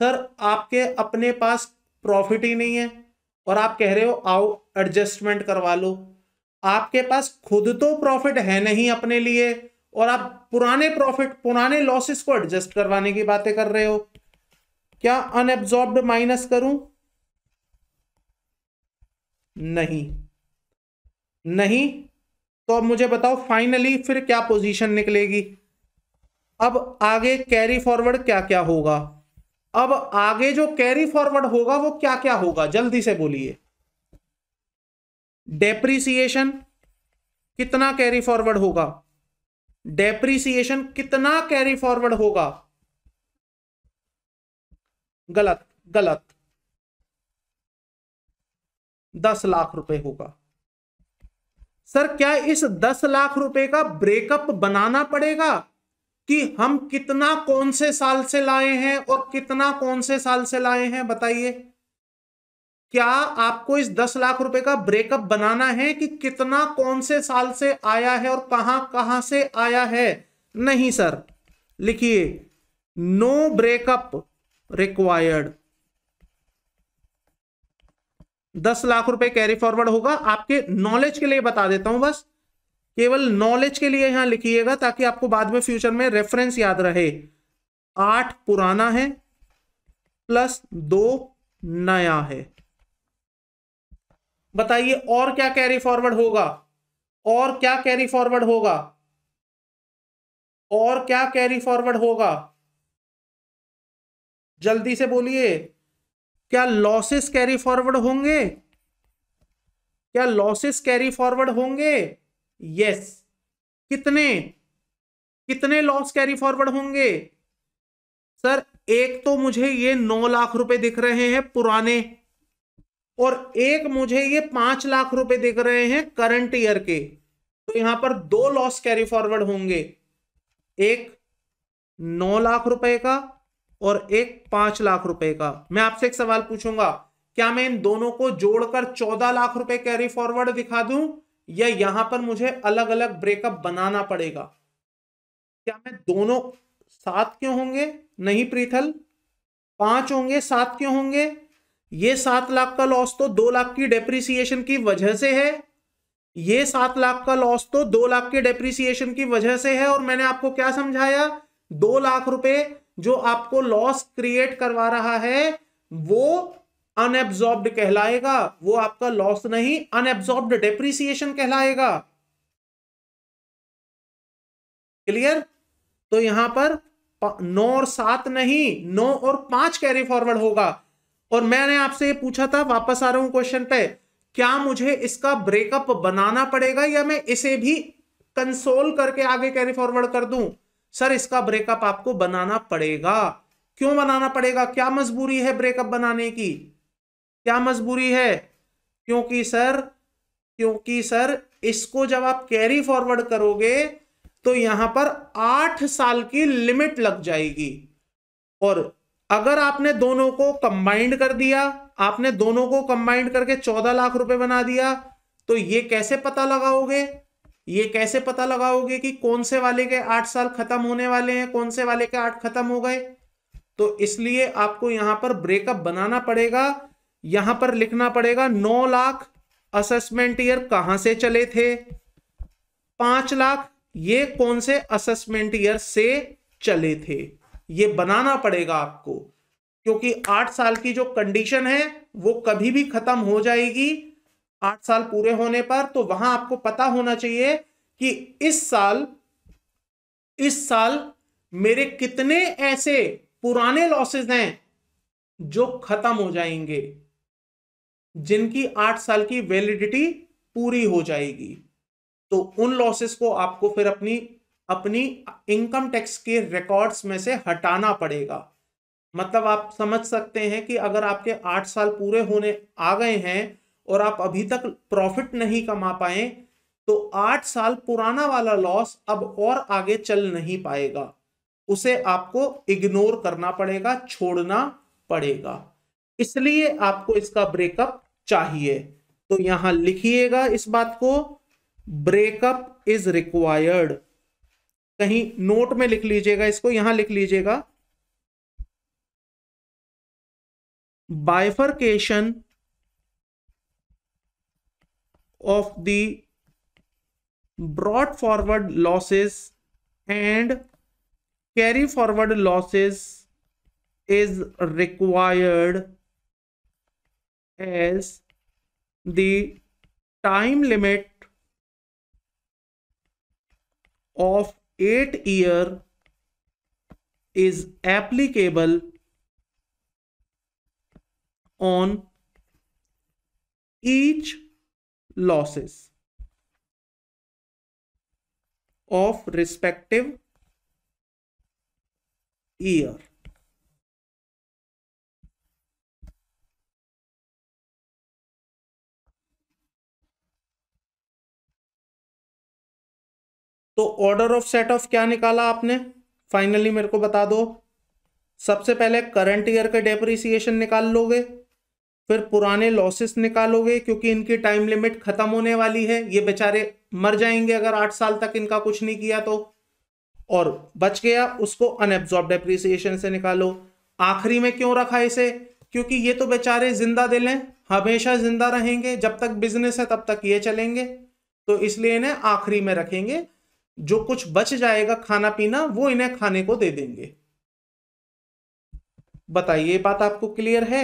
सर आपके अपने पास प्रॉफिट ही नहीं है और आप कह रहे हो आओ एडजस्टमेंट करवा लो आपके पास खुद तो प्रॉफिट है नहीं अपने लिए और आप पुराने प्रॉफिट पुराने लॉसेस को एडजस्ट करवाने की बातें कर रहे हो क्या अनएब्जॉर्ब माइनस करूं नहीं नहीं तो अब मुझे बताओ फाइनली फिर क्या पोजीशन निकलेगी अब आगे कैरी फॉरवर्ड क्या क्या होगा अब आगे जो कैरी फॉरवर्ड होगा वो क्या क्या होगा जल्दी से बोलिए डेप्रीसिएशन कितना कैरी फॉरवर्ड होगा डेप्रीसिएशन कितना कैरी फॉरवर्ड होगा गलत गलत दस लाख रुपए होगा सर क्या इस दस लाख रुपए का ब्रेकअप बनाना पड़ेगा कि हम कितना कौन से साल से लाए हैं और कितना कौन से साल से लाए हैं बताइए क्या आपको इस दस लाख रुपए का ब्रेकअप बनाना है कि कितना कौन से साल से आया है और कहां कहां से आया है नहीं सर लिखिए नो ब्रेकअप रिक्वायर्ड दस लाख रुपए कैरी फॉरवर्ड होगा आपके नॉलेज के लिए बता देता हूं बस केवल नॉलेज के लिए यहां लिखिएगा ताकि आपको बाद में फ्यूचर में रेफरेंस याद रहे आठ पुराना है प्लस दो नया है बताइए और क्या कैरी फॉरवर्ड होगा और क्या कैरी फॉरवर्ड होगा और क्या कैरी फॉरवर्ड होगा जल्दी से बोलिए क्या लॉसेस कैरी फॉरवर्ड होंगे क्या लॉसेस कैरी फॉरवर्ड होंगे यस कितने कितने लॉस कैरी फॉरवर्ड होंगे सर एक तो मुझे ये नौ लाख रुपए दिख रहे हैं पुराने और एक मुझे ये पांच लाख रुपए दिख रहे हैं करंट ईयर के तो यहां पर दो लॉस कैरी फॉरवर्ड होंगे एक नौ लाख रुपए का और एक पांच लाख रुपए का मैं आपसे एक सवाल पूछूंगा क्या मैं इन दोनों को जोड़कर चौदह लाख रुपए कैरी फॉरवर्ड दिखा दूं या यहां पर मुझे अलग अलग ब्रेकअप बनाना पड़ेगा क्या मैं दोनों सात क्यों होंगे नहीं प्रीथल पांच होंगे सात क्यों होंगे ये सात लाख का लॉस तो दो लाख की डेप्रिसिएशन की वजह से है ये सात लाख का लॉस तो दो लाख के डेप्रिसिएशन की वजह से है और मैंने आपको क्या समझाया दो लाख रुपए जो आपको लॉस क्रिएट करवा रहा है वो अनएब्सॉर्ब कहलाएगा वो आपका लॉस नहीं अनएब्सॉर्ब डेप्रिसिएशन कहलाएगा क्लियर तो यहां पर नौ और सात नहीं नौ और पांच कैरी फॉरवर्ड होगा और मैंने आपसे ये पूछा था वापस आ रहा हूं क्वेश्चन पे क्या मुझे इसका ब्रेकअप बनाना पड़ेगा या मैं इसे भी कंसोल करके आगे कैरी फॉरवर्ड कर दूं सर इसका ब्रेकअप आपको बनाना पड़ेगा क्यों बनाना पड़ेगा क्या मजबूरी है ब्रेकअप बनाने की क्या मजबूरी है क्योंकि सर क्योंकि सर इसको जब आप कैरी फॉरवर्ड करोगे तो यहां पर आठ साल की लिमिट लग जाएगी और अगर आपने दोनों को कंबाइंड कर दिया आपने दोनों को कंबाइंड करके चौदह लाख रुपए बना दिया तो ये कैसे पता लगाओगे ये कैसे पता लगाओगे कि कौन से वाले के आठ साल खत्म होने वाले हैं कौन से वाले के आठ खत्म हो गए तो इसलिए आपको यहां पर ब्रेकअप बनाना पड़ेगा यहां पर लिखना पड़ेगा नौ लाख असेसमेंट ईयर कहां से चले थे पांच लाख ये कौन से असेसमेंट ईयर से चले थे ये बनाना पड़ेगा आपको क्योंकि आठ साल की जो कंडीशन है वो कभी भी खत्म हो जाएगी आठ साल पूरे होने पर तो वहां आपको पता होना चाहिए कि इस साल इस साल मेरे कितने ऐसे पुराने लॉसेस हैं जो खत्म हो जाएंगे जिनकी आठ साल की वैलिडिटी पूरी हो जाएगी तो उन लॉसेस को आपको फिर अपनी अपनी इनकम टैक्स के रिकॉर्ड्स में से हटाना पड़ेगा मतलब आप समझ सकते हैं कि अगर आपके आठ साल पूरे होने आ गए हैं और आप अभी तक प्रॉफिट नहीं कमा पाए तो आठ साल पुराना वाला लॉस अब और आगे चल नहीं पाएगा उसे आपको इग्नोर करना पड़ेगा छोड़ना पड़ेगा इसलिए आपको इसका ब्रेकअप चाहिए तो यहां लिखिएगा इस बात को ब्रेकअप इज रिक्वायर्ड कहीं नोट में लिख लीजिएगा इसको यहां लिख लीजिएगा bifurcation of the brought forward losses and carry forward losses is required as the time limit of 8 year is applicable on each losses of respective year तो ऑर्डर ऑफ सेट ऑफ क्या निकाला आपने फाइनली मेरे को बता दो सबसे पहले करंट ईयर का डेप्रिसिएशन निकाल लोगे फिर पुराने लॉसेस निकालोगे क्योंकि इनकी टाइम लिमिट खत्म होने वाली है ये बेचारे मर जाएंगे अगर आठ साल तक इनका कुछ नहीं किया तो और बच गया उसको अनएब्जॉर्ब डेप्रिसिएशन से निकालो आखिरी में क्यों रखा इसे क्योंकि ये तो बेचारे जिंदा दिल हैं हमेशा जिंदा रहेंगे जब तक बिजनेस है तब तक ये चलेंगे तो इसलिए इन्हें आखिरी में रखेंगे जो कुछ बच जाएगा खाना पीना वो इन्हें खाने को दे देंगे बताइए बात आपको क्लियर है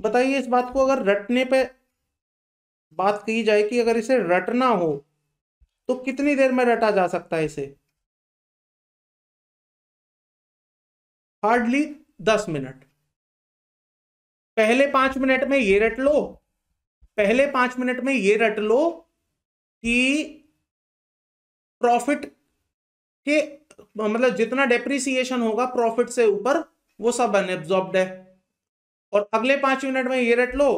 बताइए इस बात को अगर रटने पे बात की जाए कि अगर इसे रटना हो तो कितनी देर में रटा जा सकता है इसे हार्डली दस मिनट पहले पांच मिनट में ये रट लो पहले पांच मिनट में ये रट लो कि प्रॉफिट के मतलब जितना डेप्रिसिएशन होगा प्रॉफिट से ऊपर वो सब अनएब्जॉर्ब्ड है और अगले पांच मिनट में ये रट लो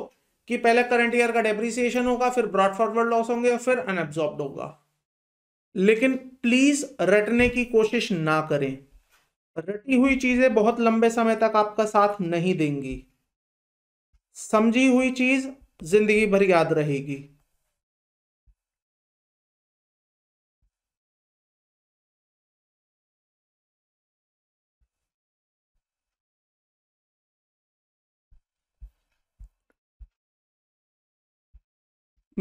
कि पहले करंट ईयर का डेप्रिसिएशन होगा फिर ब्रॉड फॉरवर्ड लॉस होंगे और फिर अनएब्जॉर्ब्ड होगा लेकिन प्लीज रटने की कोशिश ना करें रटी हुई चीजें बहुत लंबे समय तक आपका साथ नहीं देंगी समझी हुई चीज जिंदगी भर याद रहेगी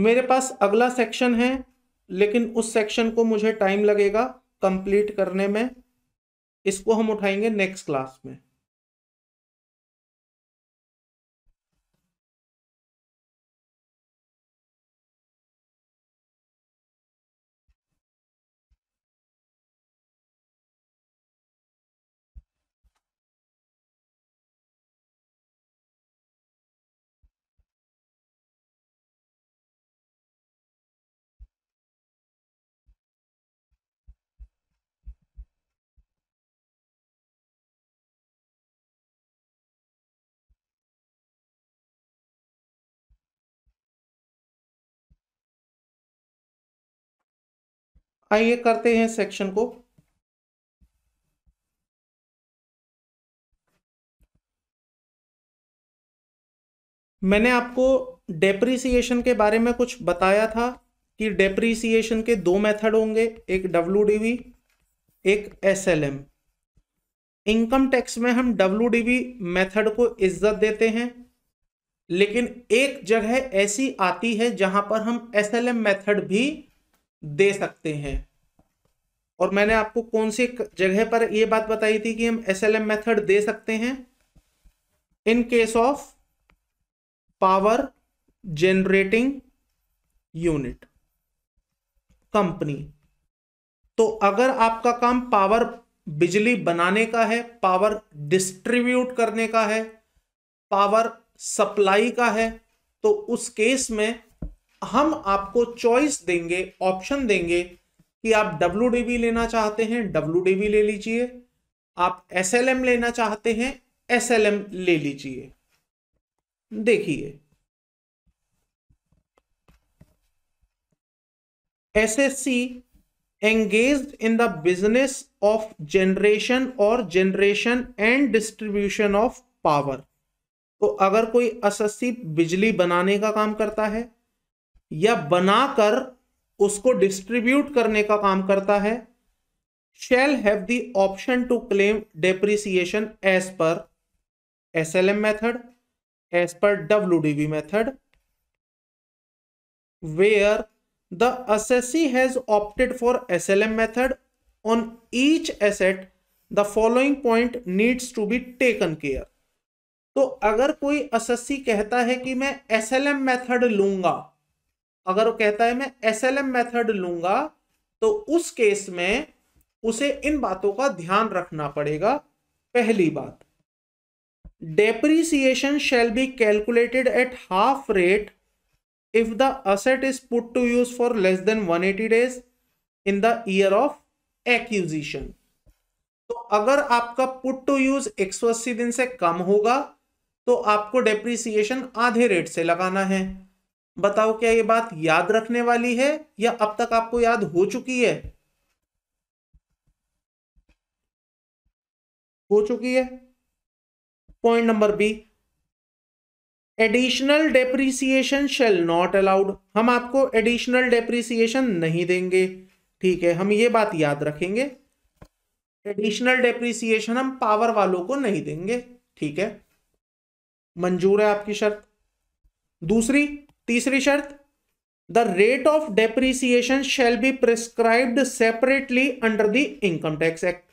मेरे पास अगला सेक्शन है लेकिन उस सेक्शन को मुझे टाइम लगेगा कंप्लीट करने में इसको हम उठाएंगे नेक्स्ट क्लास में आइए करते हैं सेक्शन को मैंने आपको डेप्रीसिएशन के बारे में कुछ बताया था कि डेप्रीसिएशन के दो मेथड होंगे एक डब्ल्यू एक एसएलएम इनकम टैक्स में हम डब्ल्यू मेथड को इज्जत देते हैं लेकिन एक जगह ऐसी आती है जहां पर हम एसएलएम मेथड भी दे सकते हैं और मैंने आपको कौन सी जगह पर यह बात बताई थी कि हम एस एल एम मेथड दे सकते हैं in case of power generating unit company तो अगर आपका काम पावर बिजली बनाने का है पावर डिस्ट्रीब्यूट करने का है पावर सप्लाई का है तो उस केस में हम आपको चॉइस देंगे ऑप्शन देंगे कि आप डब्ल्यू लेना चाहते हैं डब्ल्यू ले लीजिए आप एस लेना चाहते हैं एस ले लीजिए देखिए see engage in the business of generation और generation and distribution of power तो अगर कोई एस बिजली बनाने का काम करता है या बनाकर उसको डिस्ट्रीब्यूट करने का काम करता है shall have the option to claim depreciation as per S L M method as per W D V method where the assessee has opted for S L M method on each asset the following point needs to be taken care तो अगर कोई assessee कहता है कि मैं S L M method लूंगा अगर वो कहता है मैं एस एल एम मेथड लूंगा तो उस केस में उसे इन बातों का ध्यान रखना पड़ेगा पहली बात depreciation shall be calculated at half rate if the asset is put to use for less than 180 days in the year of acquisition तो अगर आपका पुट टू यूज एक दिन से कम होगा तो आपको डेप्रीसिएशन आधे रेट से लगाना है बताओ क्या ये बात याद रखने वाली है या अब तक आपको याद हो चुकी है हो चुकी है point number B additional depreciation shall not allowed हम आपको एडिशनल डेप्रिसिएशन नहीं देंगे ठीक है हम ये बात याद रखेंगे एडिशनल डेप्रिसिएशन हम पावर वालों को नहीं देंगे ठीक है मंजूर है आपकी शर्त दूसरी तीसरी शर्त the rate of depreciation shall be prescribed separately under the income tax act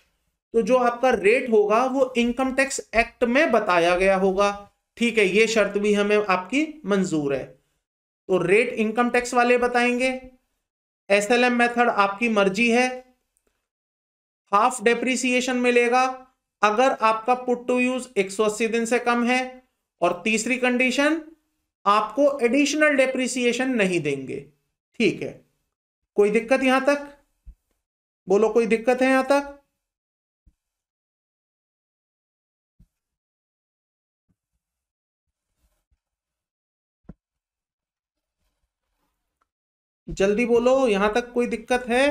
तो जो आपका रेट होगा वो इनकम टैक्स एक्ट में बताया गया होगा ठीक है ये शर्त भी हमें आपकी मंजूर है तो रेट इनकम टैक्स वाले बताएंगे एस एल एम मेथड आपकी मर्जी है हाफ डेप्रिसिएशन मिलेगा अगर आपका पुट टू यूज 180 दिन से कम है और तीसरी कंडीशन आपको एडिशनल डेप्रिसिएशन नहीं देंगे ठीक है कोई दिक्कत यहां तक बोलो कोई दिक्कत है यहां तक जल्दी बोलो यहां तक कोई दिक्कत है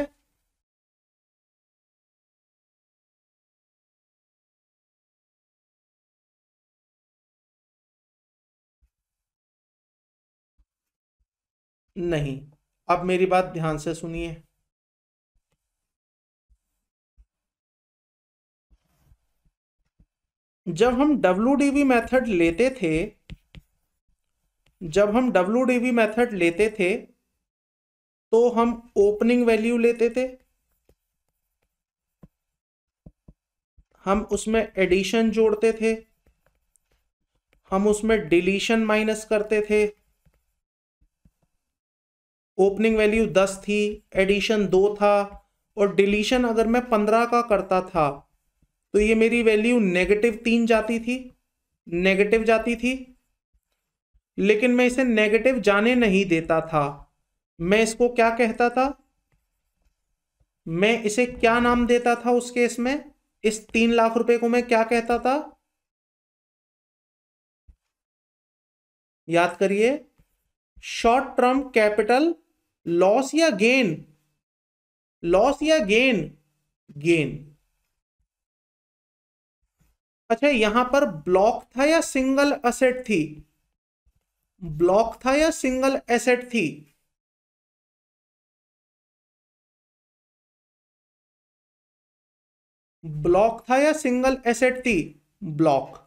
नहीं अब मेरी बात ध्यान से सुनिए जब हम डब्ल्यू मेथड लेते थे जब हम डब्ल्यू मेथड लेते थे तो हम ओपनिंग वैल्यू लेते थे हम उसमें एडिशन जोड़ते थे हम उसमें डिलीशन माइनस करते थे ओपनिंग वैल्यू दस थी एडिशन दो था और डिलीशन अगर मैं पंद्रह का करता था तो ये मेरी वैल्यू नेगेटिव तीन जाती थी नेगेटिव जाती थी लेकिन मैं इसे नेगेटिव जाने नहीं देता था मैं इसको क्या कहता था मैं इसे क्या नाम देता था उस केस में इस तीन लाख रुपए को मैं क्या कहता था याद करिए शॉर्ट टर्म कैपिटल लॉस या गेन लॉस या गेन गेन अच्छा यहां पर ब्लॉक था या सिंगल असेट थी ब्लॉक था या सिंगल एसेट थी ब्लॉक था या सिंगल एसेट थी ब्लॉक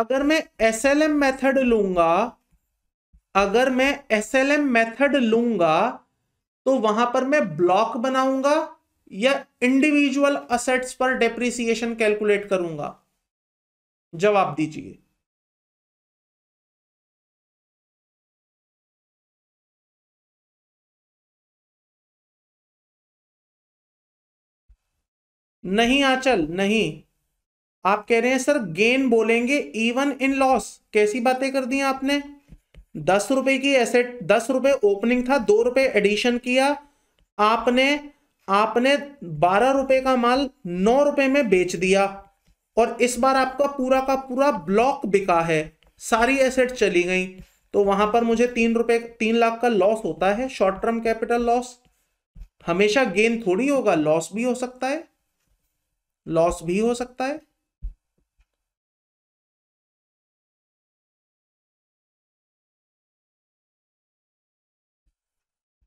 अगर मैं एस एल एम मेथड लूंगा अगर मैं एस एल एम मेथड लूंगा तो वहां पर मैं ब्लॉक बनाऊंगा या इंडिविजुअल असेट्स पर डेप्रिसिएशन कैलकुलेट करूंगा जवाब दीजिए नहीं आंचल नहीं आप कह रहे हैं सर गेन बोलेंगे इवन इन लॉस कैसी बातें कर दी आपने दस रुपए की एसेट दस रुपए ओपनिंग था दो रुपए एडिशन किया आपने आपने बारह रुपए का माल नौ रुपए में बेच दिया और इस बार आपका पूरा का पूरा ब्लॉक बिका है सारी एसेट चली गई तो वहां पर मुझे तीन रुपए तीन लाख का लॉस होता है शॉर्ट टर्म कैपिटल लॉस हमेशा गेन थोड़ी होगा लॉस भी हो सकता है लॉस भी हो सकता है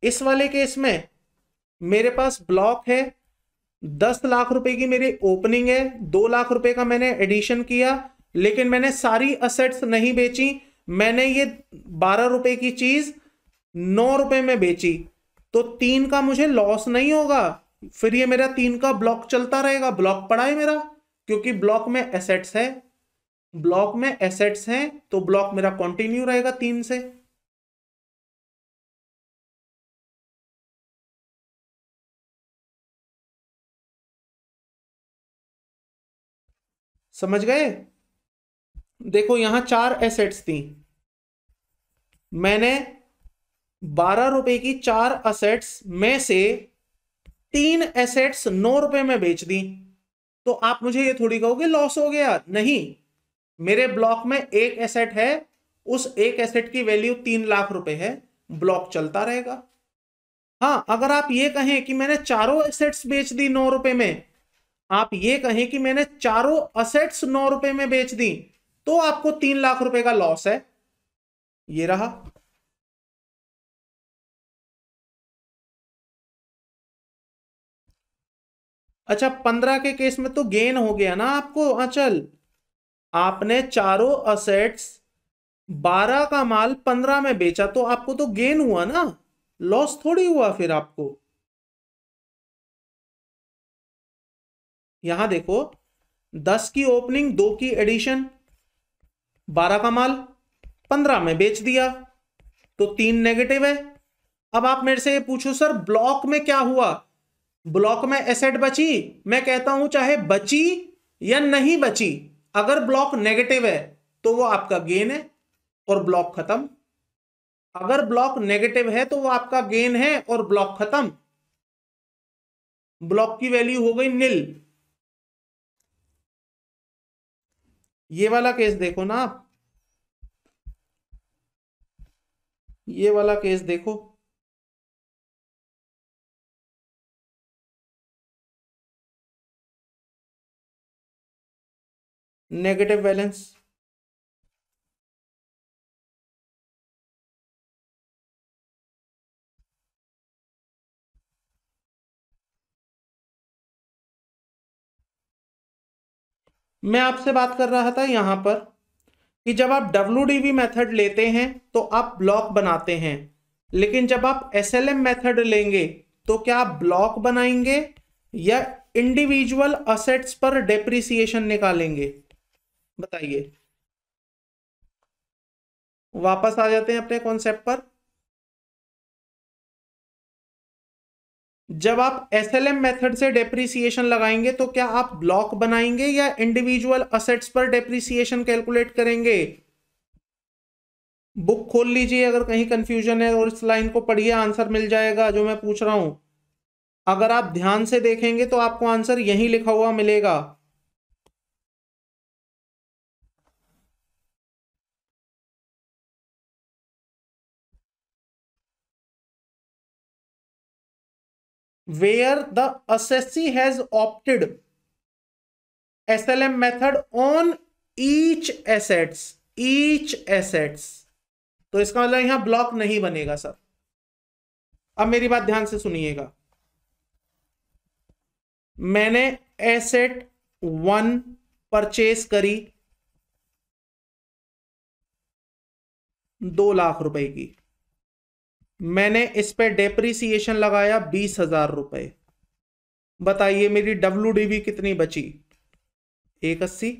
इस वाले केस में मेरे पास ब्लॉक है दस लाख रुपए की मेरी ओपनिंग है दो लाख रुपए का मैंने एडिशन किया लेकिन मैंने सारी असेट्स नहीं बेची मैंने ये बारह रुपए की चीज नौ रुपए में बेची तो तीन का मुझे लॉस नहीं होगा फिर ये मेरा तीन का ब्लॉक चलता रहेगा ब्लॉक पड़ा है मेरा क्योंकि ब्लॉक में एसेट्स है ब्लॉक में एसेट्स हैं तो ब्लॉक मेरा कंटिन्यू रहेगा तीन से समझ गए देखो यहां चार एसेट्स थी मैंने बारह रुपए की चार असेट्स में से तीन एसेट्स नौ रुपए में बेच दी तो आप मुझे ये थोड़ी कहोगे लॉस हो गया नहीं मेरे ब्लॉक में एक एसेट है उस एक एसेट की वैल्यू तीन लाख रुपए है ब्लॉक चलता रहेगा हाँ अगर आप ये कहें कि मैंने चारों एसेट्स बेच दी नौ रुपए में आप ये कहें कि मैंने चारों असेट्स नौ रुपए में बेच दी तो आपको तीन लाख रुपए का लॉस है ये रहा अच्छा पंद्रह के केस में तो गेन हो गया ना आपको अचल आपने चारों असेट्स बारह का माल पंद्रह में बेचा तो आपको तो गेन हुआ ना लॉस थोड़ी हुआ फिर आपको यहां देखो दस की ओपनिंग दो की एडिशन बारह का माल पंद्रह में बेच दिया तो तीन नेगेटिव है अब आप मेरे से ये पूछो सर ब्लॉक में क्या हुआ ब्लॉक में एसेट बची मैं कहता हूं चाहे बची या नहीं बची अगर ब्लॉक नेगेटिव है तो वो आपका गेन है और ब्लॉक खत्म अगर ब्लॉक नेगेटिव है तो वो आपका गेन है और ब्लॉक खत्म ब्लॉक की वैल्यू हो गई नील ये वाला केस देखो ना आप ये वाला केस देखो नेगेटिव बैलेंस मैं आपसे बात कर रहा था यहां पर कि जब आप डब्ल्यू मेथड लेते हैं तो आप ब्लॉक बनाते हैं लेकिन जब आप एस एल एम मेथड लेंगे तो क्या आप ब्लॉक बनाएंगे या इंडिविजुअल असेट्स पर डेप्रिसिएशन निकालेंगे बताइए वापस आ जाते हैं अपने कॉन्सेप्ट पर जब आप एस एल एम मेथड से डेप्रीसिएशन लगाएंगे तो क्या आप ब्लॉक बनाएंगे या इंडिविजुअल असेट्स पर डेप्रीसिएशन कैलकुलेट करेंगे बुक खोल लीजिए अगर कहीं कंफ्यूजन है और इस लाइन को पढ़िए आंसर मिल जाएगा जो मैं पूछ रहा हूं अगर आप ध्यान से देखेंगे तो आपको आंसर यहीं लिखा हुआ मिलेगा where the assessee has opted S L M method on each assets each assets तो इसका मतलब यहां ब्लॉक नहीं बनेगा सर अब मेरी बात ध्यान से सुनिएगा मैंने एसेट वन परचेस करी दो लाख रुपए की मैंने इस पे डेप्रीसिएशन लगाया बीस हजार रुपये बताइए मेरी डब्ल्यू डी बी कितनी बची एक अस्सी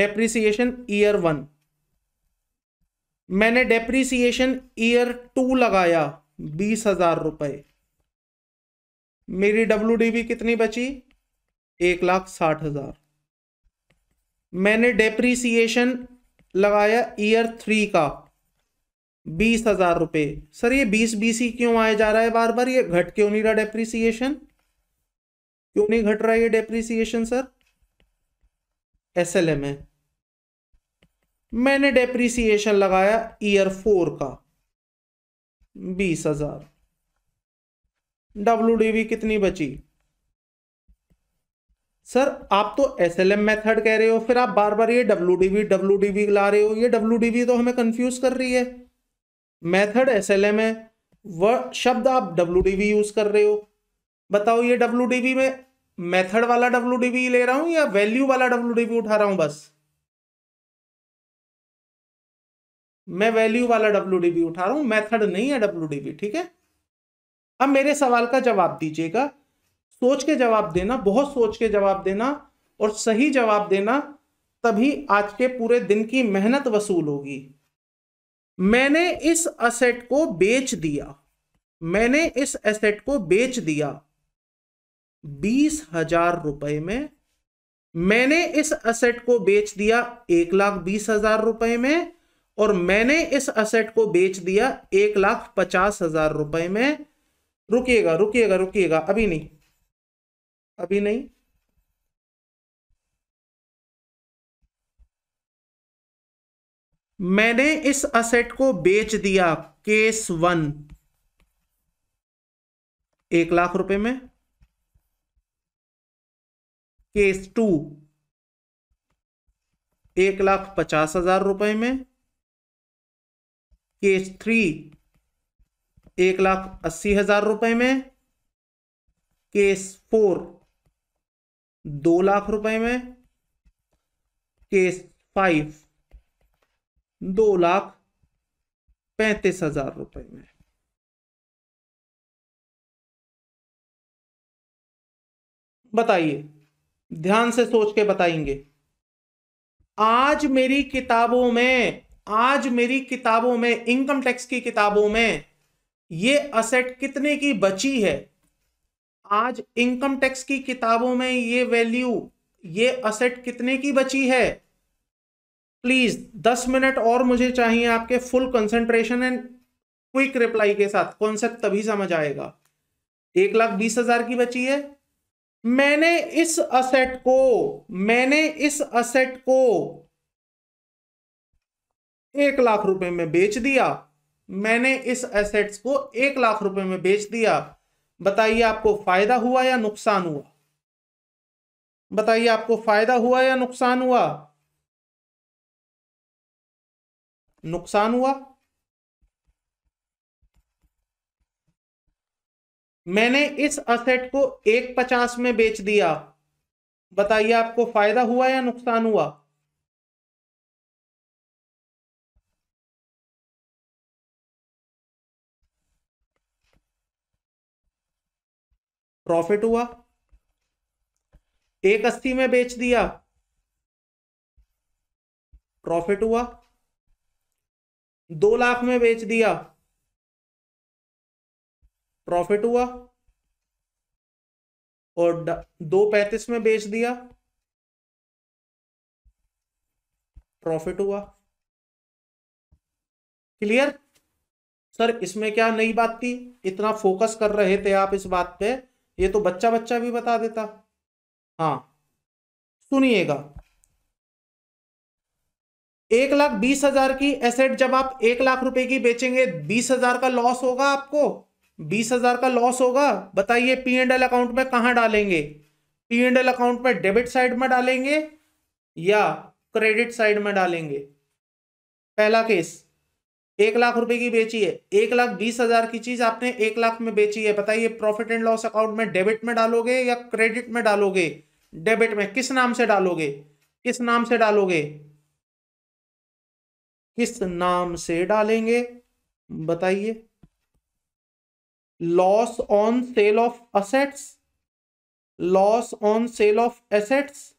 डेप्रीसिएशन ईयर वन मैंने डेप्रीसिएशन ईयर टू लगाया बीस हजार रुपये मेरी डब्ल्यू डी बी कितनी बची एक लाख साठ हजार मैंने डेप्रिसिएशन लगाया ईयर थ्री का बीस हजार रुपये सर ये बीस बीस ही क्यों आया जा रहा है बार बार ये घट क्यों नहीं रहा डेप्रिसिएशन क्यों नहीं घट रहा ये depreciation sir S L M है मैंने डेप्रिसिएशन लगाया ईयर फोर का बीस हजार डब्ल्यू डी वी कितनी बची सर आप तो एस एल एम मैथड कह रहे हो फिर आप बार बार ये W D V W D V ला रहे हो ये डब्ल्यू डी वी तो हमें कंफ्यूज कर रही है मैथड एस एल एम है वह शब्द आप डब्ल्यू डी वी यूज कर रहे हो बताओ ये डब्ल्यू डी वी में मैथड वाला डब्ल्यू डी वी ले रहा हूं या वैल्यू वाला डब्ल्यू डी वी उठा रहा हूँ बस मैं वैल्यू वाला डब्ल्यू डी वी उठा रहा हूँ मैथड नहीं है डब्ल्यू डी वी ठीक है अब मेरे सवाल का जवाब दीजिएगा सोच के जवाब देना बहुत सोच के जवाब देना और सही जवाब देना तभी आज के पूरे दिन की मेहनत वसूल होगी मैंने इस असेट को बेच दिया मैंने इस एसेट को बेच दिया बीस हजार रुपए में मैंने इस असेट को बेच दिया एक लाख बीस हजार रुपए में और मैंने इस असेट को बेच दिया एक लाख पचास हजार रुपए में रुकिएगा रुकिएगा रुकिएगा अभी नहीं अभी नहीं मैंने इस असेट को बेच दिया केस वन एक लाख रुपए में केस टू एक लाख पचास हजार रुपए में केस थ्री एक लाख अस्सी हजार रुपए में केस फोर दो लाख रुपए में केस फाइव दो लाख पैंतीस हजार रुपए में बताइए ध्यान से सोच के बताएंगे आज मेरी किताबों में आज मेरी किताबों में इनकम टैक्स की किताबों में ये असेट कितने की बची है आज इनकम टैक्स की किताबों में ये वैल्यू ये असेट कितने की बची है प्लीज दस मिनट और मुझे चाहिए आपके full concentration and quick reply के साथ कॉन्सेप्ट तभी समझ आएगा एक लाख बीस हजार की बची है मैंने इस असेट को मैंने इस असेट को एक लाख रुपए में बेच दिया मैंने इस एसेट्स को एक लाख रुपए में बेच दिया बताइए आपको फायदा हुआ या नुकसान हुआ बताइए आपको फायदा हुआ या नुकसान हुआ नुकसान हुआ मैंने इस असेट को एक पचास में बेच दिया बताइए आपको फायदा हुआ या नुकसान हुआ प्रॉफिट हुआ एक अस्सी में बेच दिया प्रॉफिट हुआ दो लाख में बेच दिया प्रॉफिट हुआ और दो पैंतीस में बेच दिया प्रॉफिट हुआ क्लियर सर इसमें क्या नई बात थी इतना फोकस कर रहे थे आप इस बात पे ये तो बच्चा बच्चा भी बता देता हाँ सुनिएगा एक लाख बीस हजार की एसेट जब आप एक लाख रुपए की बेचेंगे बीस हजार का लॉस होगा आपको बीस हजार का लॉस होगा बताइए पी एंड एल अकाउंट में कहां डालेंगे पी एंड एल अकाउंट में डेबिट साइड में डालेंगे या क्रेडिट साइड में डालेंगे पहला केस एक लाख रुपए की बेची है एक लाख बीस हजार की चीज आपने एक लाख में बेची है बताइए प्रॉफिट एंड लॉस अकाउंट में डेबिट में डालोगे या क्रेडिट में डालोगे डेबिट में किस नाम से डालोगे किस नाम से डालोगे किस नाम से डालेंगे बताइए loss on sale of assets loss on sale of assets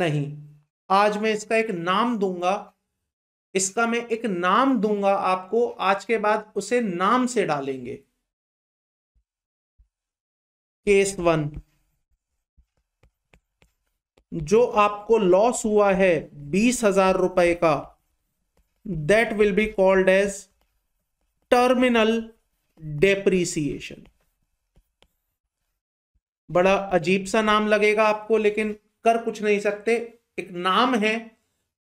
नहीं आज मैं इसका एक नाम दूंगा इसका मैं एक नाम दूंगा आपको आज के बाद उसे नाम से डालेंगे केस वन जो आपको लॉस हुआ है बीस हजार रुपए का that will be called as terminal depreciation बड़ा अजीब सा नाम लगेगा आपको लेकिन कर कुछ नहीं सकते एक नाम है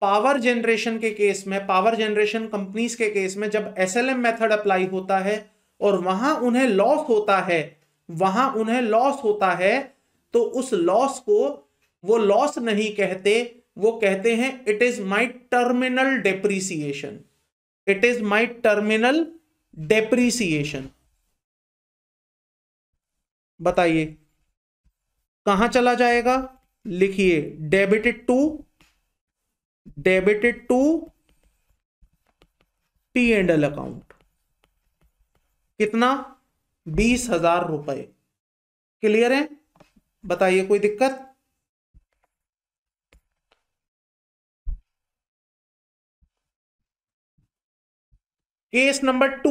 पावर जनरेशन के केस में पावर जनरेशन कंपनीज के केस में जब एसएलएम मेथड अप्लाई होता है और वहां उन्हें लॉस होता है वहां उन्हें लॉस होता है तो उस लॉस को वो लॉस नहीं कहते वो कहते हैं it is my terminal depreciation it is my terminal depreciation बताइए कहां चला जाएगा लिखिए debited to debited to P and L account कितना बीस हजार रुपए क्लियर है बताइए कोई दिक्कत केस नंबर टू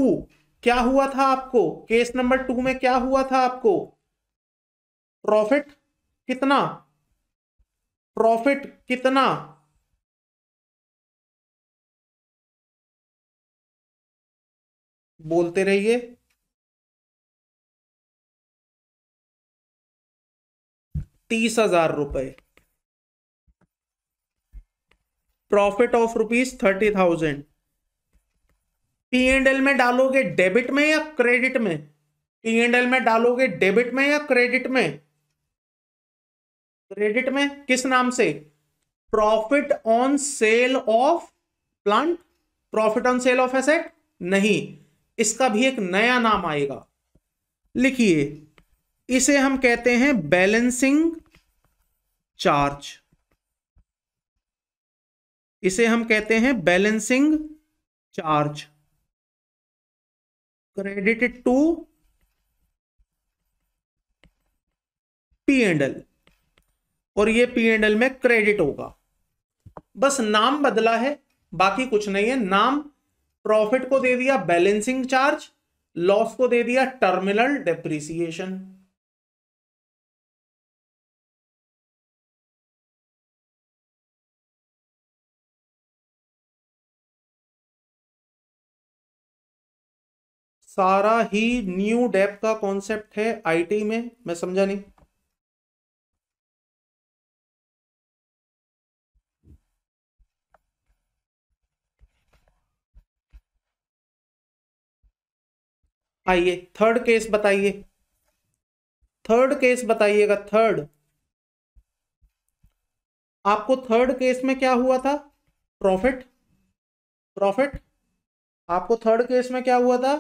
क्या हुआ था आपको केस नंबर टू में क्या हुआ था आपको प्रॉफिट कितना प्रॉफिट कितना बोलते रहिए तीस हजार रुपए profit of rupees thirty thousand P and L में डालोगे डेबिट में या क्रेडिट में पी एंड एल में डालोगे डेबिट में या क्रेडिट में क्रेडिट में किस नाम से profit on sale of plant profit on sale of asset नहीं इसका भी एक नया नाम आएगा लिखिए इसे हम कहते हैं बैलेंसिंग चार्ज इसे हम कहते हैं balancing charge credit to P and L और ये पी एंड एल में क्रेडिट होगा बस नाम बदला है बाकी कुछ नहीं है नाम प्रॉफिट को दे दिया बैलेंसिंग चार्ज लॉस को दे दिया टर्मिनल डेप्रिसिएशन सारा ही न्यू डेप का कॉन्सेप्ट है आईटी में मैं समझा नहीं आइए थर्ड केस बताइए थर्ड केस बताइएगा थर्ड आपको थर्ड केस में क्या हुआ था प्रॉफिट प्रॉफिट आपको थर्ड केस में क्या हुआ था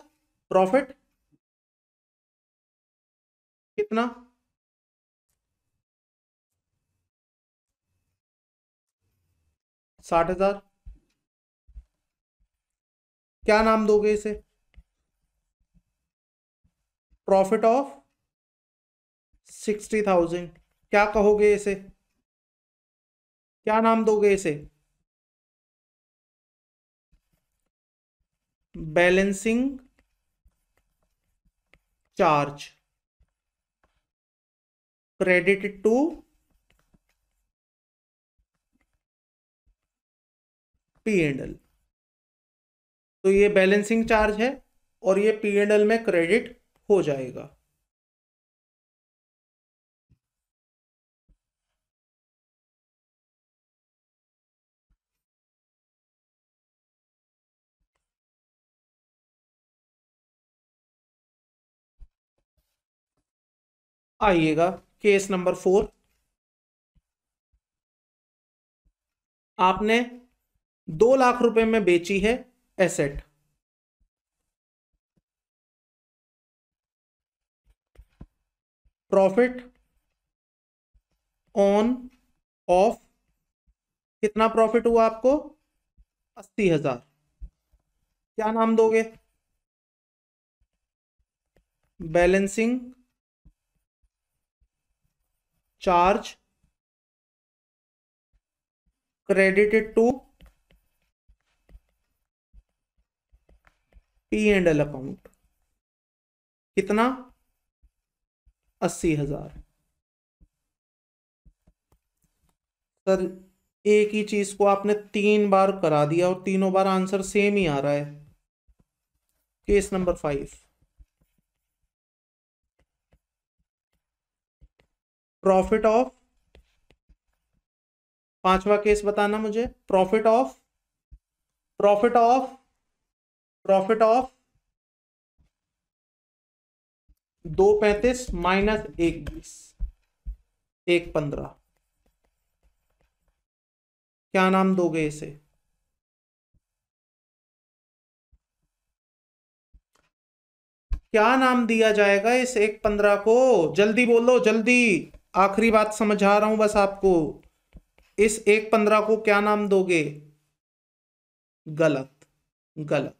प्रॉफिट कितना साठ हजार क्या नाम दोगे इसे प्रॉफिट ऑफ सिक्सटी थाउजेंड क्या कहोगे इसे क्या नाम दोगे इसे balancing charge credit to P and L तो ये बैलेंसिंग चार्ज है और ये पी एंड एल में क्रेडिट हो जाएगा आइएगा केस नंबर फोर आपने दो लाख रुपए में बेची है एसेट प्रॉफिट ऑन ऑफ कितना प्रॉफिट हुआ आपको अस्सी हजार क्या नाम दोगे balancing charge credited to P and L account कितना अस्सी हजार सर एक ही चीज को आपने तीन बार करा दिया और तीनों बार आंसर सेम ही आ रहा है case number five profit of पांचवा केस बताना मुझे profit of profit of profit of दो पैंतीस माइनस एक बीस एक पंद्रह क्या नाम दोगे इसे क्या नाम दिया जाएगा इस एक पंद्रह को जल्दी बोलो जल्दी आखिरी बात समझा रहा हूं बस आपको इस एक पंद्रह को क्या नाम दोगे गलत गलत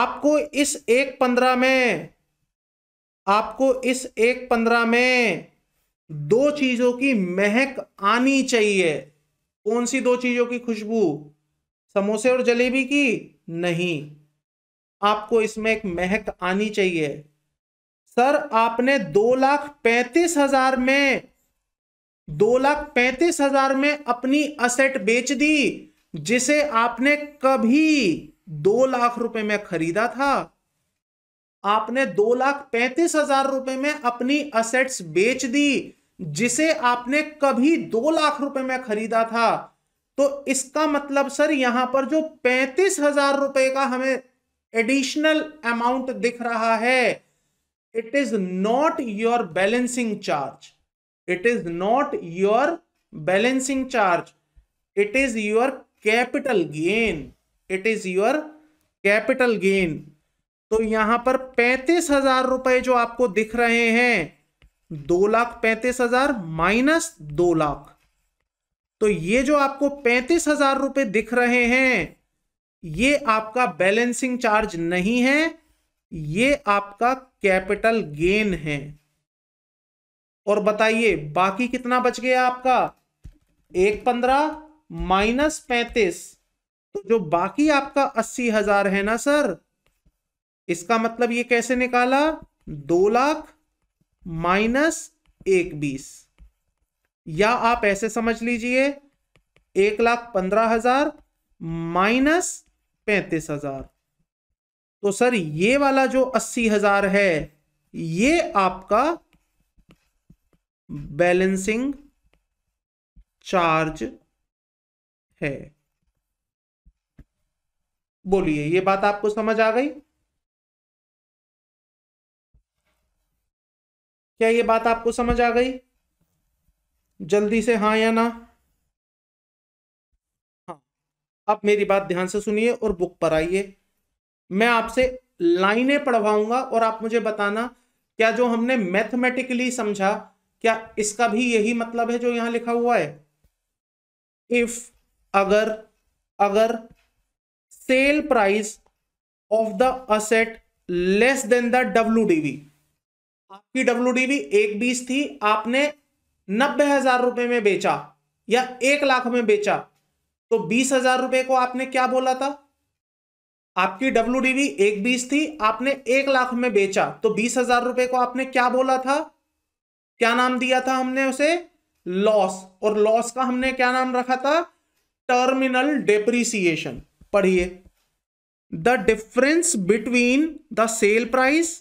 आपको इस एक पंद्रह में आपको इस एक पंद्रह में दो चीजों की महक आनी चाहिए कौन सी दो चीजों की खुशबू समोसे और जलेबी की नहीं आपको इसमें एक महक आनी चाहिए सर आपने दो लाख पैंतीस हजार में दो लाख पैंतीस हजार में अपनी असेट बेच दी जिसे आपने कभी दो लाख रुपए में खरीदा था आपने दो लाख पैंतीस हजार रुपए में अपनी असेट्स बेच दी जिसे आपने कभी दो लाख रुपए में खरीदा था तो इसका मतलब सर यहां पर जो पैंतीस हजार रुपए का हमें एडिशनल अमाउंट दिख रहा है it is not your balancing charge it is not your balancing charge it is your capital gain it is your capital gain तो यहां पर पैंतीस हजार रुपए जो आपको दिख रहे हैं दो लाख पैंतीस हजार माइनस दो लाख तो ये जो आपको पैंतीस हजार रुपए दिख रहे हैं ये आपका बैलेंसिंग चार्ज नहीं है ये आपका कैपिटल गेन है और बताइए बाकी कितना बच गया आपका एक पंद्रह माइनस पैंतीस तो जो बाकी आपका अस्सी हजार है ना सर इसका मतलब ये कैसे निकाला दो लाख माइनस एक बीस या आप ऐसे समझ लीजिए एक लाख पंद्रह हजार माइनस पैंतीस हजार तो सर ये वाला जो अस्सी हजार है ये आपका बैलेंसिंग चार्ज है बोलिए ये बात आपको समझ आ गई क्या ये बात आपको समझ आ गई जल्दी से हाँ या ना हाँ अब मेरी बात ध्यान से सुनिए और बुक पर आइए मैं आपसे लाइनें पढ़वाऊंगा और आप मुझे बताना क्या जो हमने मैथमेटिकली समझा क्या इसका भी यही मतलब है जो यहां लिखा हुआ है इफ अगर अगर sale price of the asset less than the W DV आपकी डब्ल्यू डी भी एक बीस थी आपने नब्बे हजार रुपए में बेचा या एक लाख में बेचा तो बीस हजार रुपए को आपने क्या बोला था आपकी डब्ल्यू डी भी एक बीस थी आपने एक लाख में बेचा तो बीस हजार रुपए को आपने क्या बोला था क्या नाम दिया था हमने उसे लॉस और लॉस का हमने क्या नाम रखा था टर्मिनल डेप्रिसिएशन पढ़िए the difference between the sale price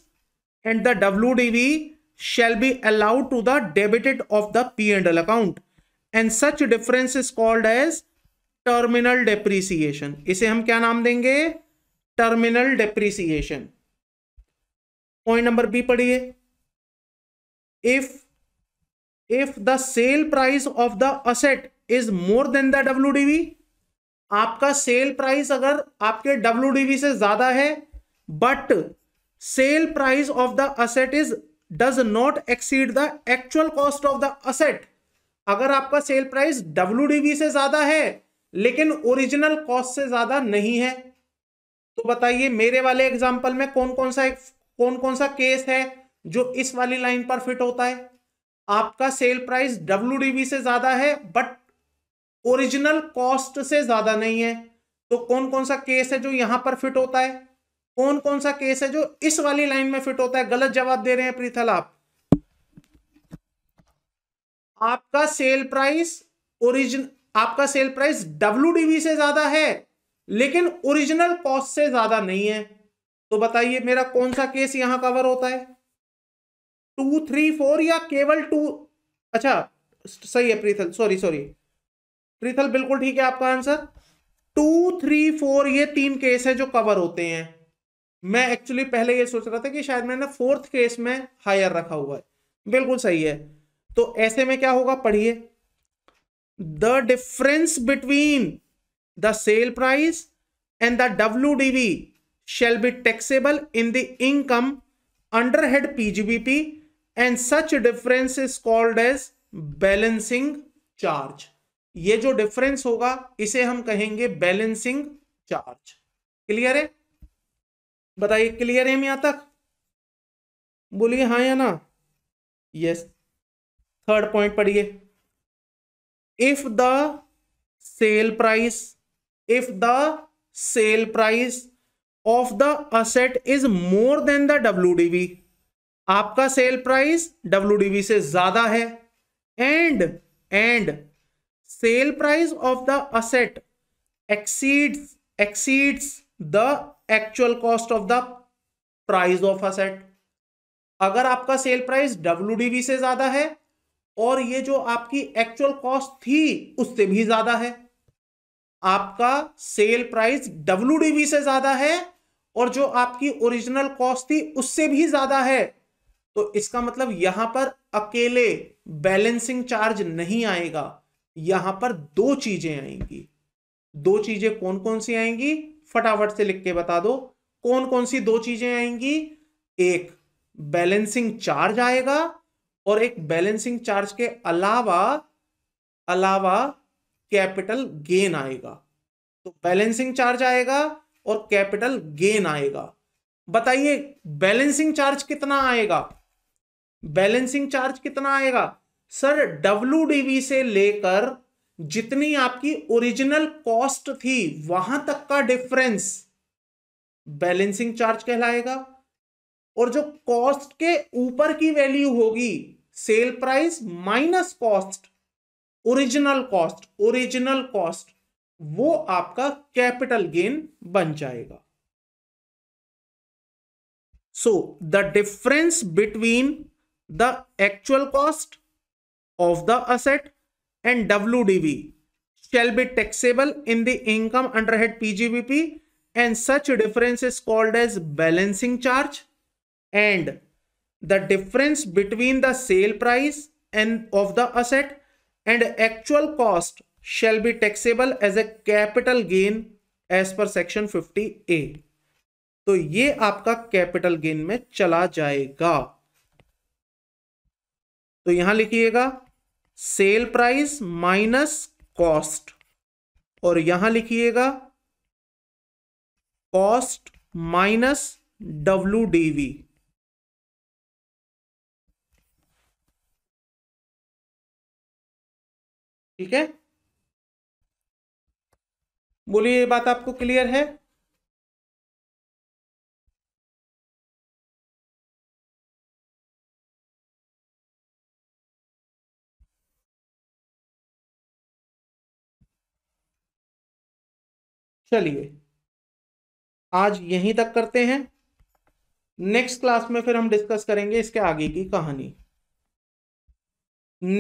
and the WDV shall be allowed to the debited of the P&L account and such difference is called as terminal depreciation इसे हम क्या नाम देंगे terminal depreciation point number B पढ़िए if if the sale price of the asset is more than the WDV आपका sale price अगर आपके WDV से ज्यादा है but sale price of the asset is does not exceed the actual cost of the asset अगर आपका sale price W से ज्यादा है लेकिन ओरिजिनल कॉस्ट से ज्यादा नहीं है तो बताइए मेरे वाले एग्जांपल में कौन कौन सा कौन कौन सा केस है जो इस वाली लाइन पर फिट होता है आपका सेल प्राइस डब्ल्यू से ज्यादा है बट ओरिजिनल कॉस्ट से ज्यादा नहीं है तो कौन कौन सा केस है जो यहां पर फिट होता है कौन कौन सा केस है जो इस वाली लाइन में फिट होता है गलत जवाब दे रहे हैं प्रीथल आप आपका सेल प्राइस ओरिजिन आपका सेल प्राइस डब्ल्यू से ज्यादा है लेकिन ओरिजिनल कॉस्ट से ज्यादा नहीं है तो बताइए मेरा कौन सा केस यहां कवर होता है टू थ्री फोर या केवल टू अच्छा सही है प्रीथल सॉरी सॉरी प्रीथल बिल्कुल ठीक है आपका आंसर टू थ्री फोर ये तीन केस है जो कवर होते हैं मैं एक्चुअली पहले ये सोच रहा था कि शायद मैंने फोर्थ केस में हायर रखा हुआ है बिल्कुल सही है तो ऐसे में क्या होगा पढ़िए the difference between the sale price and the W DV shall be taxable in the income under head PGBP and such difference is called as balancing charge ये जो डिफरेंस होगा इसे हम कहेंगे बैलेंसिंग चार्ज क्लियर है बताइए clear है हम यहाँ तक बोलिए हाँ या ना यस थर्ड पॉइंट पढ़िए if the sale price if the sale price of the asset is more than the W आपका सेल प्राइस डब्ल्यू से ज्यादा है and and sale price of the asset exceeds exceeds the actual cost of the price of asset अगर आपका sale price W से ज्यादा है और ये जो आपकी एक्चुअल कॉस्ट थी उससे भी ज्यादा है आपका सेल प्राइस डब्ल्यू से ज्यादा है और जो आपकी ओरिजिनल कॉस्ट थी उससे भी ज्यादा है तो इसका मतलब यहां पर अकेले बैलेंसिंग चार्ज नहीं आएगा यहां पर दो चीजें आएंगी दो चीजें कौन कौन सी आएंगी फटाफट से लिख के बता दो कौन कौन सी दो चीजें आएंगी एक बैलेंसिंग चार्ज आएगा और एक बैलेंसिंग चार्ज के अलावा अलावा कैपिटल गेन आएगा तो बैलेंसिंग चार्ज आएगा और कैपिटल गेन आएगा बताइए बैलेंसिंग चार्ज कितना आएगा बैलेंसिंग चार्ज कितना आएगा सर डब्ल्यू से लेकर जितनी आपकी ओरिजिनल कॉस्ट थी वहां तक का डिफरेंस बैलेंसिंग चार्ज कहलाएगा और जो कॉस्ट के ऊपर की वैल्यू होगी sale price minus cost original cost original cost वो आपका कैपिटल गेन बन जाएगा so the difference between the actual cost of the asset and WDV shall be taxable in the income under head PGBP and such difference is called as balancing charge and the difference between the sale price and of the asset and actual cost shall be taxable as a capital gain as per section 50A तो ये आपका capital gain में चला जाएगा तो यहां लिखिएगा cell price minus cost और यहां लिखिएगा कॉस्ट माइनस डब्ल्यू डीवी ठीक है बोलिए ये बात आपको क्लियर है चलिए आज यहीं तक करते हैं नेक्स्ट क्लास में फिर हम डिस्कस करेंगे इसके आगे की कहानी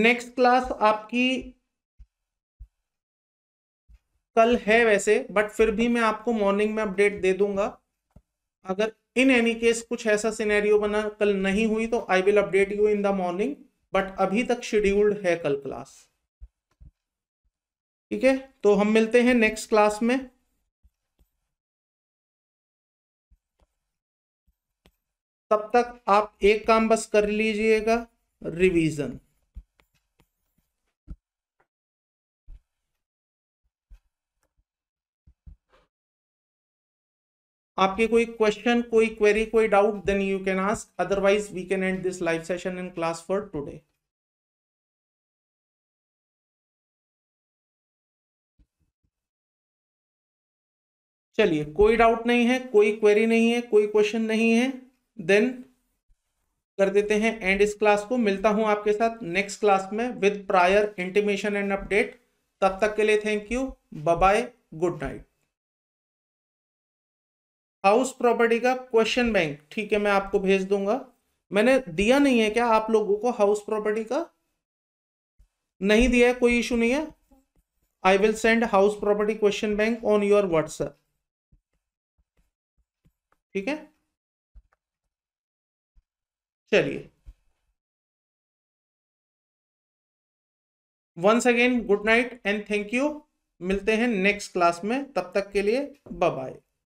नेक्स्ट क्लास आपकी कल है वैसे बट फिर भी मैं आपको मॉर्निंग में अपडेट दे दूंगा अगर इन एनी केस कुछ ऐसा सिनेरियो बना कल नहीं हुई तो I will update you in the morning but अभी तक शेड्यूल्ड है कल क्लास ठीक है तो हम मिलते हैं नेक्स्ट क्लास में तब तक आप एक काम बस कर लीजिएगा रिवीजन आपके कोई क्वेश्चन कोई क्वेरी कोई doubt then you can ask otherwise we can end this live session in class for today चलिए कोई डाउट नहीं है कोई क्वेरी नहीं है कोई क्वेश्चन नहीं है देन कर देते हैं एंड इस क्लास को मिलता हूं आपके साथ नेक्स्ट क्लास में with prior intimation and update तब तक के लिए thank you bye good night house property का क्वेश्चन बैंक ठीक है मैं आपको भेज दूंगा मैंने दिया नहीं है क्या आप लोगों को हाउस प्रॉपर्टी का नहीं दिया है कोई इशू नहीं है I will send house property question bank on your WhatsApp ठीक है चलिए once again good night and thank you मिलते हैं नेक्स्ट क्लास में तब तक के लिए बाय